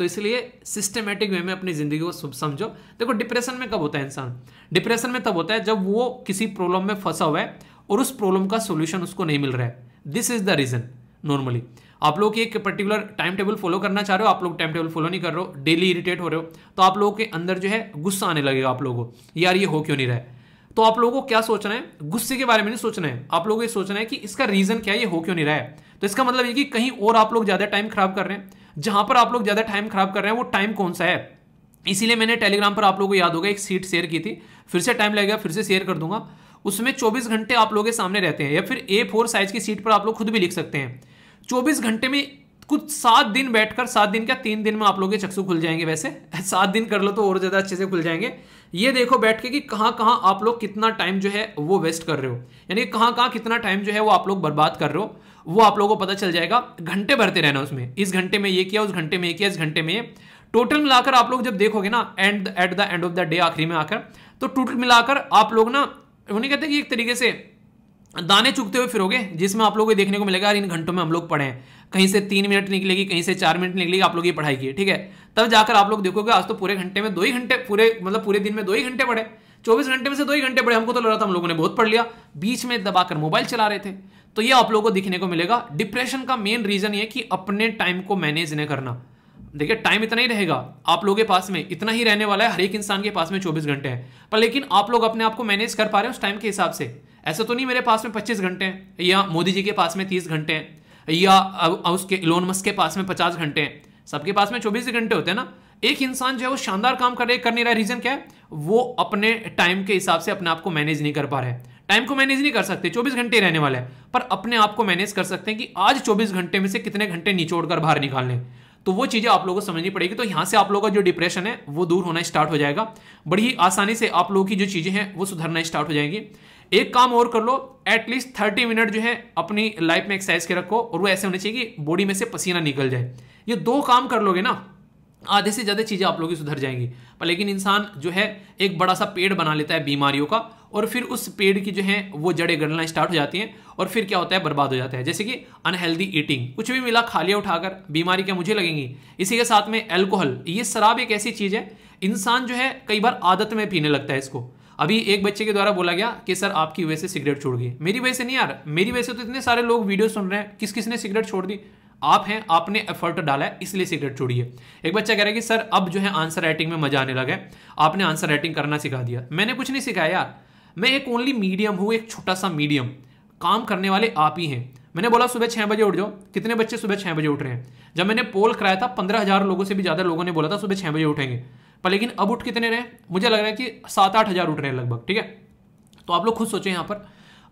तो इसलिए सिस्टमेटिक वे में अपनी ज़िंदगी को समझो देखो डिप्रेशन में कब होता है इंसान डिप्रेशन में तब होता है जब वो किसी प्रॉब्लम में फंसा हुआ है और उस प्रॉब्लम का सोल्यूशन उसको नहीं मिल रहा है this is the reason normally आप लोग एक पर्टिकुलर टाइम टेबल फॉलो करना चाह रहे हो आप लोग टाइम टेबल फॉलो नहीं कर रहे हो डेली इरिटेट हो रहे हो तो आप लोगों के अंदर जो है गुस्सा आने लगेगा आप लोगों को यार ये हो क्यों नहीं रहा है तो आप लोगों को क्या सोचना है गुस्से के बारे में नहीं सोचना है आप लोगों को ये सोचना है कि इसका रीज़न क्या है ये हो क्यों नहीं रहा है तो इसका मतलब ये कि कहीं और आप लोग ज़्यादा टाइम खराब कर रहे हैं जहां पर आप लोग ज्यादा टाइम खराब कर रहे हैं वो टाइम कौन सा है इसीलिए मैंने टेलीग्राम पर आप लोगों को याद होगा एक सीट शेयर की थी फिर से टाइम लगेगा फिर से शेयर कर दूंगा उसमें 24 घंटे आप लोगों के सामने रहते हैं या फिर ए फोर साइज की सीट पर आप लोग खुद भी लिख सकते हैं 24 घंटे में कुछ सात दिन बैठकर सात दिन क्या तीन दिन में आप लोगों के चक्षु खुल जाएंगे वैसे [laughs] सात दिन कर लो तो और ज़्यादा अच्छे से खुल जाएंगे ये देखो बैठ के कि कहाँ कहाँ आप लोग कितना टाइम जो है वो वेस्ट कर रहे हो यानी कहाँ कहाँ कितना टाइम जो है वो आप लोग बर्बाद कर रहे हो वो आप लोगों को पता चल जाएगा घंटे भरते रहना उसमें इस घंटे में ये किया उस घंटे में ये किया इस घंटे में ये टोटल मिलाकर आप लोग जब देखोगे ना and at the end of the day आखिरी में आकर तो टोटल मिलाकर आप लोग ना उन्हें कहते हैं कि एक तरीके से दाने चुगते हुए फिरोगे जिसमें आप लोगों को देखने को मिलेगा यार इन घंटों में हम लोग पढ़े हैं कहीं से तीन मिनट निकलेगी कहीं से चार मिनट निकलेगी आप लोग ये पढ़ाई की ठीक है तब जाकर आप लोग देखोगे आज तो पूरे घंटे में दो ही घंटे पूरे मतलब पूरे दिन में दो ही घंटे पढ़े चौबीस घंटे में से दो ही घंटे पढ़े हमको तो लग रहा था हम लोगों ने बहुत पढ़ लिया बीच में दबाकर मोबाइल चला रहे थे तो ये आप लोगों को दिखने को मिलेगा डिप्रेशन का मेन रीजन ये कि अपने टाइम को मैनेज नहीं करना देखिए टाइम इतना ही रहेगा आप लोगों के पास में इतना ही रहने वाला है हर एक इंसान के पास में 24 घंटे हैं पर लेकिन आप लोग अपने आप को मैनेज कर पा रहे हैं उस टाइम के हिसाब से ऐसा तो नहीं मेरे पास में 25 घंटे हैं या मोदी जी के पास में 30 घंटे हैं या उसके इलोन मस्क के पास में पचास घंटे हैं सबके पास में चौबीस घंटे होते हैं ना एक इंसान जो है वो शानदार काम कर रहे कर नहीं रहा रीज़न क्या है वो अपने टाइम के हिसाब से अपने आप को मैनेज नहीं कर पा रहे टाइम को मैनेज नहीं कर सकते 24 घंटे रहने वाले हैं पर अपने आप को मैनेज कर सकते हैं कि आज 24 घंटे में से कितने घंटे निचोड़ कर बाहर निकाल लें तो वो चीज़ें आप लोगों को समझनी पड़ेगी तो यहां से आप लोगों का जो डिप्रेशन है वो दूर होना स्टार्ट हो जाएगा बड़ी आसानी से आप लोगों की जो चीज़ें हैं वो सुधरना स्टार्ट हो जाएंगी एक काम और कर लो एटलीस्ट थर्टी मिनट जो है अपनी लाइफ में एक्सरसाइज के रखो और वो ऐसे होने चाहिए कि बॉडी में से पसीना निकल जाए ये दो काम कर लोगे ना आधे से ज़्यादा चीज़ें आप लोग की सुधर जाएंगी पर लेकिन इंसान जो है एक बड़ा सा पेड़ बना लेता है बीमारियों का और फिर उस पेड़ की जो है वो जड़ें गड़ना स्टार्ट हो जाती हैं और फिर क्या होता है बर्बाद हो जाता है जैसे कि अनहेल्दी ईटिंग कुछ भी मिला खा लिया उठाकर बीमारी क्या मुझे लगेंगी इसी के साथ में एल्कोहल ये शराब एक ऐसी चीज़ है इंसान जो है कई बार आदत में पीने लगता है इसको अभी एक बच्चे के द्वारा बोला गया कि सर आपकी वजह से सिगरेट छोड़ गई मेरी वजह से नहीं यार मेरी वजह से तो इतने सारे लोग वीडियो सुन रहे हैं किस किसने सिगरेट छोड़ दी आप हैं आपने एफर्ट डाला है इसलिए सिगरेट छोड़िए एक बच्चा कह रहा है कि सर अब जो है आंसर राइटिंग में मजा आने लगा है आपने आंसर राइटिंग करना सिखा दिया मैंने कुछ नहीं सिखाया यार मैं एक ओनली मीडियम हूँ एक छोटा सा मीडियम काम करने वाले आप ही हैं मैंने बोला सुबह छह बजे उठ जाओ कितने बच्चे सुबह छह बजे उठ रहे हैं जब मैंने पोल कराया था पंद्रह हज़ार लोगों से भी ज़्यादा लोगों ने बोला था सुबह छह बजे उठेंगे पर लेकिन अब उठ कितने रहे मुझे लग रहा है कि सात आठ हज़ार उठ रहे हैं लगभग ठीक है तो आप लोग खुद सोचें यहां पर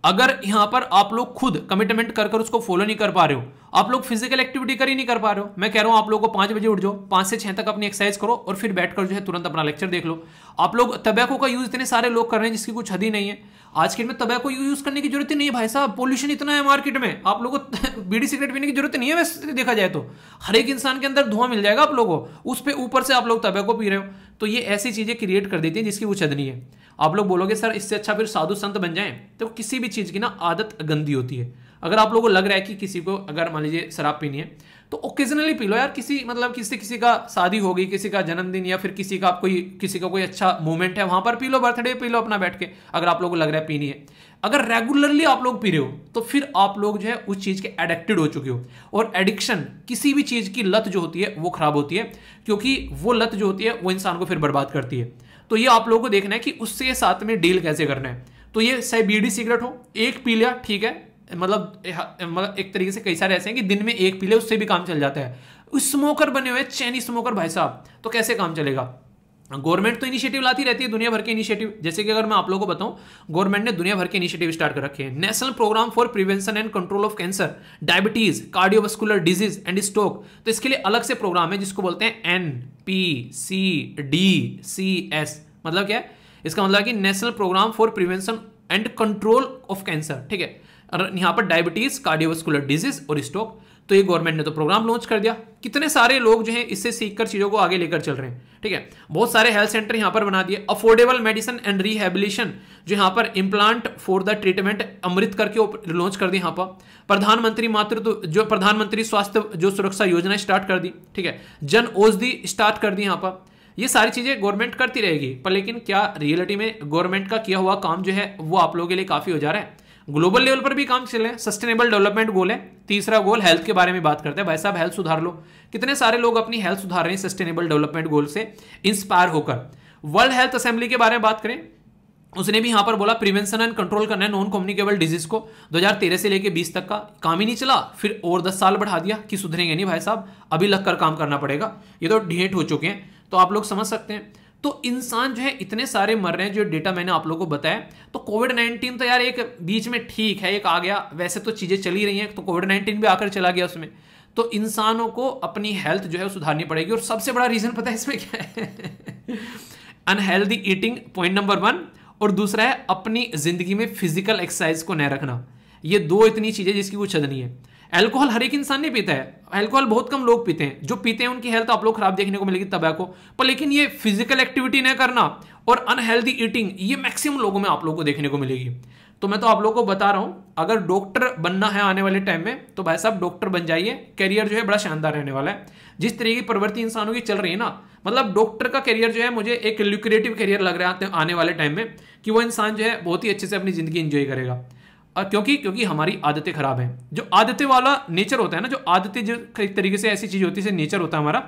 अगर यहां पर आप लोग खुद कमिटमेंट कर कर उसको फॉलो नहीं कर पा रहे हो आप लोग फिजिकल एक्टिविटी कर ही नहीं कर पा रहे हो मैं कह रहा हूं आप लोगों को पांच बजे उठ जाओ पांच से छह तक अपनी एक्सरसाइज करो और फिर बैठकर जो है तुरंत अपना लेक्चर देख लो आप लोग तबैको का यूज़ इतने सारे लोग कर रहे हैं जिसकी कुछ हद ही नहीं है आज के में तबैको यूज करने की जरूरत ही नहीं है भाई साहब पोल्यूशन इतना है मार्केट में आप लोगों को [laughs] बीड़ी सिगरेट पीने की जरूरत नहीं है वैसे देखा जाए तो हर एक इंसान के अंदर धुआं मिल जाएगा आप लोगों को उस पर ऊपर से आप लोग तबैको पी रहे हो तो ये ऐसी चीज़ें क्रिएट कर देती हैं जिसकी वो चदनी है आप लोग बोलोगे सर इससे अच्छा फिर साधु संत बन जाए तो किसी भी चीज़ की ना आदत गंदी होती है अगर आप लोगों को लग रहा है कि किसी को अगर मान लीजिए शराब पीनी है तो ओकेजनली पी लो यार किसी मतलब किसी किसी का शादी हो गई किसी का जन्मदिन या फिर किसी का कोई किसी का कोई अच्छा मोमेंट है वहां पर पी लो बर्थडे पी लो अपना बैठ के अगर आप लोगों को लग रहा है पीनी है अगर रेगुलरली आप लोग पी रहे हो तो फिर आप लोग जो है उस चीज़ के एडिक्टेड हो चुके हो और एडिक्शन किसी भी चीज़ की लत जो होती है वो खराब होती है क्योंकि वो लत जो होती है वो इंसान को फिर बर्बाद करती है तो ये आप लोगों को देखना है कि उससे साथ में डील कैसे करना है तो ये बी बीड़ी सिगरेट हो एक पी लिया ठीक है मतलब मतलब एक तरीके से कई सारे ऐसे हैं कि दिन में एक पी ले उससे भी काम चल जाता है स्मोकर बने हुए चैनी स्मोकर भाई साहब तो कैसे काम चलेगा गवर्नमेंट तो इनिशिएटिव लाती रहती है दुनिया भर के इनिशिएटिव जैसे कि अगर मैं आप लोगों को बताऊं गवर्नमेंट ने दुनिया भर के इनिशिएटिव स्टार्ट कर रखे हैं national programme for prevention and control of cancer diabetes cardiovascular disease and stroke तो इसके लिए अलग से प्रोग्राम है जिसको बोलते हैं N P C D C S मतलब क्या है इसका मतलब कि national programme for prevention and control of cancer ठीक है यहां पर डायबिटीज़ कार्डियोवास्कुलर डिजीज और स्ट्रोक तो ये गवर्नमेंट ने तो प्रोग्राम लॉन्च कर दिया कितने सारे लोग जो है इससे सीखकर चीज़ों को आगे लेकर चल रहे हैं ठीक है बहुत सारे हेल्थ सेंटर यहाँ पर बना दिए अफोर्डेबल मेडिसिन एंड रिहेबिलेशन जो यहां पर implant for the treatment Amrit करके लॉन्च कर दी यहाँ पर प्रधानमंत्री मातृत्व जो प्रधानमंत्री स्वास्थ्य जो सुरक्षा योजना स्टार्ट कर दी ठीक है जन औषधि स्टार्ट कर दी यहाँ पर ये सारी चीज़ें गवर्नमेंट करती रहेगी पर लेकिन क्या रियलिटी में गवर्नमेंट का किया हुआ काम जो है वो आप लोगों के लिए काफ़ी हो जा रहा है ग्लोबल लेवल पर भी काम चल रहे हैं सस्टेनेबल डेवलपमेंट गोल है तीसरा गोल हेल्थ के बारे में बात करते हैं भाई साहब हेल्थ सुधार लो कितने सारे लोग अपनी हेल्थ सुधार रहे हैं सस्टेनेबल डेवलपमेंट गोल से इंस्पायर होकर वर्ल्ड हेल्थ असेंबली के बारे में बात करें उसने भी यहां पर बोला प्रिवेंशन एंड कंट्रोल करना है नॉन कम्युनिकेबल डिजीज को 2013 से लेके 20 तक का काम ही नहीं चला फिर और 10 साल बढ़ा दिया कि सुधरेंगे नहीं भाई साहब अभी लगकर काम करना पड़ेगा ये तो ढेंट हो चुके हैं तो आप लोग समझ सकते हैं तो इंसान जो है इतने सारे मर रहे हैं जो डेटा मैंने आप लोगों को बताया तो कोविड नाइनटीन तो यार एक बीच में ठीक है एक आ गया वैसे तो चीज़ें चली रही हैं तो कोविड नाइन्टीन भी आकर चला गया उसमें तो इंसानों को अपनी हेल्थ जो है सुधारनी पड़ेगी और सबसे बड़ा रीज़न पता है इसमें क्या है unhealthy eating point number one और दूसरा है अपनी ज़िंदगी में फिजिकल एक्सरसाइज को न रखना ये दो इतनी चीज़ें जिसकी कुछ हद नहीं है एल्कोहल हर एक इंसान नहीं पीता है एल्कोहल बहुत कम लोग पीते हैं जो पीते हैं उनकी हेल्थ आप लोग खराब देखने को मिलेगी तबैको पर लेकिन ये फिजिकल एक्टिविटी ना करना और अनहेल्दी ईटिंग ये मैक्सिमम लोगों में आप लोगों को देखने को मिलेगी तो मैं तो आप लोगों को बता रहा हूँ अगर डॉक्टर बनना है आने वाले टाइम में तो भाई साहब डॉक्टर बन जाइए करियर जो है बड़ा शानदार रहने वाला है जिस तरीके की प्रवृत्ति इंसानों की चल रही है ना मतलब डॉक्टर का करियर जो है मुझे एक ल्यूक्रेटिव करियर लग रहा है आने वाले टाइम में कि वो इंसान जो है बहुत ही अच्छे से अपनी जिंदगी इंजॉय करेगा क्योंकि क्योंकि हमारी आदतें खराब हैं जो आदतें वाला नेचर होता है ना जो आदतें जो एक तरीके से ऐसी चीज़ होती है नेचर होता है हमारा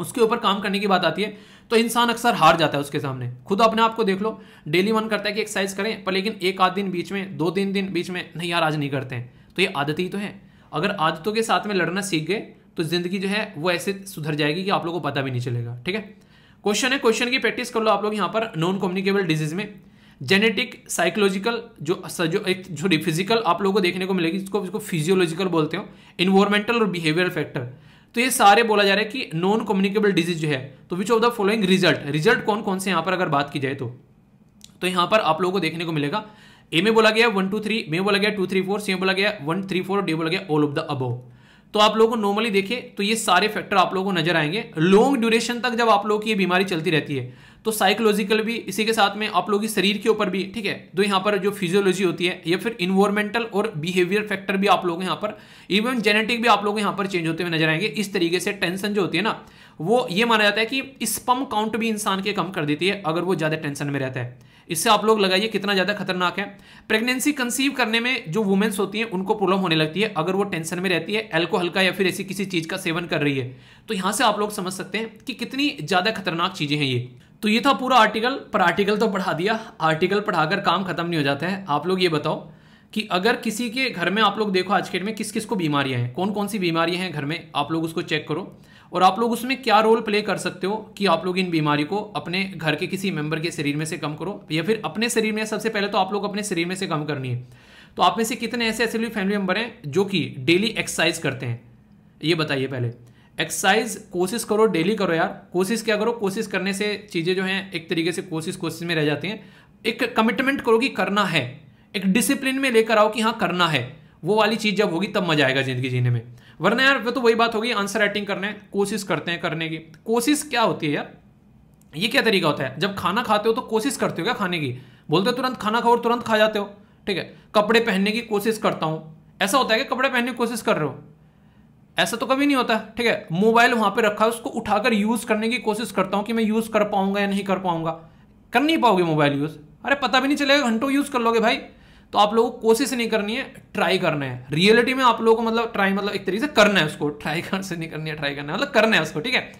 उसके ऊपर काम करने की बात आती है तो इंसान अक्सर हार जाता है उसके सामने खुद अपने आप को देख लो डेली मन करता है कि एक्सरसाइज करें पर लेकिन एक आध दिन बीच में दो तीन दिन बीच में नहीं यार आज नहीं करते हैं तो ये आदत ही तो है अगर आदतों के साथ में लड़ना सीख गए तो ज़िंदगी जो है वो ऐसे सुधर जाएगी कि आप लोगों को पता भी नहीं चलेगा ठीक है क्वेश्चन है क्वेश्चन की प्रैक्टिस कर लो आप लोग यहाँ पर नॉन कम्युनिकेबल डिजीज़ में जेनेटिक साइकोलॉजिकल जो जो एक सॉरी फिजिकल आप लोगों को देखने को मिलेगी जिसको इसको फिजियोलॉजिकल बोलते हो इन्वायरमेंटल और बिहेवियर फैक्टर तो ये सारे बोला जा रहा है कि नॉन कम्युनिकेबल डिजीज जो है तो which of the following result result कौन कौन से यहाँ पर अगर बात की जाए तो तो यहाँ पर आप लोगों को देखने को मिलेगा ए में बोला गया वन टू थ्री में बोला गया टू थ्री फोर सी में बोला गया वन थ्री फोर डी बोला गया ऑल ऑफ द अबो तो आप लोगों को नॉर्मली देखें तो ये सारे फैक्टर आप लोगों को नजर आएंगे लॉन्ग ड्यूरेशन तक जब आप लोगों की ये बीमारी चलती रहती है तो साइकोलॉजिकल भी इसी के साथ में आप लोगों के शरीर के ऊपर भी ठीक है तो यहाँ पर जो फिजियोलॉजी होती है या फिर इन्वायरमेंटल और बिहेवियर फैक्टर भी आप लोग यहाँ पर इवन जेनेटिक भी आप लोग यहाँ पर चेंज होते हुए नजर आएंगे इस तरीके से टेंशन जो होती है ना वो ये माना जाता है कि स्पम काउंट भी इंसान के कम कर देती है अगर वो ज़्यादा टेंशन में रहता है इससे आप लोग लगाइए कितना ज़्यादा खतरनाक है प्रेगनेंसी कंसीव करने में जो वुमेन्स होती हैं उनको प्रॉब्लम होने लगती है अगर वो टेंशन में रहती है एल्कोहल का या फिर ऐसी किसी चीज़ का सेवन कर रही है तो यहाँ से आप लोग समझ सकते हैं कि कितनी ज़्यादा खतरनाक चीज़ें हैं ये तो ये था पूरा आर्टिकल पर आर्टिकल तो पढ़ा दिया आर्टिकल पढ़ाकर काम खत्म नहीं हो जाता है आप लोग ये बताओ कि अगर किसी के घर में आप लोग देखो आज के डेट में किस किस को बीमारियां हैं कौन कौन सी बीमारियां हैं घर में आप लोग उसको चेक करो और आप लोग उसमें क्या रोल प्ले कर सकते हो कि आप लोग इन बीमारी को अपने घर के किसी मेंबर के शरीर में से कम करो या फिर अपने शरीर में सबसे पहले तो आप लोग अपने शरीर में से कम करनी है तो आप में से कितने ऐसे ऐसे फैमिली मेंबर हैं जो कि डेली एक्सरसाइज करते हैं ये बताइए पहले एक्सरसाइज कोशिश करो डेली करो यार कोशिश क्या करो कोशिश करने से चीज़ें जो हैं एक तरीके से कोशिश कोशिश में रह जाती हैं एक कमिटमेंट करो कि करना है एक डिसिप्लिन में लेकर आओ कि हाँ करना है वो वाली चीज़ जब होगी तब मजा आएगा जिंदगी जीने में वरना यार वो तो वही बात होगी आंसर राइटिंग करने कोशिश करते हैं करने की कोशिश क्या होती है यार ये क्या तरीका होता है जब खाना खाते हो तो कोशिश करते हो क्या खाने की बोलते हो तुरंत खाना खाओ और तुरंत खा जाते हो ठीक है कपड़े पहनने की कोशिश करता हूँ ऐसा होता है कि कपड़े पहनने की कोशिश कर रहे हो ऐसा तो कभी नहीं होता ठीक है मोबाइल वहां पे रखा है उसको उठाकर यूज करने की कोशिश करता हूं कि मैं यूज कर पाऊंगा या नहीं कर पाऊंगा कर नहीं पाओगे मोबाइल यूज अरे पता भी नहीं चलेगा घंटों यूज कर लोगे भाई तो आप लोगों को कोशिश नहीं करनी है ट्राई करना है रियलिटी में आप लोगों को मतलब ट्राई मतलब एक तरीके से करना है उसको ट्राई [laughs] कर से नहीं करनी है ट्राई करना है मतलब करना है उसको ठीक है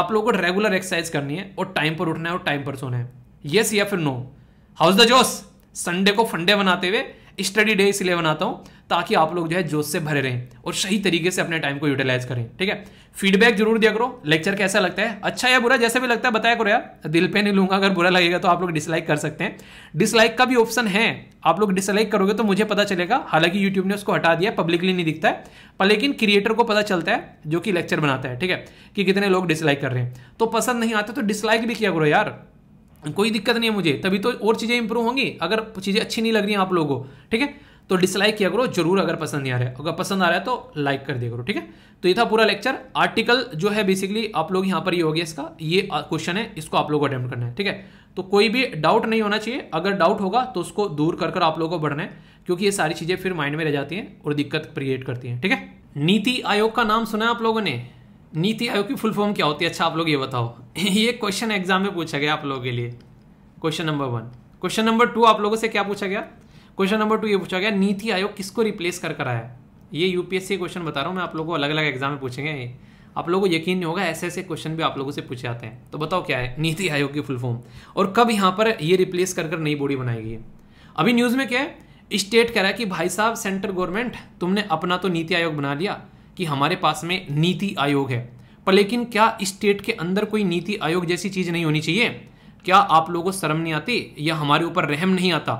आप लोगों को रेगुलर एक्सरसाइज करनी है और टाइम पर उठना है और टाइम पर सोना है ये या फिर नो हाउस द जोस संडे को फंडे बनाते हुए स्टडी डे इसलिए बनाता हूं ताकि आप लोग जो है जोश से भरे रहें और सही तरीके से अपने टाइम को यूटिलाइज करें ठीक है फीडबैक जरूर दिया करो लेक्चर कैसा लगता है अच्छा या बुरा जैसे भी लगता है बताया करो यार दिल पे नहीं लूंगा अगर बुरा लगेगा तो आप लोग डिसलाइक कर सकते हैं डिसलाइक का भी ऑप्शन है आप लोग डिसलाइक करोगे तो मुझे पता चलेगा हालांकि यूट्यूब ने उसको हटा दिया पब्लिकली नहीं दिखता है पर लेकिन क्रिएटर को पता चलता है जो कि लेक्चर बनाता है ठीक है कि कितने लोग डिसलाइक कर रहे हैं तो पसंद नहीं आते तो डिसलाइक भी किया करो यार कोई दिक्कत नहीं है मुझे तभी तो और चीज़ें इंप्रूव होंगी अगर चीज़ें अच्छी नहीं लग रही हैं आप लोगों को ठीक है तो डिसलाइक किया करो जरूर अगर पसंद नहीं आ रहा है अगर पसंद आ रहा है तो लाइक कर दिया करो ठीक है तो ये था पूरा लेक्चर आर्टिकल जो है बेसिकली आप लोग यहाँ पर ये हो गया इसका ये क्वेश्चन है इसको आप लोग को अटैम्प्ट करना है ठीक है तो कोई भी डाउट नहीं होना चाहिए अगर डाउट होगा तो उसको दूर कर कर आप लोगों को बढ़ना है क्योंकि ये सारी चीज़ें फिर माइंड में रह जाती हैं और दिक्कत क्रिएट करती हैं ठीक है नीति आयोग का नाम सुना है आप लोगों ने नीति आयोग की फुल फॉर्म क्या होती है अच्छा आप लोग ये बताओ [laughs] ये क्वेश्चन एग्जाम में पूछा गया आप लोगों के लिए question number one question number two आप लोगों से क्या पूछा गया क्वेश्चन नंबर टू ये पूछा गया नीति आयोग किसको रिप्लेस कर कर आया ये यूपीएससी क्वेश्चन बता रहा हूँ मैं आप लोगों को अलग अलग एग्जाम में पूछेंगे ये आप लोगों को यकीन नहीं होगा ऐसे ऐसे क्वेश्चन भी आप लोगों से पूछे जाते हैं तो बताओ क्या है नीति आयोग की फुल फॉर्म और कब यहाँ पर ये रिप्लेस कर कर नई बॉडी बनाई गई है अभी न्यूज़ में क्या है स्टेट कह रहा है कि भाई साहब सेंट्रल गवर्नमेंट तुमने अपना तो नीति आयोग बना लिया कि हमारे पास में नीति आयोग है पर लेकिन क्या स्टेट के अंदर कोई नीति आयोग जैसी चीज़ नहीं होनी चाहिए क्या आप लोगों को शर्म नहीं आती या हमारे ऊपर रहम नहीं आता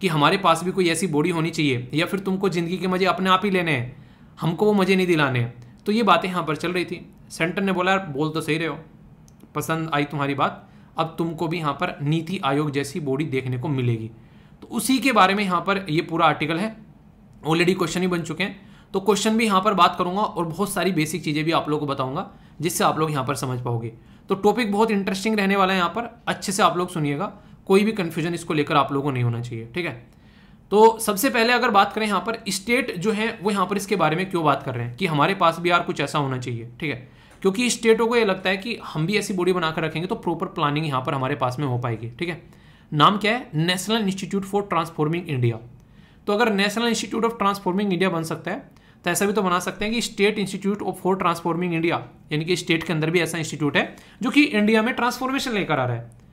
कि हमारे पास भी कोई ऐसी बॉडी होनी चाहिए या फिर तुमको ज़िंदगी के मज़े अपने आप ही लेने हैं हमको वो मज़े नहीं दिलाने तो ये बातें यहाँ पर चल रही थी सेंटर ने बोला यार बोल तो सही रहे हो पसंद आई तुम्हारी बात अब तुमको भी यहाँ पर नीति आयोग जैसी बॉडी देखने को मिलेगी तो उसी के बारे में यहाँ पर ये पूरा आर्टिकल है ऑलरेडी क्वेश्चन ही बन चुके हैं तो क्वेश्चन भी यहाँ पर बात करूंगा और बहुत सारी बेसिक चीज़ें भी आप लोग को बताऊंगा जिससे आप लोग यहाँ पर समझ पाओगे तो टॉपिक बहुत इंटरेस्टिंग रहने वाला है यहाँ पर अच्छे से आप लोग सुनिएगा कोई भी कन्फ्यूजन इसको लेकर आप लोगों को नहीं होना चाहिए ठीक है तो सबसे पहले अगर बात करें यहाँ पर स्टेट जो है वो यहाँ पर इसके बारे में क्यों बात कर रहे हैं कि हमारे पास भी यार कुछ ऐसा होना चाहिए ठीक है क्योंकि स्टेटों को ये लगता है कि हम भी ऐसी बॉडी बनाकर रखेंगे तो प्रॉपर प्लानिंग यहाँ पर हमारे पास में हो पाएगी ठीक है नाम क्या है national institute for transforming India तो अगर national institute of transforming India बन सकता है तो ऐसा भी तो बना सकते हैं कि state institute of for transforming India यानी कि स्टेट के अंदर भी ऐसा इंस्टीट्यूट है जो कि इंडिया में ट्रांसफॉर्मेशन लेकर आ रहा है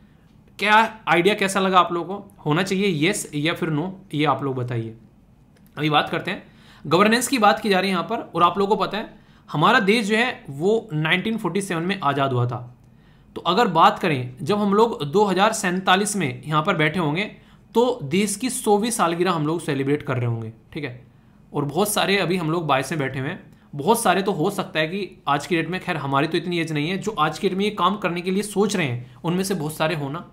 क्या आइडिया कैसा लगा आप लोगों को होना चाहिए येस या फिर नो ये आप लोग बताइए अभी बात करते हैं गवर्नेंस की बात की जा रही है यहाँ पर और आप लोगों को पता है हमारा देश जो है वो 1947 में आज़ाद हुआ था तो अगर बात करें जब हम लोग दो में यहाँ पर बैठे होंगे तो देश की सौवीं सालगिरह हम लोग सेलिब्रेट कर रहे होंगे ठीक है और बहुत सारे अभी हम लोग बाईस में बैठे हुए हैं बहुत सारे तो हो सकता है कि आज की डेट में खैर हमारी तो इतनी एज नहीं है जो आज की डेट में ये काम करने के लिए सोच रहे हैं उनमें से बहुत सारे होना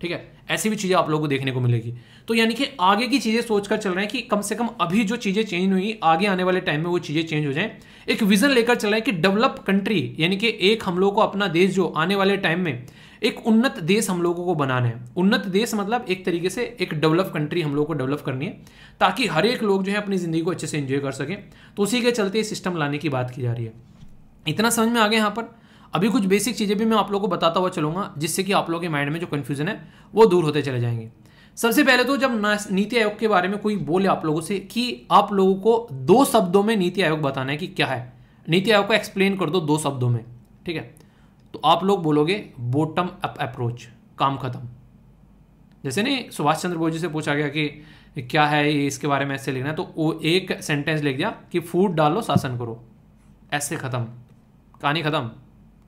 ठीक है ऐसी भी चीज़ें आप लोगों को देखने को मिलेगी तो यानी कि आगे की चीज़ें सोचकर चल रहे हैं कि कम से कम अभी जो चीज़ें चेंज हुई आगे आने वाले टाइम में वो चीज़ें चेंज हो जाएं एक विज़न लेकर चल रहे हैं कि डेवलप कंट्री यानी कि एक हम लोग को अपना देश जो आने वाले टाइम में एक उन्नत देश हम लोगों को बनाना है उन्नत देश मतलब एक तरीके से एक डेवलप कंट्री हम लोग को डेवलप करनी है ताकि हर एक लोग जो है अपनी ज़िंदगी को अच्छे से एंजॉय कर सकें तो उसी के चलते सिस्टम लाने की बात की जा रही है इतना समझ में आ गया यहाँ पर अभी कुछ बेसिक चीज़ें भी मैं आप लोगों को बताता हुआ चलूँगा जिससे कि आप लोगों के माइंड में जो कन्फ्यूज़न है वो दूर होते चले जाएंगे सबसे पहले तो जब नीति आयोग के बारे में कोई बोले आप लोगों से कि आप लोगों को दो शब्दों में नीति आयोग बताना है कि क्या है नीति आयोग को एक्सप्लेन कर दो दो शब्दों में ठीक है तो आप लोग बोलोगे बॉटम अप अप्रोच काम खत्म जैसे नहीं सुभाष चंद्र बोस जी से पूछा गया कि क्या है ये इसके बारे में ऐसे लिखना है तो वो एक सेंटेंस लिख दिया कि फूड डालो शासन करो ऐसे ख़त्म कहानी ख़त्म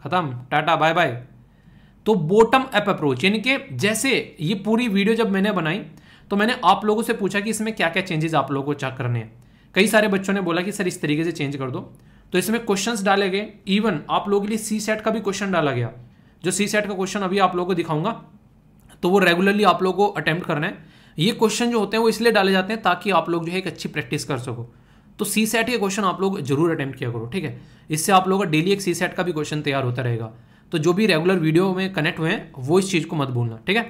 खत्म टाटा बाय बाय तो बॉटम अप अप्रोच यानी कि जैसे ये पूरी वीडियो जब मैंने बनाई तो मैंने आप लोगों से पूछा कि इसमें क्या क्या चेंजेस आप लोगों को चेक करने हैं कई सारे बच्चों ने बोला कि सर इस तरीके से चेंज कर दो तो इसमें क्वेश्चन डाले गए इवन आप लोगों के लिए सी सेट का भी क्वेश्चन डाला गया जो सी सेट का क्वेश्चन अभी आप लोगों को दिखाऊंगा तो वो रेगुलरली आप लोगों को अटैम्प्ट करना है ये क्वेश्चन जो होते हैं वो इसलिए डाले जाते हैं ताकि आप लोग जो है एक अच्छी प्रैक्टिस कर सको तो सी सेट के क्वेश्चन आप लोग जरूर अटैम्प्ट किया करो ठीक है इससे आप लोगों का डेली एक सी सेट का भी क्वेश्चन तैयार होता रहेगा तो जो भी रेगुलर वीडियो में कनेक्ट हुए हैं वो इस चीज़ को मत भूलना ठीक है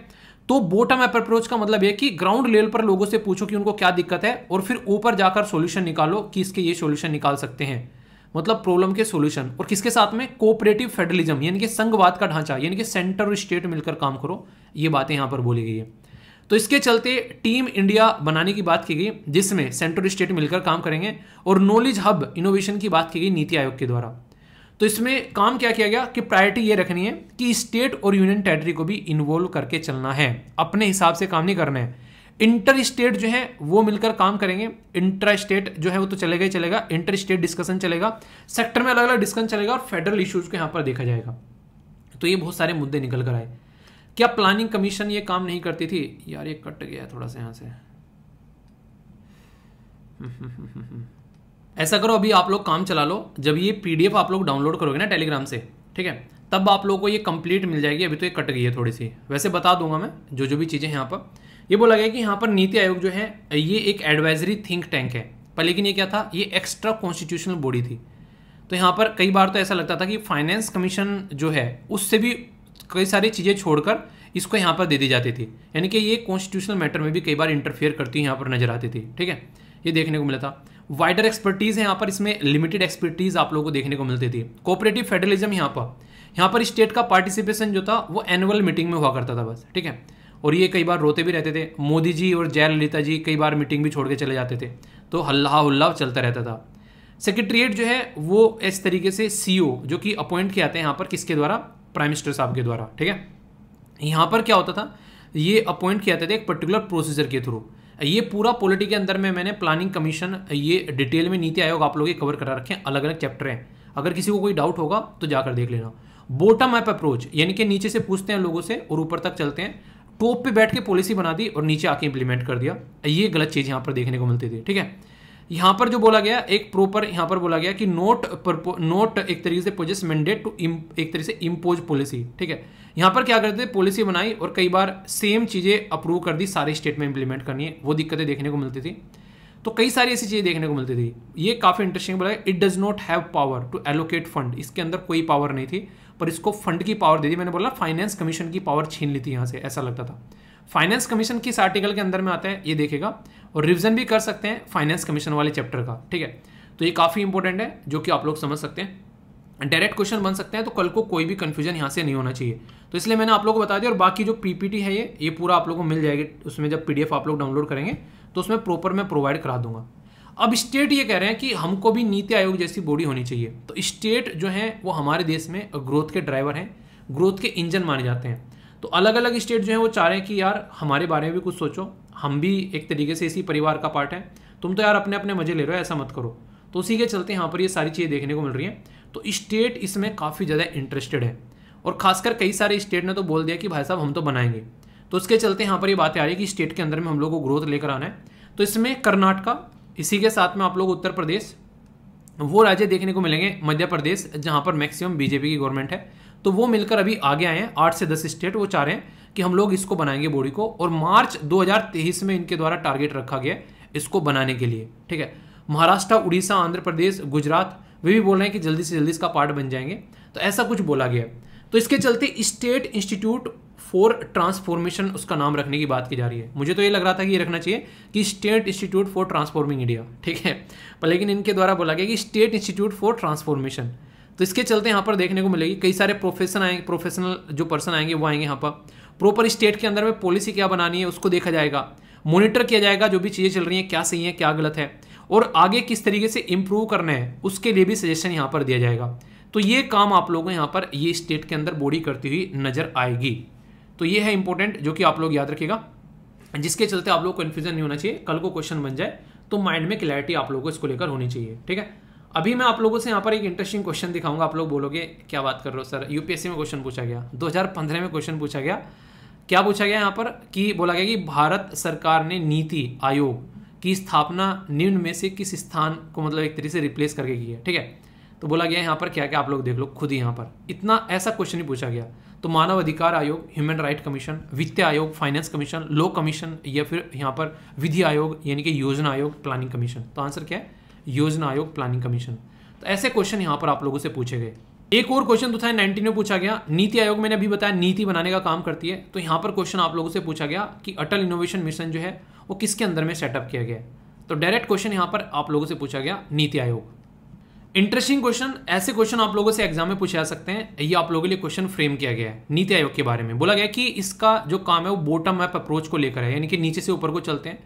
तो बोटम एप अप्रोच का मतलब यह कि ग्राउंड लेवल पर लोगों से पूछो कि उनको क्या दिक्कत है और फिर ऊपर जाकर सोल्यूशन निकालो कि इसके ये सोल्यूशन निकाल सकते हैं मतलब प्रॉब्लम के सोल्यूशन और किसके साथ में कोऑपरेटिव फेडरलिज्म यानी कि संघवाद का ढांचा यानी कि सेंटर और स्टेट मिलकर काम करो ये बातें यहाँ पर बोली गई है तो इसके चलते टीम इंडिया बनाने की बात की गई जिसमें सेंट्रल स्टेट मिलकर काम करेंगे और नॉलेज हब इनोवेशन की बात की गई नीति आयोग के द्वारा तो इसमें काम क्या किया गया कि प्रायोरिटी ये रखनी है कि स्टेट और यूनियन टेरिटरी को भी इन्वॉल्व करके चलना है अपने हिसाब से काम नहीं करना है इंटर स्टेट जो है वो मिलकर काम करेंगे इंटर स्टेट जो है वो तो चलेगा ही चलेगा इंटर स्टेट डिस्कशन चलेगा सेक्टर में अलग अलग डिस्कशन चलेगा और फेडरल इश्यूज को यहाँ पर देखा जाएगा तो ये बहुत सारे मुद्दे निकल कर आए क्या प्लानिंग कमीशन ये काम नहीं करती थी यार ये कट गया थोड़ा सा यहां से [laughs] ऐसा करो अभी आप लोग काम चला लो जब ये पीडीएफ आप लोग डाउनलोड करोगे ना टेलीग्राम से ठीक है तब आप लोगों को ये कंप्लीट मिल जाएगी अभी तो ये कट गई है थोड़ी सी वैसे बता दूंगा मैं जो जो भी चीज़ें यहाँ पर ये बोला गया कि यहाँ पर नीति आयोग जो है ये एक एडवाइजरी थिंक टैंक है पर लेकिन ये क्या था ये एक्स्ट्रा कॉन्स्टिट्यूशनल बॉडी थी तो यहाँ पर कई बार तो ऐसा लगता था कि फाइनेंस कमीशन जो है उससे भी कई सारी चीज़ें छोड़कर इसको यहाँ पर दे दी जाती थी यानी कि ये कॉन्स्टिट्यूशनल मैटर में भी कई बार इंटरफेयर करती है यहाँ पर नजर आती थी ठीक है ये देखने को मिला था वाइडर एक्सपर्टीज़ है यहाँ पर इसमें लिमिटेड एक्सपर्टीज़ आप लोगों को देखने को मिलती थी कोऑपरेटिव फेडरलिज्म यहाँ पर यहाँ पर स्टेट का पार्टिसिपेशन जो था वो एनुअल मीटिंग में हुआ करता था बस ठीक है और ये कई बार रोते भी रहते थे मोदी जी और जयललिता जी कई बार मीटिंग भी छोड़ के चले जाते थे तो हल्ला हल्ला चलता रहता था सेक्रेटरीट जो है वो इस तरीके से सीईओ e जो कि अपॉइंट किया जाते हैं यहाँ पर किसके द्वारा प्राइम मिनिस्टर साहब के द्वारा ठीक है यहाँ पर क्या होता था ये अपॉइंट किया जाता था एक पर्टिकुलर प्रोसीजर के थ्रू ये पूरा पॉलिटी के अंदर में मैंने प्लानिंग कमीशन ये डिटेल में नीति आयोग आप लोग ये कवर करा रखे हैं अलग अलग चैप्टर हैं अगर किसी को कोई डाउट होगा तो जाकर देख लेना बोटम अप अप्रोच यानी कि नीचे से पूछते हैं लोगों से और ऊपर तक चलते हैं टॉप पे बैठ के पॉलिसी बना दी और नीचे आके इंप्लीमेंट कर दिया ये गलत चीज़ यहाँ पर देखने को मिलती थी ठीक है यहां पर जो बोला गया एक प्रोपर यहां पर बोला गया कि नोट नोट एक तरीके से पोजेस मैंडेट टू एक तरीके से इम्पोज पॉलिसी ठीक है यहां पर क्या करते पॉलिसी बनाई और कई बार सेम चीज़ें अप्रूव कर दी सारे स्टेट में इंप्लीमेंट करनी है वो दिक्कतें देखने को मिलती थी तो कई सारी ऐसी चीज़ें देखने को मिलती थी ये काफ़ी इंटरेस्टिंग बोला it does not have power to allocate fund इसके अंदर कोई पावर नहीं थी पर इसको फंड की पावर दे दी मैंने बोला फाइनेंस कमीशन की पावर छीन ली थी यहां से ऐसा लगता था फाइनेंस कमीशन किस आर्टिकल के अंदर में आता है ये देखेगा और रिविजन भी कर सकते हैं फाइनेंस कमीशन वाले चैप्टर का ठीक है तो ये काफ़ी इंपॉर्टेंट है जो कि आप लोग समझ सकते हैं डायरेक्ट क्वेश्चन बन सकते हैं तो कल को कोई भी कन्फ्यूजन यहाँ से नहीं होना चाहिए तो इसलिए मैंने आप लोगों को बता दिया और बाकी जो पीपीटी है ये ये पूरा आप लोगों को मिल जाएगी उसमें जब पीडीएफ आप लोग डाउनलोड करेंगे तो उसमें प्रॉपर मैं प्रोवाइड करा दूंगा अब स्टेट ये कह रहे हैं कि हमको भी नीति आयोग जैसी बॉडी होनी चाहिए तो स्टेट जो है वो हमारे देश में ग्रोथ के ड्राइवर हैं ग्रोथ के इंजन माने जाते हैं तो अलग अलग स्टेट जो है वो चाह रहे हैं कि यार हमारे बारे में भी कुछ सोचो हम भी एक तरीके से इसी परिवार का पार्ट है तुम तो यार अपने अपने मजे ले रहे हो ऐसा मत करो तो उसी के चलते यहाँ पर ये सारी चीज़ें देखने को मिल रही हैं तो स्टेट इसमें काफ़ी ज़्यादा इंटरेस्टेड है और खासकर कई सारे स्टेट ने तो बोल दिया कि भाई साहब हम तो बनाएंगे तो उसके चलते यहाँ पर ये बातें आ रही है कि स्टेट के अंदर में हम लोग को ग्रोथ लेकर आना है तो इसमें कर्नाटका इसी के साथ में आप लोग उत्तर प्रदेश वो राज्य देखने को मिलेंगे मध्य प्रदेश जहाँ पर मैक्सिमम बीजेपी की गवर्नमेंट है तो वो मिलकर अभी आगे आए हैं आठ से दस स्टेट वो चाह रहे हैं कि हम लोग इसको बनाएंगे बॉडी को और मार्च 2023 में इनके द्वारा टारगेट रखा गया इसको बनाने के लिए ठीक है महाराष्ट्र उड़ीसा आंध्र प्रदेश गुजरात वे भी बोल रहे हैं कि जल्दी से जल्दी इसका पार्ट बन जाएंगे तो ऐसा कुछ बोला गया तो इसके चलते स्टेट इंस्टीट्यूट फॉर ट्रांसफॉर्मेशन उसका नाम रखने की बात की जा रही है मुझे तो ये लग रहा था कि ये रखना चाहिए कि state institute for transforming India ठीक है पर लेकिन इनके द्वारा बोला गया कि स्टेट इंस्टीट्यूट फॉर ट्रांसफॉर्मेशन तो इसके चलते यहाँ पर देखने को मिलेगी कई सारे प्रोफेशन आएंगे प्रोफेशनल जो पर्सन आएंगे वो आएंगे यहाँ पर प्रॉपर स्टेट के अंदर में पॉलिसी क्या बनानी है उसको देखा जाएगा मॉनिटर किया जाएगा जो भी चीज़ें चल रही हैं क्या सही है क्या गलत है और आगे किस तरीके से इम्प्रूव करना है उसके लिए भी सजेशन यहाँ पर दिया जाएगा तो ये काम आप लोगों यहाँ पर ये स्टेट के अंदर बॉडी करती हुई नजर आएगी तो ये है इंपॉर्टेंट जो कि आप लोग याद रखेगा जिसके चलते आप लोग कन्फ्यूजन नहीं होना चाहिए कल को क्वेश्चन बन जाए तो माइंड में क्लैरिटी आप लोगों को इसको लेकर होनी चाहिए ठीक है अभी मैं आप लोगों से यहाँ पर एक इंटरेस्टिंग क्वेश्चन दिखाऊंगा आप लोग बोलोगे क्या बात कर रहे हो सर यूपीएससी में क्वेश्चन पूछा गया 2015 में क्वेश्चन पूछा गया क्या पूछा गया यहाँ पर कि बोला गया कि भारत सरकार ने नीति आयोग की स्थापना निम्न में से किस स्थान को मतलब एक तरीके से रिप्लेस करके की है ठीक है तो बोला गया यहाँ पर क्या क्या आप लोग देख लो खुद ही यहाँ पर इतना ऐसा क्वेश्चन ही पूछा गया तो मानव अधिकार आयोग ह्यूमन राइट कमीशन वित्तीय आयोग फाइनेंस कमीशन लो कमीशन या फिर यहाँ पर विधि आयोग यानी कि योजना आयोग प्लानिंग कमीशन तो आंसर क्या है योजना आयोग प्लानिंग कमीशन तो ऐसे क्वेश्चन यहाँ पर आप लोगों से पूछे गए एक और क्वेश्चन तो था नाइनटीन में पूछा गया नीति आयोग मैंने अभी बताया नीति बनाने का काम करती है तो यहाँ पर क्वेश्चन आप लोगों से पूछा गया कि अटल इनोवेशन मिशन जो है वो किसके अंदर में सेटअप किया गया तो डायरेक्ट क्वेश्चन यहाँ पर आप लोगों से पूछा गया नीति आयोग इंटरेस्टिंग क्वेश्चन ऐसे क्वेश्चन आप लोगों से एग्जाम में पूछे जा सकते हैं ये आप लोगों के लिए क्वेश्चन फ्रेम किया गया है नीति आयोग के बारे में बोला गया कि इसका जो काम है वो बोटम अप अप्रोच को लेकर है यानी कि नीचे से ऊपर को चलते हैं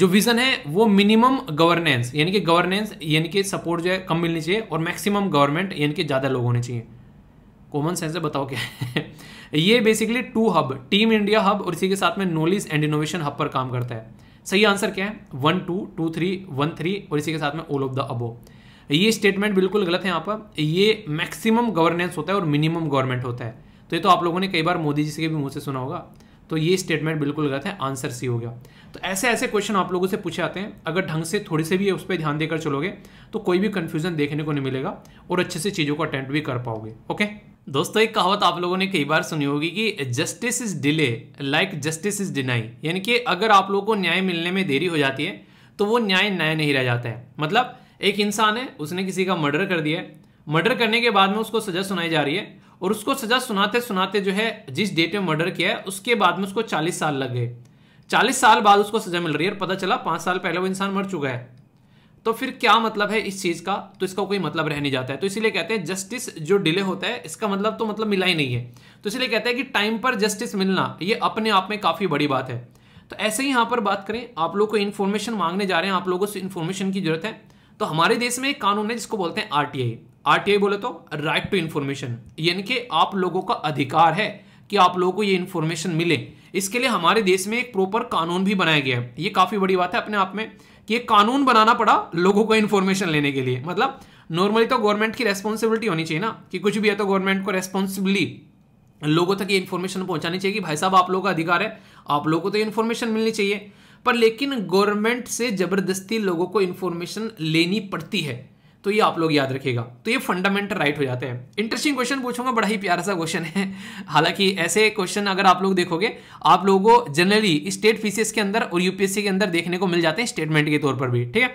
जो विजन है वो मिनिमम गवर्नेंस यानी कि गवर्नेंस यानी कि सपोर्ट जो है कम मिलनी चाहिए और मैक्सिमम गवर्नमेंट यानी कि ज़्यादा लोग होने चाहिए कॉमन सेंस से बताओ क्या है [laughs] ये basically two hub team India hub और इसी के साथ में नॉलेज एंड इनोवेशन हब पर काम करता है सही आंसर क्या है one two two three one three और इसी के साथ में ऑल ऑफ द अबो ये स्टेटमेंट बिल्कुल गलत है यहाँ पर ये मैक्सिमम गवर्नेंस होता है और मिनिमम गवर्नमेंट होता है तो ये तो आप लोगों ने कई बार मोदी जी से भी मुझसे से सुना होगा तो ये स्टेटमेंट बिल्कुल गलत है आंसर सी हो गया तो ऐसे ऐसे क्वेश्चन आप लोगों से पूछे आते हैं अगर ढंग से थोड़ी से भी उस पर ध्यान देकर चलोगे तो कोई भी कन्फ्यूजन देखने को नहीं मिलेगा और अच्छे से चीज़ों को अटेंड भी कर पाओगे ओके दोस्तों एक कहावत आप लोगों ने कई बार सुनी होगी कि justice is delay like justice is deny यानी कि अगर आप लोगों को न्याय मिलने में देरी हो जाती है तो वो न्याय न्याय नहीं रह जाता है मतलब एक इंसान है उसने किसी का मर्डर कर दिया है मर्डर करने के बाद में उसको सजा सुनाई जा रही है और उसको सजा सुनाते सुनाते जो है जिस डेट में मर्डर किया है उसके बाद में उसको चालीस साल लग गए चालीस साल बाद उसको सजा मिल रही है और पता चला पांच साल पहले वो इंसान मर चुका है तो फिर क्या मतलब है इस चीज़ का तो इसका कोई मतलब रह नहीं जाता है तो इसीलिए कहते हैं जस्टिस जो डिले होता है इसका मतलब तो मतलब मिला ही नहीं है तो इसलिए कहते हैं कि टाइम पर जस्टिस मिलना ये अपने आप में काफ़ी बड़ी बात है तो ऐसे ही यहां पर बात करें आप लोग को इन्फॉर्मेशन मांगने जा रहे हैं आप लोगों से इन्फॉर्मेशन की जरूरत है तो हमारे देश में एक कानून है जिसको बोलते हैं आर आरटीआई बोले तो राइट टू इन्फॉर्मेशन यानी कि आप लोगों का अधिकार है कि आप लोगों को ये इन्फॉर्मेशन मिले इसके लिए हमारे देश में एक प्रॉपर कानून भी बनाया गया है ये काफ़ी बड़ी बात है अपने आप में कि एक कानून बनाना पड़ा लोगों को इन्फॉर्मेशन लेने के लिए मतलब नॉर्मली तो गवर्नमेंट की रेस्पॉन्सिबिलिटी होनी चाहिए ना कि कुछ भी है तो गवर्नमेंट को रेस्पॉन्सिबली लोगों तक ये इन्फॉर्मेशन पहुंचानी चाहिए कि भाई साहब आप लोगों का अधिकार है आप लोगों को तो इन्फॉर्मेशन मिलनी चाहिए पर लेकिन गवर्नमेंट से ज़बरदस्ती लोगों को इन्फॉर्मेशन लेनी पड़ती है तो ये आप लोग याद रखेगा तो ये फंडामेंटल राइट हो जाते हैं इंटरेस्टिंग क्वेश्चन पूछूंगा बड़ा ही प्यारा सा क्वेश्चन है [laughs] हालांकि ऐसे क्वेश्चन अगर आप लोग देखोगे आप लोगों को जनरली स्टेट फीसिस के अंदर और यूपीएससी के अंदर देखने को मिल जाते हैं स्टेटमेंट के तौर पर भी ठीक है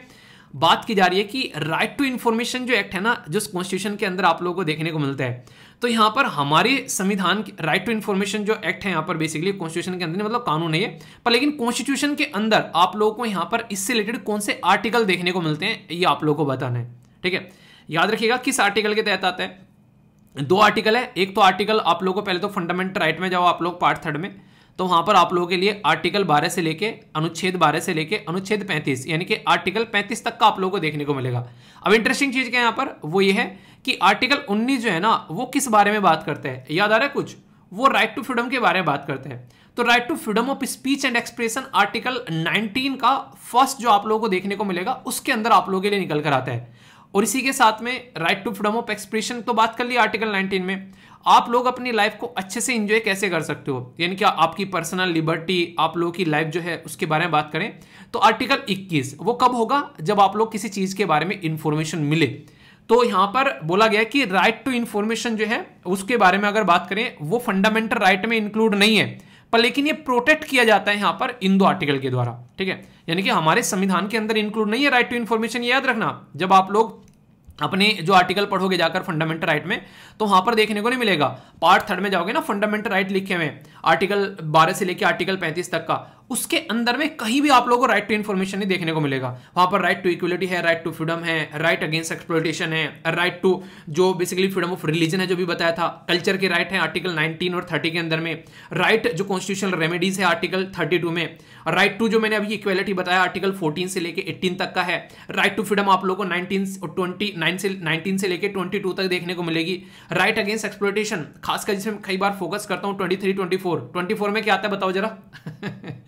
बात की जा रही है कि राइट टू इन्फॉर्मेशन जो एक्ट है ना जो कॉन्स्टिट्यूशन के अंदर आप लोगों को देखने को मिलता है तो यहां पर हमारे संविधान राइट टू इन्फॉर्मेशन जो एक्ट है यहाँ पर बेसिकली कॉन्स्टिट्यूशन के अंदर मतलब कानून है पर लेकिन कॉन्स्टिट्यूशन के अंदर आप लोगों को यहां पर इससे रिलेटेड कौन से आर्टिकल देखने को मिलते हैं ये आप लोगों को बताना है ठीक है याद रखिएगा किस आर्टिकल के तहत आता है दो आर्टिकल है एक तो आर्टिकल आप लोगों को पहले तो फंडामेंटल राइट में जाओ आप लोग पार्ट थर्ड में तो वहां पर आप लोगों के लिए आर्टिकल 12 से लेके अनुच्छेद 12 से लेके अनुच्छेद 35 यानी कि आर्टिकल 35 तक का आप लोगों को देखने को मिलेगा अब इंटरेस्टिंग चीज क्या यहाँ पर वो ये है कि आर्टिकल 19 जो है ना वो किस बारे में बात करते हैं याद आ रहा है कुछ वो राइट टू फ्रीडम के बारे में बात करते हैं तो right to freedom of speech and expression article 19 का फर्स्ट जो आप लोगों को देखने को मिलेगा उसके अंदर आप लोगों के लिए निकल कर आता है और इसी के साथ में right to freedom of expression तो बात कर ली आर्टिकल 19 में आप लोग अपनी लाइफ को अच्छे से इंजॉय कैसे कर सकते हो यानी कि आपकी पर्सनल लिबर्टी आप लोगों की लाइफ जो है उसके बारे में बात करें तो आर्टिकल 21 वो कब होगा जब आप लोग किसी चीज़ के बारे में इंफॉर्मेशन मिले तो यहां पर बोला गया कि राइट टू इंफॉर्मेशन जो है उसके बारे में अगर बात करें वो फंडामेंटल राइट right में इंक्लूड नहीं है पर लेकिन ये प्रोटेक्ट किया जाता है यहाँ पर इन दो आर्टिकल के द्वारा ठीक है यानी कि हमारे संविधान के अंदर इंक्लूड नहीं है राइट टू इन्फॉर्मेशन याद रखना जब आप लोग अपने जो आर्टिकल पढ़ोगे जाकर फंडामेंटल राइट में तो वहां पर देखने को नहीं मिलेगा पार्ट थर्ड में जाओगे ना फंडामेंटल राइट लिखे हुए आर्टिकल 12 से लेकर आर्टिकल 35 तक का उसके अंदर में कहीं भी आप लोगों को राइट टू इन्फॉर्मेशन नहीं देखने को मिलेगा वहां पर राइट टू इक्वलिटी है राइट टू फ्रीडम है राइट अगेंस्ट एक्सप्लोटेशन है राइट टू जो बेसिकली फ्रीडम ऑफ रिलीजन है जो भी बताया था कल्चर के राइट है आर्टिकल 19 और 30 के अंदर में राइट जो कॉन्स्टिट्यूशनल रेमेडीज है आर्टिकल थर्टी में राइट टू जो मैंने अभी इक्वलिटी बताया आर्टिकल फोर्टीन से लेकर एट्टीन तक का है राइट टू फ्रीडम आप लोग को नाइनटीन ट्वेंटी से नाइनटीन से लेकर ट्वेंटी तक देखने को मिलेगी राइट अगेंस्ट एक्सप्लोटेशन खासकर जिसमें कई बार फोकस करता हूँ 23 24 24 में क्या आता है बताओ जरा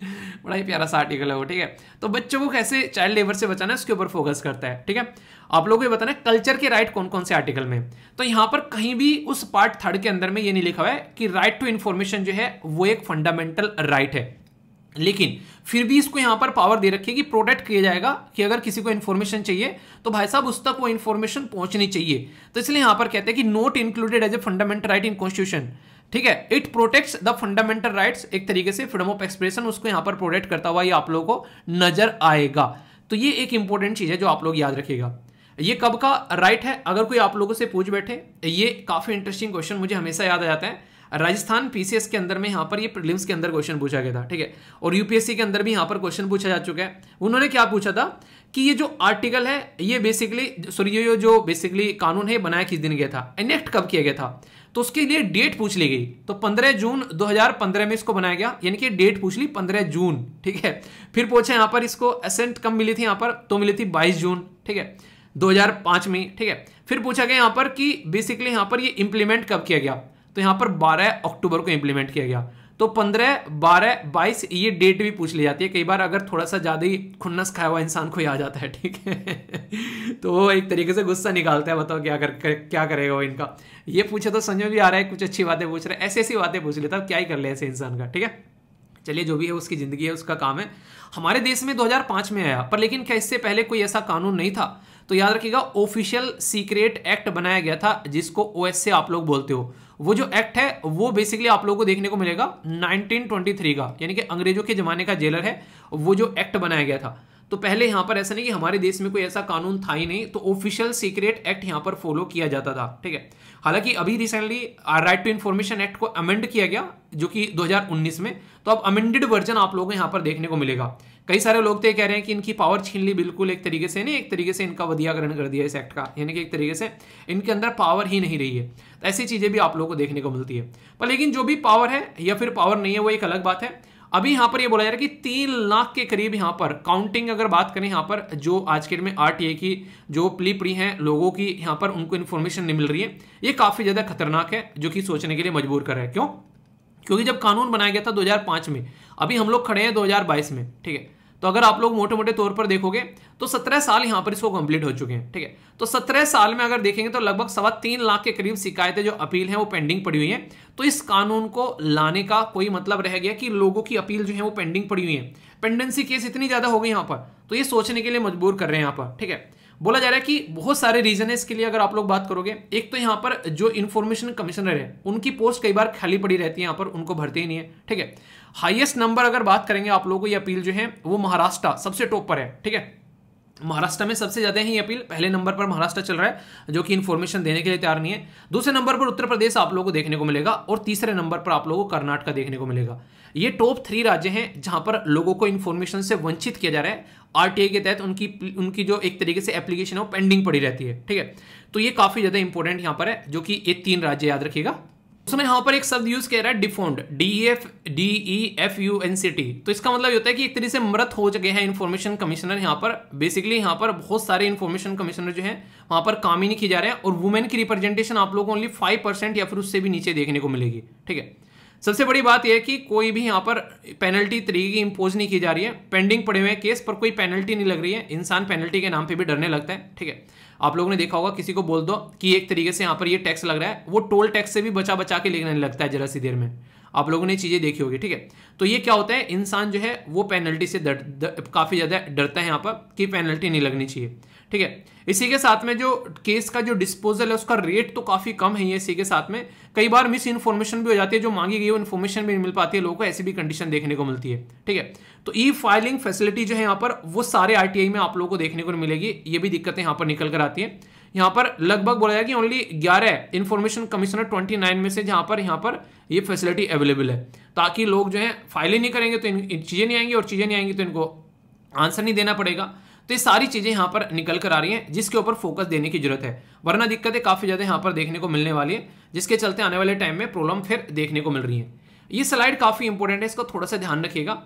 [laughs] बड़ा ही प्यारा सा आर्टिकल है वो ठीक है तो बच्चों को कैसे चाइल्ड लेबर से बचाना है उसके ऊपर फोकस करता है ठीक है आप लोगों को बताना है कल्चर के राइट कौन कौन से आर्टिकल में तो यहाँ पर कहीं भी उस पार्ट थर्ड के अंदर में ये नहीं लिखा हुआ है कि राइट टू इन्फॉर्मेशन जो है वो एक फंडामेंटल राइट है लेकिन फिर भी इसको यहां पर पावर दे रखी है कि प्रोटेक्ट किया जाएगा कि अगर किसी को इन्फॉर्मेशन चाहिए तो भाई साहब उस तक वो इन्फॉर्मेशन पहुंचनी चाहिए तो इसलिए यहां पर कहते हैं कि not included as a fundamental right in constitution ठीक है it protects the fundamental rights एक तरीके से फ्रीडम ऑफ एक्सप्रेशन उसको यहां पर प्रोटेक्ट करता हुआ ये आप लोगों को नजर आएगा तो ये एक इंपॉर्टेंट चीज़ है जो आप लोग याद रखेगा ये कब का राइट right है अगर कोई आप लोगों से पूछ बैठे ये काफ़ी इंटरेस्टिंग क्वेश्चन मुझे हमेशा याद आ जाता है राजस्थान पीसीएस के अंदर में यहां पर ये प्रीलिम्स के अंदर क्वेश्चन पूछा गया था ठीक है और यूपीएससी के अंदर भी यहां पर क्वेश्चन पूछा जा चुका है उन्होंने क्या पूछा था कि ये जो आर्टिकल है ये बेसिकली सॉरी ये जो बेसिकली कानून है बनाया किस दिन गया था एनेक्ट कब किया गया था तो उसके लिए डेट पूछ ली गई तो 15 जून 2015 में इसको बनाया गया यानी कि डेट पूछ ली 15 जून ठीक है फिर पूछे यहां पर इसको असेंट कब मिली थी यहां पर तो मिली थी 22 जून ठीक है 2005 में ठीक है फिर पूछा गया यहां पर कि बेसिकली यहां पर ये यह कब किया गया तो यहां पर 12 अक्टूबर को इंप्लीमेंट किया गया तो पंद्रह बारह बाईस ये डेट भी पूछ ली जाती है कई बार अगर थोड़ा सा ज़्यादा ही खुन्नस खाया हुआ इंसान को आ जाता है ठीक है [laughs] तो वो एक तरीके से गुस्सा निकालता है बताओ क्या कर, कर क्या करेगा वो इनका ये पूछे तो समझ में भी आ रहा है कुछ अच्छी बातें पूछ रहे हैं ऐसी ऐसी बातें पूछ लेता क्या ही कर ले ऐसे इंसान का ठीक है चलिए जो भी है उसकी ज़िंदगी है उसका काम है हमारे देश में दो में आया पर लेकिन क्या इससे पहले कोई ऐसा कानून नहीं था तो याद रखिएगा ऑफिशियल सीक्रेट एक्ट बनाया गया था जिसको ओ आप लोग बोलते हो वो जो एक्ट है वो बेसिकली आप लोगों को देखने को मिलेगा 1923 का यानी कि अंग्रेजों के ज़माने का जेलर है वो जो एक्ट बनाया गया था तो पहले यहां पर ऐसा नहीं कि हमारे देश में कोई ऐसा कानून था ही नहीं तो ऑफिशियल सीक्रेट एक्ट यहां पर फॉलो किया जाता था ठीक है हालांकि अभी recently right to information act को अमेंड किया गया जो कि 2019 में तो अब अमेंडेड वर्जन आप लोगों को यहां पर देखने को मिलेगा कई सारे लोग तो ये कह रहे हैं कि इनकी पावर छीन ली बिल्कुल एक तरीके से नहीं एक तरीके से इनका वधियाकरण कर दिया इस एक्ट का यानी कि एक तरीके से इनके अंदर पावर ही नहीं रही है तो ऐसी चीज़ें भी आप लोगों को देखने को मिलती है पर लेकिन जो भी पावर है या फिर पावर नहीं है वो एक अलग बात है अभी यहाँ पर ये बोला जा रहा है कि तीन लाख के करीब यहाँ पर काउंटिंग अगर बात करें यहाँ पर जो आज के डेट में आर की जो प्लीपड़ी हैं लोगों की यहाँ पर उनको इन्फॉर्मेशन नहीं मिल रही है ये काफ़ी ज़्यादा खतरनाक है जो कि सोचने के लिए मजबूर कर रहा है क्यों क्योंकि जब कानून बनाया गया था 2005 में अभी हम लोग खड़े हैं 2022 में ठीक है तो अगर आप लोग मोटे मोटे तौर पर देखोगे तो सत्रह साल यहां पर इसको कंप्लीट हो चुके हैं ठीक है तो सत्रह साल में अगर देखेंगे तो लगभग सवा तीन लाख के करीब शिकायतें जो अपील हैं वो पेंडिंग पड़ी हुई हैं तो इस कानून को लाने का कोई मतलब रह गया कि लोगों की अपील जो है वो पेंडिंग पड़ी हुई है पेंडेंसी केस इतनी ज़्यादा हो गई यहां पर तो ये सोचने के लिए मजबूर कर रहे हैं यहां पर ठीक है बोला जा रहा है कि बहुत सारे रीजन है इसके लिए अगर आप लोग बात करोगे एक तो यहाँ पर जो इन्फॉर्मेशन कमिश्नर है उनकी पोस्ट कई बार खाली पड़ी रहती है यहाँ पर उनको भरते ही नहीं है ठीक है हाईएस्ट नंबर अगर बात करेंगे आप लोगों को ये अपील जो है वो महाराष्ट्र सबसे टॉप पर है ठीक है महाराष्ट्र में सबसे ज़्यादा ही अपील पहले नंबर पर महाराष्ट्र चल रहा है जो कि इन्फॉर्मेशन देने के लिए तैयार नहीं है दूसरे नंबर पर उत्तर प्रदेश आप लोगों को देखने को मिलेगा और तीसरे नंबर पर आप लोगों को कर्नाटका देखने को मिलेगा ये टॉप थ्री राज्य हैं जहां पर लोगों को इन्फॉर्मेशन से वंचित किया जा रहा है आरटीए के तहत उनकी उनकी जो एक तरीके से एप्लीकेशन है वो पेंडिंग पड़ी रहती है ठीक है तो ये काफ़ी ज़्यादा इंपॉर्टेंट यहाँ पर है जो कि ये तीन राज्य याद रखिएगा उसने यहाँ पर एक शब्द यूज किया है defunct D F D E F U N C T तो इसका मतलब ये होता है कि एक तरीके से मृत हो चुके हैं इन्फॉर्मेशन कमिश्नर यहाँ पर बेसिकली यहाँ पर बहुत सारे इन्फॉर्मेशन कमिश्नर जो हैं वहाँ पर काम ही नहीं किए जा रहे हैं और वुमेन की रिप्रेजेंटेशन आप लोगों को ओनली फाइव परसेंट या फिर उससे भी नीचे देखने को मिलेगी ठीक है सबसे बड़ी बात यह कि कोई भी यहाँ पर पेनल्टी तरीके की इंपोज नहीं की जा रही है पेंडिंग पड़े हुए हैं केस पर कोई पेनल्टी नहीं लग रही है इंसान पेनल्टी के नाम पर भी डरने लगता है ठीक है आप लोगों ने देखा होगा किसी को बोल दो कि एक तरीके से यहाँ पर ये टैक्स लग रहा है वो टोल टैक्स से भी बचा बचा के लेने लगता है जरा सी देर में आप लोगों ने चीज़ें देखी होगी ठीक है तो ये क्या होता है इंसान जो है वो पेनल्टी से डर काफ़ी ज़्यादा डरता है यहाँ पर कि पेनल्टी नहीं लगनी चाहिए ठीक है इसी के साथ में जो केस का जो डिस्पोजल है उसका रेट तो काफ़ी कम है इसी के साथ में कई बार मिस इन्फॉर्मेशन भी हो जाती है जो मांगी गई वो इन्फॉर्मेशन भी मिल पाती है लोगों को ऐसी भी कंडीशन देखने को मिलती है ठीक है तो ई फाइलिंग फैसिलिटी जो है यहाँ पर वो सारे आर में आप लोगों को देखने को मिलेगी ये भी दिक्कतें यहाँ पर निकल कर आती है यहाँ पर लगभग बोला जाए कि ओनली ग्यारह इन्फॉर्मेशन कमिश्नर ट्वेंटी नाइन में से जहाँ पर यहाँ पर ये यह फैसिलिटी अवेलेबल है ताकि लोग जो है फाइलिंग नहीं करेंगे तो इन चीज़ें नहीं आएंगी और चीज़ें नहीं आएंगी तो इनको आंसर नहीं देना पड़ेगा तो ये सारी चीज़ें यहां पर निकल कर आ रही हैं जिसके ऊपर फोकस देने की जरूरत है वरना दिक्कतें काफ़ी ज़्यादा यहां पर देखने को मिलने वाली है जिसके चलते आने वाले टाइम में प्रॉब्लम फिर देखने को मिल रही है ये स्लाइड काफ़ी इंपॉर्टेंट है इसका थोड़ा सा ध्यान रखिएगा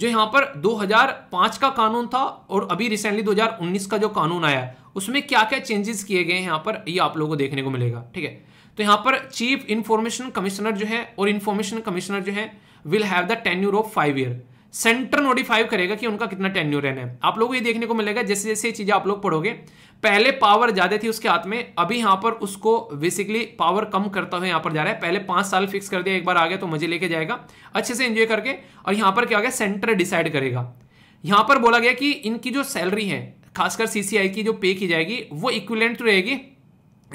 जो यहाँ पर 2005 का कानून था और अभी रिसेंटली 2019 का जो कानून आया उसमें क्या क्या चेंजेस किए गए हैं यहाँ पर ये आप लोगों को देखने को मिलेगा ठीक है तो यहां पर चीफ इंफॉर्मेशन कमिश्नर जो है और इन्फॉर्मेशन कमिश्नर जो है will have the tenure of five year centre notify करेगा कि उनका कितना टेन्यू रहना है आप लोगों को ये देखने को मिलेगा जैसे जैसे ये चीज़ें आप लोग पढ़ोगे पहले पावर ज़्यादा थी उसके हाथ में अभी यहां पर उसको बेसिकली पावर कम करता हुआ यहां पर जा रहा है पहले पांच साल फिक्स कर दिया एक बार आ गया तो मजे लेके जाएगा अच्छे से एंजॉय करके और यहां पर क्या हो गया सेंटर डिसाइड करेगा यहां पर बोला गया कि इनकी जो सैलरी है खासकर सीसीआई की जो पे की जाएगी वो इक्विलेंट तो रहेगी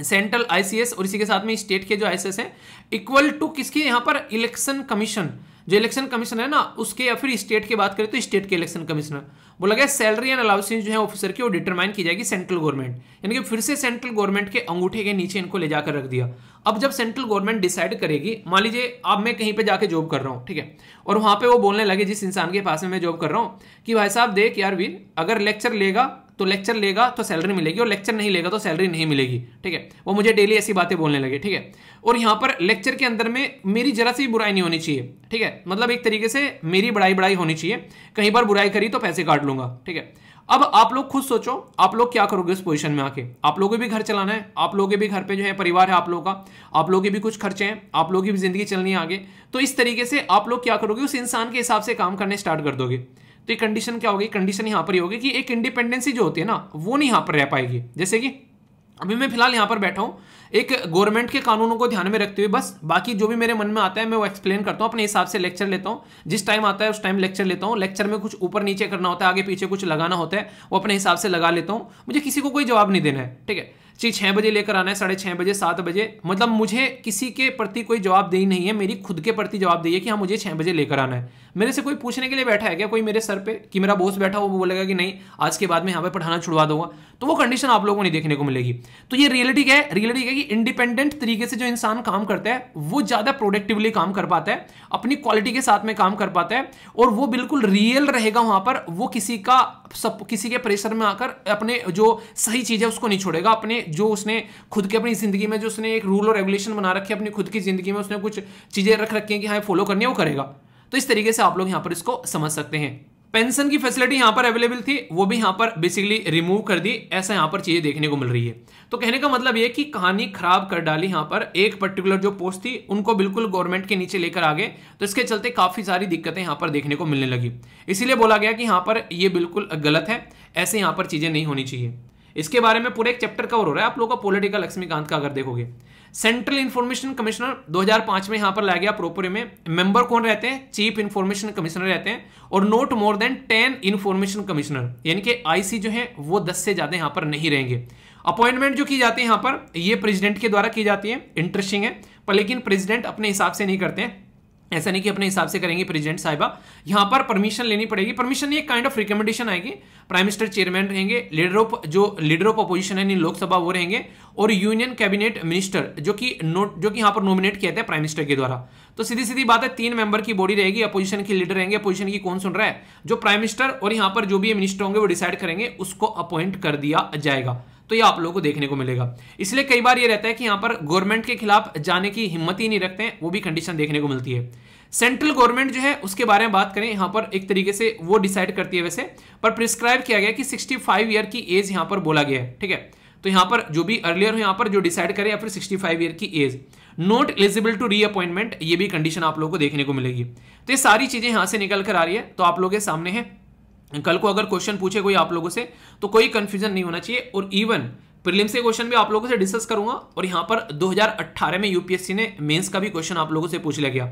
सेंट्रल आईसीएस और इसी के साथ में स्टेट के जो आई हैं इक्वल टू किसके यहाँ पर इलेक्शन कमीशन जो इलेक्शन कमीशन है ना उसके या फिर स्टेट की बात करें तो स्टेट के इलेक्शन कमिश्नर बोला गया सैलरी एंड अलाउसेंस जो है ऑफिसर की वो डिटरमाइन की जाएगी सेंट्रल गवर्नमेंट यानी कि फिर से सेंट्रल गवर्नमेंट के अंगूठे के नीचे इनको ले जाकर रख दिया अब जब सेंट्रल गवर्नमेंट डिसाइड करेगी मान लीजिए अब मैं कहीं पर जाकर जॉब कर रहा हूँ ठीक है और वहां पर वो बोलने लगे जिस इंसान के पास में मैं जॉब कर रहा हूँ कि भाई साहब देख यार वीर अगर लेक्चर लेगा तो लेक्चर लेगा तो सैलरी मिलेगी और लेक्चर नहीं लेगा तो सैलरी नहीं मिलेगी ठीक है वो मुझे डेली ऐसी बातें बोलने लगे ठीक है और यहाँ पर लेक्चर के अंदर में मेरी जरा सी बुराई नहीं होनी चाहिए ठीक है मतलब एक तरीके से मेरी बड़ाई बड़ाई होनी चाहिए कहीं पर बुराई करी तो पैसे काट लूंगा ठीक है अब आप लोग खुद सोचो आप लोग क्या करोगे उस पोजीशन में आके आप लोगों के भी घर चलाना है आप लोगों के भी घर पे जो है परिवार है आप लोगों का आप लोगों के भी कुछ खर्चे हैं आप लोगों की भी जिंदगी चलनी है आगे तो इस तरीके से आप लोग क्या करोगे उस इंसान के हिसाब से काम करने स्टार्ट कर दोगे तो ये कंडीशन क्या होगी कंडीशन यहाँ पर ही होगी कि एक इंडिपेंडेंसी जो होती है ना वो नहीं यहाँ पर रह पाएगी जैसे कि अभी मैं फिलहाल यहाँ पर बैठा हूँ एक गवर्नमेंट के कानूनों को ध्यान में रखते हुए बस बाकी जो भी मेरे मन में आता है मैं वो एक्सप्लेन करता हूँ अपने हिसाब से लेक्चर लेता हूँ जिस टाइम आता है उस टाइम लेक्चर लेता हूँ लेक्चर में कुछ ऊपर नीचे करना होता है आगे पीछे कुछ लगाना होता है वो अपने हिसाब से लगा लेता हूँ मुझे किसी को कोई जवाब नहीं देना है ठीक है जी छः बजे लेकर आना है साढ़े छः बजे सात बजे मतलब मुझे किसी के प्रति कोई जवाब दे नहीं है मेरी खुद के प्रति दे है कि हाँ मुझे छः बजे लेकर आना है मेरे से कोई पूछने के लिए बैठा है क्या कोई मेरे सर पे कि मेरा बॉस बैठा हो वो बोलेगा कि नहीं आज के बाद में यहाँ पे पढ़ाना छुड़वा दूंगा तो वो कंडीशन आप लोगों को नहीं देखने को मिलेगी तो ये रियलिटी क्या है रियलिटी क्या है कि इंडिपेंडेंट तरीके से जो इंसान काम करता है वो ज़्यादा प्रोडक्टिवली काम कर पाता है अपनी क्वालिटी के साथ में काम कर पाता है और वो बिल्कुल रियल रहेगा वहाँ पर वो किसी का सब किसी के प्रेशर में आकर अपने जो सही चीज़ है उसको नहीं छोड़ेगा अपने जो उसने खुद की अपनी ज़िंदगी में जो उसने एक रूल और रेगुलेशन बना रखे अपनी खुद की ज़िंदगी में उसने कुछ चीज़ें रख रखी हैं कि हाँ फॉलो करनी है वो करेगा तो इस तरीके से आप लोग यहां पर इसको समझ सकते हैं पेंशन की फैसिलिटी यहां पर अवेलेबल थी वो भी यहां पर बेसिकली रिमूव कर दी ऐसा यहां पर चीज़ें देखने को मिल रही है तो कहने का मतलब ये कि कहानी खराब कर डाली यहां पर एक पर्टिकुलर जो पोस्ट थी उनको बिल्कुल गवर्नमेंट के नीचे लेकर आ गए तो इसके चलते काफ़ी सारी दिक्कतें यहां पर देखने को मिलने लगी इसीलिए बोला गया कि यहां पर यह बिल्कुल गलत है ऐसे यहां पर चीज़ें नहीं होनी चाहिए इसके बारे में पूरे एक चैप्टर कवर हो रहा है आप लोगों का पोलिटिकल लक्ष्मीकांत का अगर देखोगे सेंट्रल इंफॉर्मेशन कमिश्नर 2005 में यहां पर लाया गया प्रोपर में मेंबर कौन रहते हैं चीफ इन्फॉर्मेशन कमिश्नर रहते हैं और not more than ten information commissioner यानी कि आईसी जो है वो दस से ज्यादा यहां पर नहीं रहेंगे अपॉइंटमेंट जो की जाती है यहां पर ये प्रेसिडेंट के द्वारा की जाती है इंटरेस्टिंग है पर लेकिन प्रेसिडेंट अपने हिसाब से नहीं करते हैं ऐसा नहीं कि अपने हिसाब से करेंगे प्रेजिडेंट साहिबा यहाँ पर परमिशन लेनी पड़ेगी परमिशन ये काइंड ऑफ रिकमेंडेशन आएगी प्राइम मिनिस्टर चेयरमैन रहेंगे लीडर ऑफ जो लीडर ऑफ अपोजिशन है लोकसभा वो रहेंगे और यूनियन कैबिनेट मिनिस्टर जो कि नोट जो कि यहाँ पर नॉमिनेट किया था प्राइम मिनिस्टर के द्वारा तो सीधी सीधी बात है तीन मेंबर की बॉडी रहेगी अपोजिशन के लीडर रहेंगे अपोजिशन की कौन सुन रहा है जो प्राइम मिनिस्टर और यहाँ पर जो भी मिनिस्टर होंगे वो डिसाइड करेंगे उसको अपॉइंट कर दिया जाएगा तो ये आप लोगों को देखने को मिलेगा इसलिए कई बार ये रहता है कि यहाँ पर गवर्नमेंट के खिलाफ जाने की हिम्मत ही नहीं रखते हैं वो भी कंडीशन देखने को मिलती है सेंट्रल गवर्नमेंट जो है उसके बारे में बात करें यहाँ पर एक तरीके से वो डिसाइड करती है वैसे पर प्रिस्क्राइब किया गया कि 65 ईयर की एज यहाँ पर बोला गया है ठीक है तो यहाँ पर जो भी अर्लियर हो यहाँ पर जो डिसाइड करें या फिर 65 ईयर की age not eligible to reappointment ये भी कंडीशन आप लोगों को देखने को मिलेगी तो ये सारी चीज़ें यहाँ से निकल कर आ रही है तो आप लोगों के सामने है कल को अगर क्वेश्चन पूछे कोई आप लोगों से तो कोई कंफ्यूजन नहीं होना चाहिए और इवन प्रिलिम्स के क्वेश्चन भी आप लोगों से डिस्कस करूंगा और यहां पर 2018 में यूपीएससी ने मेंस का भी क्वेश्चन आप लोगों से पूछ लिया गया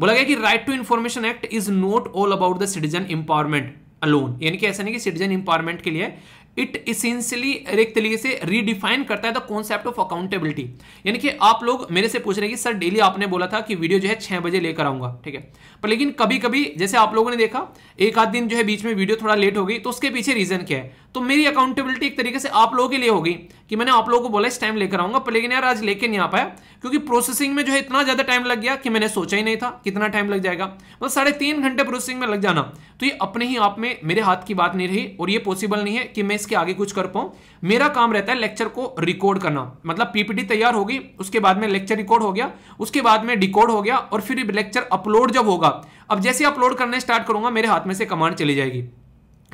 बोला गया कि right to information act is not all about the citizen empowerment alone यानी कि ऐसा नहीं कि सिटीजन इंपावरमेंट के लिए इट इसेंशियली एक तरीके से रीडिफाइन करता है द कॉन्सेप्ट ऑफ अकाउंटेबिलिटी यानी कि आप लोग मेरे से पूछ रहे हैं कि सर डेली आपने बोला था कि वीडियो जो है छह बजे लेकर आऊंगा ठीक है पर लेकिन कभी कभी जैसे आप लोगों ने देखा एक आध दिन जो है बीच में वीडियो थोड़ा लेट हो गई तो उसके पीछे रीजन क्या है तो मेरी अकाउंटेबिलिटी एक तरीके से आप लोगों के लिए होगी कि मैंने आप लोगों को बोला इस टाइम लेकर आऊंगा पर लेकिन यार आज लेके नहीं आ पाया क्योंकि प्रोसेसिंग में जो है इतना ज़्यादा टाइम लग गया कि मैंने सोचा ही नहीं था कितना टाइम लग जाएगा मतलब साढ़े तीन घंटे प्रोसेसिंग में लग जाना तो ये अपने ही आप में मेरे हाथ की बात नहीं रही और ये पॉसिबल नहीं है कि मैं इसके आगे कुछ कर पाऊं मेरा काम रहता है लेक्चर को रिकॉर्ड करना मतलब पीपीटी तैयार होगी उसके बाद में लेक्चर रिकॉर्ड हो गया उसके बाद में डिकॉर्ड हो गया और फिर लेक्चर अपलोड जब होगा अब जैसे अपलोड करने स्टार्ट करूंगा मेरे हाथ में से कमांड चली जाएगी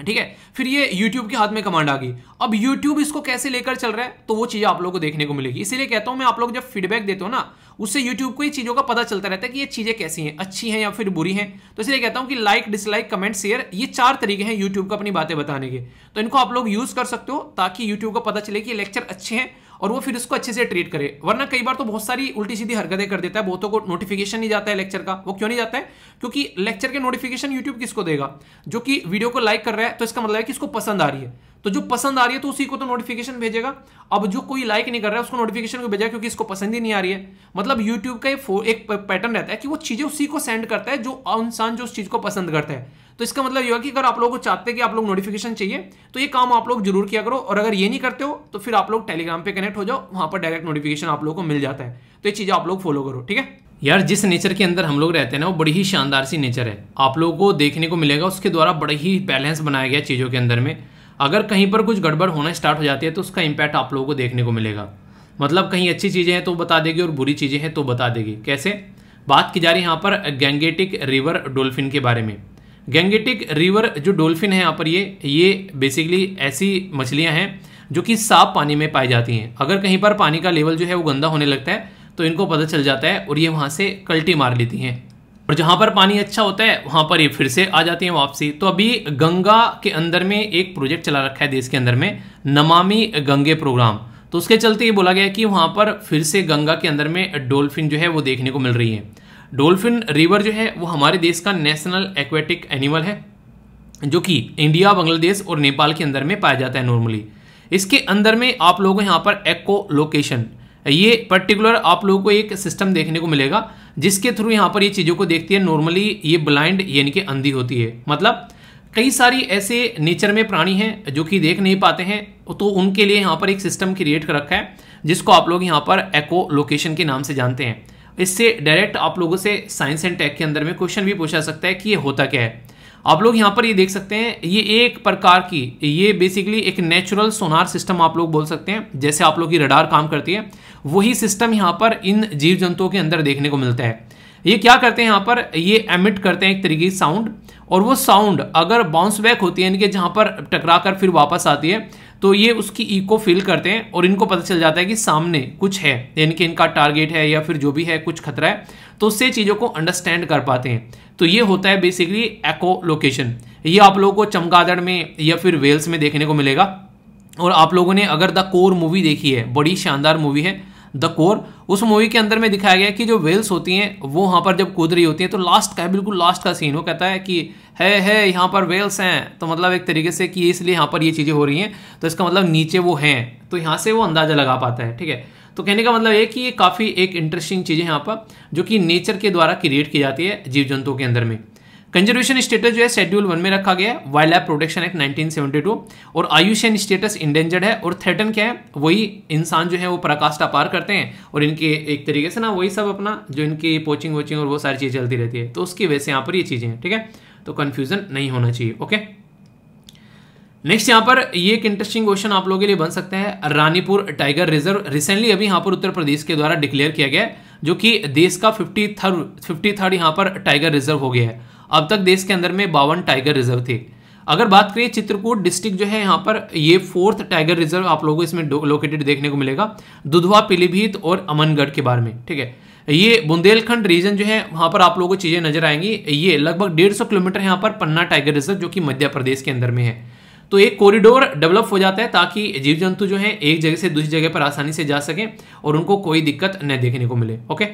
ठीक है फिर ये YouTube के हाथ में कमांड आ गई अब YouTube इसको कैसे लेकर चल रहा है तो वो चीज़ आप लोगों को देखने को मिलेगी इसीलिए कहता हूं मैं आप लोग जब फीडबैक देते हो ना उससे YouTube को ये चीज़ों का पता चलता रहता है कि ये चीज़ें कैसी हैं अच्छी हैं या फिर बुरी हैं तो इसलिए कहता हूं कि लाइक डिसलाइक कमेंट शेयर ये चार तरीके हैं यूट्यूब का अपनी बातें बताने के तो इनको आप लोग यूज़ कर सकते हो ताकि यूट्यूब को पता चले कि लेक्चर अच्छे हैं और वो फिर उसको अच्छे से ट्रीट करे वरना कई बार तो बहुत सारी उल्टी सीधी हरकतें कर देता है बहुतों को नोटिफिकेशन नहीं जाता है लेक्चर का वो क्यों नहीं जाता है क्योंकि लेक्चर के नोटिफिकेशन यूट्यूब किसको देगा जो कि वीडियो को लाइक कर रहा है तो इसका मतलब है कि इसको पसंद आ रही है तो जो पसंद आ रही है तो उसी को तो नोटिफिकेशन भेजेगा अब जो कोई लाइक नहीं कर रहा है उसको नोटिफिकेशन को भेजा क्योंकि इसको पसंद ही नहीं आ रही है मतलब यूट्यूब का एक पैटर्न रहता है कि वो चीज़ें उसी को सेंड करता है जो इंसान जो उस चीज़ को पसंद करता है तो इसका मतलब यह कि अगर आप लोग को चाहते हैं कि आप लोग नोटिफिकेशन चाहिए तो ये काम आप लोग जरूर किया करो और अगर ये नहीं करते हो तो फिर आप लोग टेलीग्राम पे कनेक्ट हो जाओ वहां पर डायरेक्ट नोटिफिकेशन आप लोगों को मिल जाता है तो ये चीज़ आप लोग फॉलो करो ठीक है यार जिस नेचर के अंदर हम लोग रहते हैं ना वो बड़ी ही शानदार सी नेचर है आप लोगों को देखने को मिलेगा उसके द्वारा बड़ा ही बैलेंस बनाया गया चीज़ों के अंदर में अगर कहीं पर कुछ गड़बड़ होना स्टार्ट हो जाती है तो उसका इम्पैक्ट आप लोगों को देखने को मिलेगा मतलब कहीं अच्छी चीज़ें हैं तो बता देगी और बुरी चीज़ें हैं तो बता देगी कैसे बात की जा रही है यहाँ पर गैंगेटिक रिवर डोल्फिन के बारे में गैंगेटिक रिवर जो डोल्फिन है यहाँ पर ये ये बेसिकली ऐसी मछलियाँ हैं जो कि साफ पानी में पाई जाती हैं अगर कहीं पर पानी का लेवल जो है वो गंदा होने लगता है तो इनको पता चल जाता है और ये वहाँ से कल्टी मार लेती हैं और जहाँ पर पानी अच्छा होता है वहाँ पर ये फिर से आ जाती है वापसी तो अभी गंगा के अंदर में एक प्रोजेक्ट चला रखा है देश के अंदर में नमामि गंगे प्रोग्राम तो उसके चलते ये बोला गया कि वहाँ पर फिर से गंगा के अंदर में डोल्फिन जो है वो देखने को मिल रही है डोल्फिन रिवर जो है वो हमारे देश का नेशनल एक्वेटिक एनिमल है जो कि इंडिया बांग्लादेश और नेपाल के अंदर में पाया जाता है नॉर्मली इसके अंदर में आप लोगों यहाँ पर एक्को लोकेशन ये पर्टिकुलर आप लोगों को एक सिस्टम देखने को मिलेगा जिसके थ्रू यहाँ पर ये चीज़ों को देखती है नॉर्मली ये ब्लाइंड यानी कि अंधी होती है मतलब कई सारी ऐसे नेचर में प्राणी हैं जो कि देख नहीं पाते हैं तो उनके लिए यहाँ पर एक सिस्टम क्रिएट कर रखा है जिसको आप लोग यहाँ पर एको लोकेशन के नाम से जानते हैं इससे डायरेक्ट आप लोगों से साइंस एंड टेक के अंदर में क्वेश्चन भी पूछा सकता है कि ये होता क्या है आप लोग यहाँ पर ये देख सकते हैं ये एक प्रकार की ये बेसिकली एक नेचुरल सोनार सिस्टम आप लोग बोल सकते हैं जैसे आप लोग की रडार काम करती है वही सिस्टम यहाँ पर इन जीव जंतुओं के अंदर देखने को मिलता है ये क्या करते हैं यहाँ पर ये एमिट करते हैं एक तरीके की साउंड और वो साउंड अगर बाउंस बैक होती है यानी कि जहाँ पर टकरा कर फिर वापस आती है तो ये उसकी ईको फील करते हैं और इनको पता चल जाता है कि सामने कुछ है यानी कि इनका टारगेट है या फिर जो भी है कुछ खतरा है तो उससे चीज़ों को अंडरस्टैंड कर पाते हैं तो ये होता है बेसिकली एको लोकेशन ये आप लोगों को चमगादड़ में या फिर वेल्स में देखने को मिलेगा और आप लोगों ने अगर द कोर मूवी देखी है बड़ी शानदार मूवी है द कोर उस मूवी के अंदर में दिखाया गया कि जो वेल्स होती हैं वो वहाँ पर जब कूद रही होती हैं तो लास्ट का बिल्कुल लास्ट का सीन वो कहता है कि है है यहाँ पर वेल्स हैं तो मतलब एक तरीके से कि इसलिए यहाँ पर ये चीज़ें हो रही हैं तो इसका मतलब नीचे वो हैं तो यहाँ से वो अंदाज़ा लगा पाता है ठीक है तो कहने का मतलब ये कि ये काफ़ी एक इंटरेस्टिंग चीज़ है यहाँ पर जो कि नेचर के द्वारा क्रिएट की जाती है जीव जंतुओं के अंदर में कंजर्वेशन स्टेटस जो है शेड्यूल वन में रखा गया है वाइल्ड लाइफ प्रोटेक्शन एक्ट 1972 और आयुषन स्टेटस इंडेंजर्ड है और थ्रेटन क्या है वही इंसान जो है वो प्रकाष्ठा पार करते हैं और इनके एक तरीके से ना वही सब अपना जो इनकी पोचिंग वोचिंग और वो सारी चीज़ चलती रहती है तो उसकी वजह से यहाँ पर ये चीज़ें हैं ठीक है तो कन्फ्यूजन नहीं होना चाहिए ओके नेक्स्ट यहाँ पर ये एक इंटरेस्टिंग क्वेश्चन आप लोगों के लिए बन सकते हैं रानीपुर टाइगर रिजर्व रिसेंटली अभी यहाँ पर उत्तर प्रदेश के द्वारा डिक्लेयर किया गया जो कि देश का फिफ्टी थर्ड फिफ्टी थर्ड यहाँ पर टाइगर रिजर्व हो गया है अब तक देश के अंदर में बावन टाइगर रिजर्व थे अगर बात करें चित्रकूट डिस्ट्रिक्ट जो है यहाँ पर ये फोर्थ टाइगर रिजर्व आप लोगों को इसमें लोकेटेड देखने को मिलेगा दुधवा पीलीभीत और अमनगढ़ के बारे में ठीक है ये बुंदेलखंड रीजन जो है वहाँ पर आप लोगों को चीज़ें नजर आएंगी ये लगभग डेढ़ सौ किलोमीटर यहाँ पर पन्ना टाइगर रिजर्व जो कि मध्य प्रदेश के अंदर में है तो एक कॉरिडोर डेवलप हो जाता है ताकि जीव जंतु जो है एक जगह से दूसरी जगह पर आसानी से जा सकें और उनको कोई दिक्कत न देखने को मिले ओके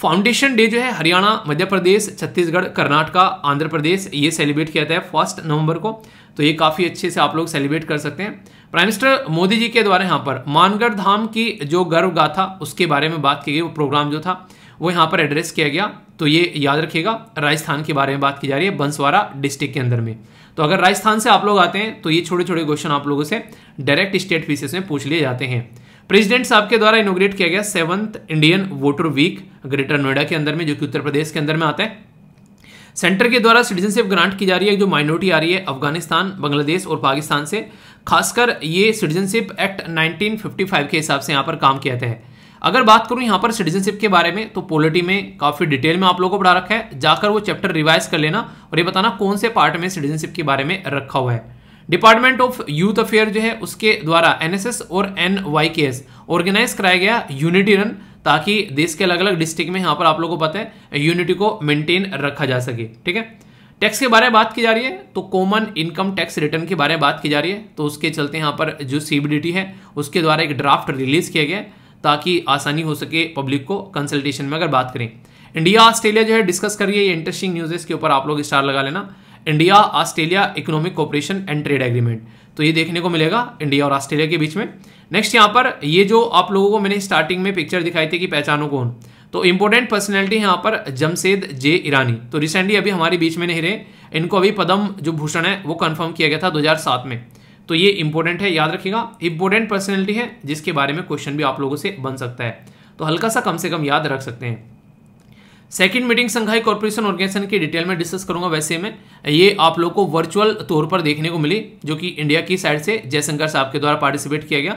फाउंडेशन डे जो है हरियाणा मध्य प्रदेश छत्तीसगढ़ कर्नाटका आंध्र प्रदेश ये सेलिब्रेट किया जाता है फर्स्ट नवंबर को तो ये काफ़ी अच्छे से आप लोग सेलिब्रेट कर सकते हैं प्राइम मिनिस्टर मोदी जी के द्वारा यहाँ पर मानगढ़ धाम की जो गर्व गाथा उसके बारे में बात की गई वो प्रोग्राम जो था वो यहाँ पर एड्रेस किया गया तो ये याद रखिएगा राजस्थान के बारे में बात की जा रही है बंसवारा डिस्ट्रिक्ट के अंदर में तो अगर राजस्थान से आप लोग आते हैं तो ये छोटे छोटे क्वेश्चन आप लोगों से डायरेक्ट स्टेट फीसेस में पूछ लिए जाते हैं प्रेसिडेंट साहब के द्वारा इनोग्रेट किया गया seventh Indian voter week greater Noida के अंदर में जो कि उत्तर प्रदेश के अंदर में आता है सेंटर के द्वारा सिटीजनशिप ग्रांट की जा रही है जो माइनॉरिटी आ रही है अफगानिस्तान बांग्लादेश और पाकिस्तान से खासकर ये सिटीजनशिप एक्ट 1955 के हिसाब से यहाँ पर काम किया है अगर बात करूँ यहाँ पर सिटीजनशिप के बारे में तो पॉलिटी में काफ़ी डिटेल में आप लोगों को पढ़ा रखा है जाकर वो चैप्टर रिवाइज कर लेना और ये बताना कौन से पार्ट में सिटीजनशिप के बारे में रखा हुआ है डिपार्टमेंट ऑफ यूथ अफेयर जो है उसके द्वारा एनएसएस और एन ऑर्गेनाइज कराया गया यूनिटी रन ताकि देश के अलग अलग डिस्ट्रिक्ट में यहाँ पर आप लोगों को पता है यूनिटी को मेंटेन रखा जा सके ठीक है टैक्स के बारे में बात की जा रही है तो कॉमन इनकम टैक्स रिटर्न के बारे में बात की जा रही है तो उसके चलते यहाँ पर जो सीबीडीटी है उसके द्वारा एक ड्राफ्ट रिलीज किया गया ताकि आसानी हो सके पब्लिक को कंसल्टेशन में अगर बात करें इंडिया ऑस्ट्रेलिया जो है डिस्कस करिए इंटरेस्टिंग न्यूज के ऊपर आप लोग स्टार लगा लेना India Australia economic cooperation and trade agreement तो ये देखने को मिलेगा इंडिया और ऑस्ट्रेलिया के बीच में नेक्स्ट यहाँ पर ये जो आप लोगों को मैंने स्टार्टिंग में पिक्चर दिखाई थी कि पहचानो कौन तो इंपॉर्टेंट पर्सनैलिटी है यहाँ पर जमशेद जे ईरानी तो रिसेंटली अभी हमारे बीच में नहीं रहे इनको अभी पदम जो भूषण है वो कन्फर्म किया गया था दो में तो ये इंपॉर्टेंट है याद रखिएगा इंपॉर्टेंट पर्सनैलिटी है जिसके बारे में क्वेश्चन भी आप लोगों से बन सकता है तो हल्का सा कम से कम याद रख सकते हैं second meeting Shanghai corporation organisation की डिटेल में डिस्कस करूंगा वैसे में ये आप लोग को वर्चुअल तौर पर देखने को मिली जो कि इंडिया की साइड से जयशंकर साहब के द्वारा पार्टिसिपेट किया गया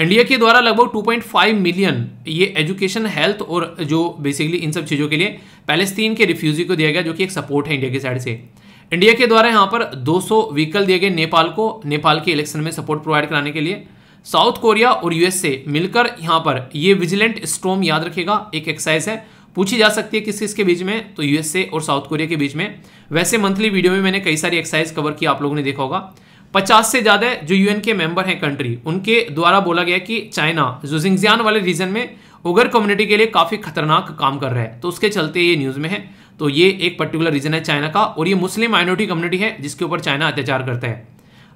इंडिया के द्वारा लगभग 2.5 मिलियन ये एजुकेशन हेल्थ और जो बेसिकली इन सब चीज़ों के लिए पैलेस्तीन के रिफ्यूजी को दिया गया जो कि एक सपोर्ट है इंडिया की साइड से इंडिया के द्वारा यहाँ पर 200 व्हीकल दिए गए नेपाल को नेपाल के इलेक्शन में सपोर्ट प्रोवाइड कराने के लिए साउथ कोरिया और यूएसए मिलकर यहाँ पर ये विजिलेंट स्ट्रोम याद रखेगा एक एक्सरसाइज है पूछी जा सकती है किस किस के बीच में तो यूएसए और साउथ कोरिया के बीच में वैसे मंथली वीडियो में मैंने कई सारी एक्सरसाइज कवर की आप लोगों ने देखा होगा पचास से ज़्यादा जो यूएन के मेंबर हैं कंट्री उनके द्वारा बोला गया कि चाइना जुजिंगजियान वाले रीजन में उगर कम्युनिटी के लिए काफ़ी खतरनाक काम कर रहा है तो उसके चलते ये न्यूज़ में है तो ये एक पर्टिकुलर रीजन है चाइना का और ये मुस्लिम माइनॉरिटी कम्युनिटी है जिसके ऊपर चाइना अत्याचार करता है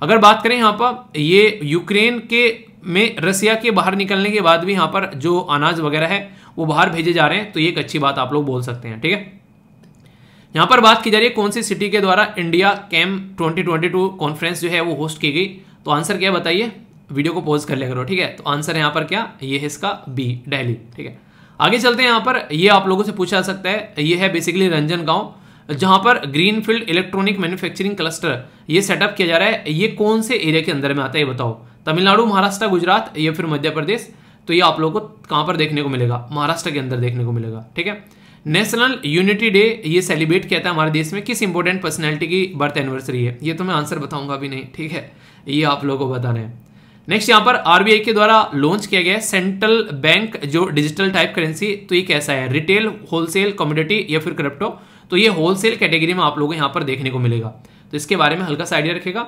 अगर बात करें यहाँ पर ये यूक्रेन के में रसिया के बाहर निकलने के बाद भी यहाँ पर जो अनाज वगैरह है वो बाहर भेजे जा रहे हैं तो ये एक अच्छी बात आप लोग बोल सकते हैं ठीक है यहाँ पर बात की जा रही है कौन सी सिटी के द्वारा इंडिया कैम 2022 कॉन्फ्रेंस जो है वो होस्ट की गई तो आंसर क्या बताइए वीडियो को पॉज कर लिया करो ठीक है तो आंसर यहाँ पर क्या ये है इसका बी डेली ठीक है आगे चलते हैं यहाँ पर ये आप लोगों से पूछा जा सकता है ये है बेसिकली रंजन गांव जहाँ पर ग्रीनफील्ड इलेक्ट्रॉनिक मैन्युफैक्चरिंग क्लस्टर ये सेटअप किया जा रहा है ये कौन से एरिया के अंदर में आता है ये बताओ तमिलनाडु महाराष्ट्र गुजरात या फिर मध्य प्रदेश तो ये आप लोगों को कहां पर देखने को मिलेगा महाराष्ट्र के अंदर देखने को मिलेगा ठीक है नेशनल यूनिटी डे ये सेलिब्रेट किया था हमारे देश में किस इंपोर्टेंट पर्सनैलिटी की बर्थ एनिवर्सरी है ये तो मैं आंसर बताऊंगा अभी नहीं ठीक है ये आप लोगों को रहे हैं नेक्स्ट यहां पर आरबीआई के द्वारा लॉन्च किया गया सेंट्रल बैंक जो डिजिटल टाइप करेंसी तो ये कैसा है रिटेल होलसेल कम्युनिटी या फिर क्रिप्टो तो ये होलसेल कैटेगरी में आप लोगों को यहां पर देखने को मिलेगा तो इसके बारे में हल्का सा आइडिया रखेगा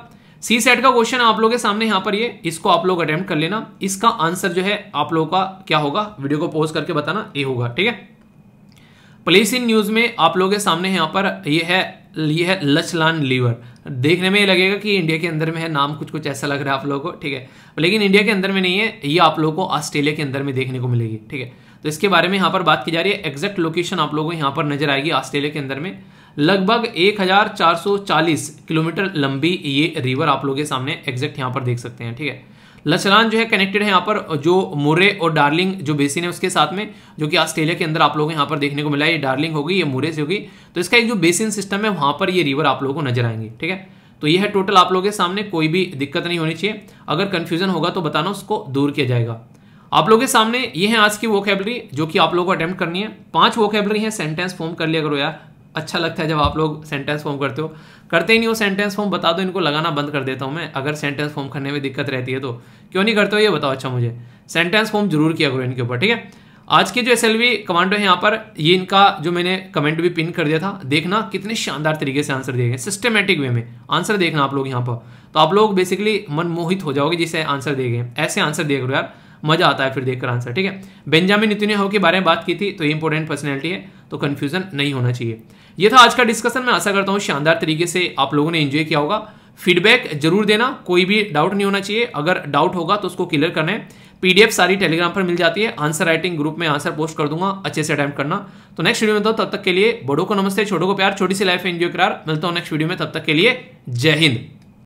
सी सेट का क्वेश्चन आप लोगों के सामने यहां पर ये इसको आप लोग अटेम्प्ट कर लेना इसका आंसर जो है आप लोगों का क्या होगा वीडियो को पॉज करके बताना ए होगा ठीक है प्लेस इन न्यूज़ में आप लोगों के सामने यहां पर ये है ये है लचलान लीवर देखने में ये लगेगा कि इंडिया के अंदर में है नाम कुछ कुछ ऐसा लग रहा है आप लोगों को ठीक है लेकिन इंडिया के अंदर में नहीं है ये आप लोगों को ऑस्ट्रेलिया के अंदर में देखने को मिलेगी ठीक है तो इसके बारे में यहां पर बात की जा रही है एग्जैक्ट लोकेशन आप लोगों को यहाँ पर नजर आएगी ऑस्ट्रेलिया के अंदर में लगभग 1440 किलोमीटर लंबी ये रिवर आप लोगों के सामने एग्जैक्ट यहाँ पर देख सकते हैं ठीक है लचलान जो है कनेक्टेड है यहाँ पर जो मुरे और डार्लिंग जो बेसिन है उसके साथ में जो कि ऑस्ट्रेलिया के अंदर आप लोगों को यहाँ पर देखने को मिला है ये डार्लिंग होगी ये मुरे से होगी तो इसका एक जो बेसिन सिस्टम है वहाँ पर ये रिवर आप लोगों को नजर आएंगे ठीक है तो ये है टोटल आप लोगों के सामने कोई भी दिक्कत नहीं होनी चाहिए अगर कन्फ्यूजन होगा तो बताना उसको दूर किया जाएगा आप लोगों के सामने ये है आज की वोकेबलरी जो कि आप लोगों को अटेम्प्ट करनी है पांच वोकेबलरी है सेंटेंस फॉर्म कर लिया करो यार अच्छा लगता है जब आप लोग सेंटेंस फॉर्म करते हो करते ही नहीं हो सेंटेंस फॉर्म बता दो इनको लगाना बंद कर देता हूँ मैं अगर सेंटेंस फॉर्म करने में दिक्कत रहती है तो क्यों नहीं करते हो ये बताओ अच्छा मुझे सेंटेंस फॉर्म जरूर किया करो इनके ऊपर ठीक है आज के जो एस एल वी कमांडो है यहाँ पर ये इनका जो मैंने कमेंट भी पिन कर दिया था देखना कितने शानदार तरीके से आंसर दिए गए सिस्टमेटिक वे में आंसर देखना आप लोग यहाँ पर तो आप लोग बेसिकली मनमोहित हो जाओगे जिसे आंसर दिए गए ऐसे आंसर दिए करो यार मजा आता है फिर देखकर आंसर ठीक है बेंजामिन हो के बारे में बात की थी तो ये इंपॉर्टेंट पर्सनैलिटी है तो कन्फ्यूज़न नहीं होना चाहिए यह था आज का डिस्कशन मैं आशा करता हूँ शानदार तरीके से आप लोगों ने इन्जॉय किया होगा फीडबैक जरूर देना कोई भी डाउट नहीं होना चाहिए अगर डाउट होगा तो उसको क्लियर करना है पीडीएफ सारी टेलीग्राम पर मिल जाती है आंसर राइटिंग ग्रुप में आंसर पोस्ट कर दूंगा अच्छे से अटैम्प्ट करना तो नेक्स्ट वीडियो में तो तब तक के लिए बड़ों को नमस्ते छोटों को प्यार छोटी सी लाइफ एंजॉय करार मिलता हूँ नेक्स्ट वीडियो में तब तक के लिए जय हिंद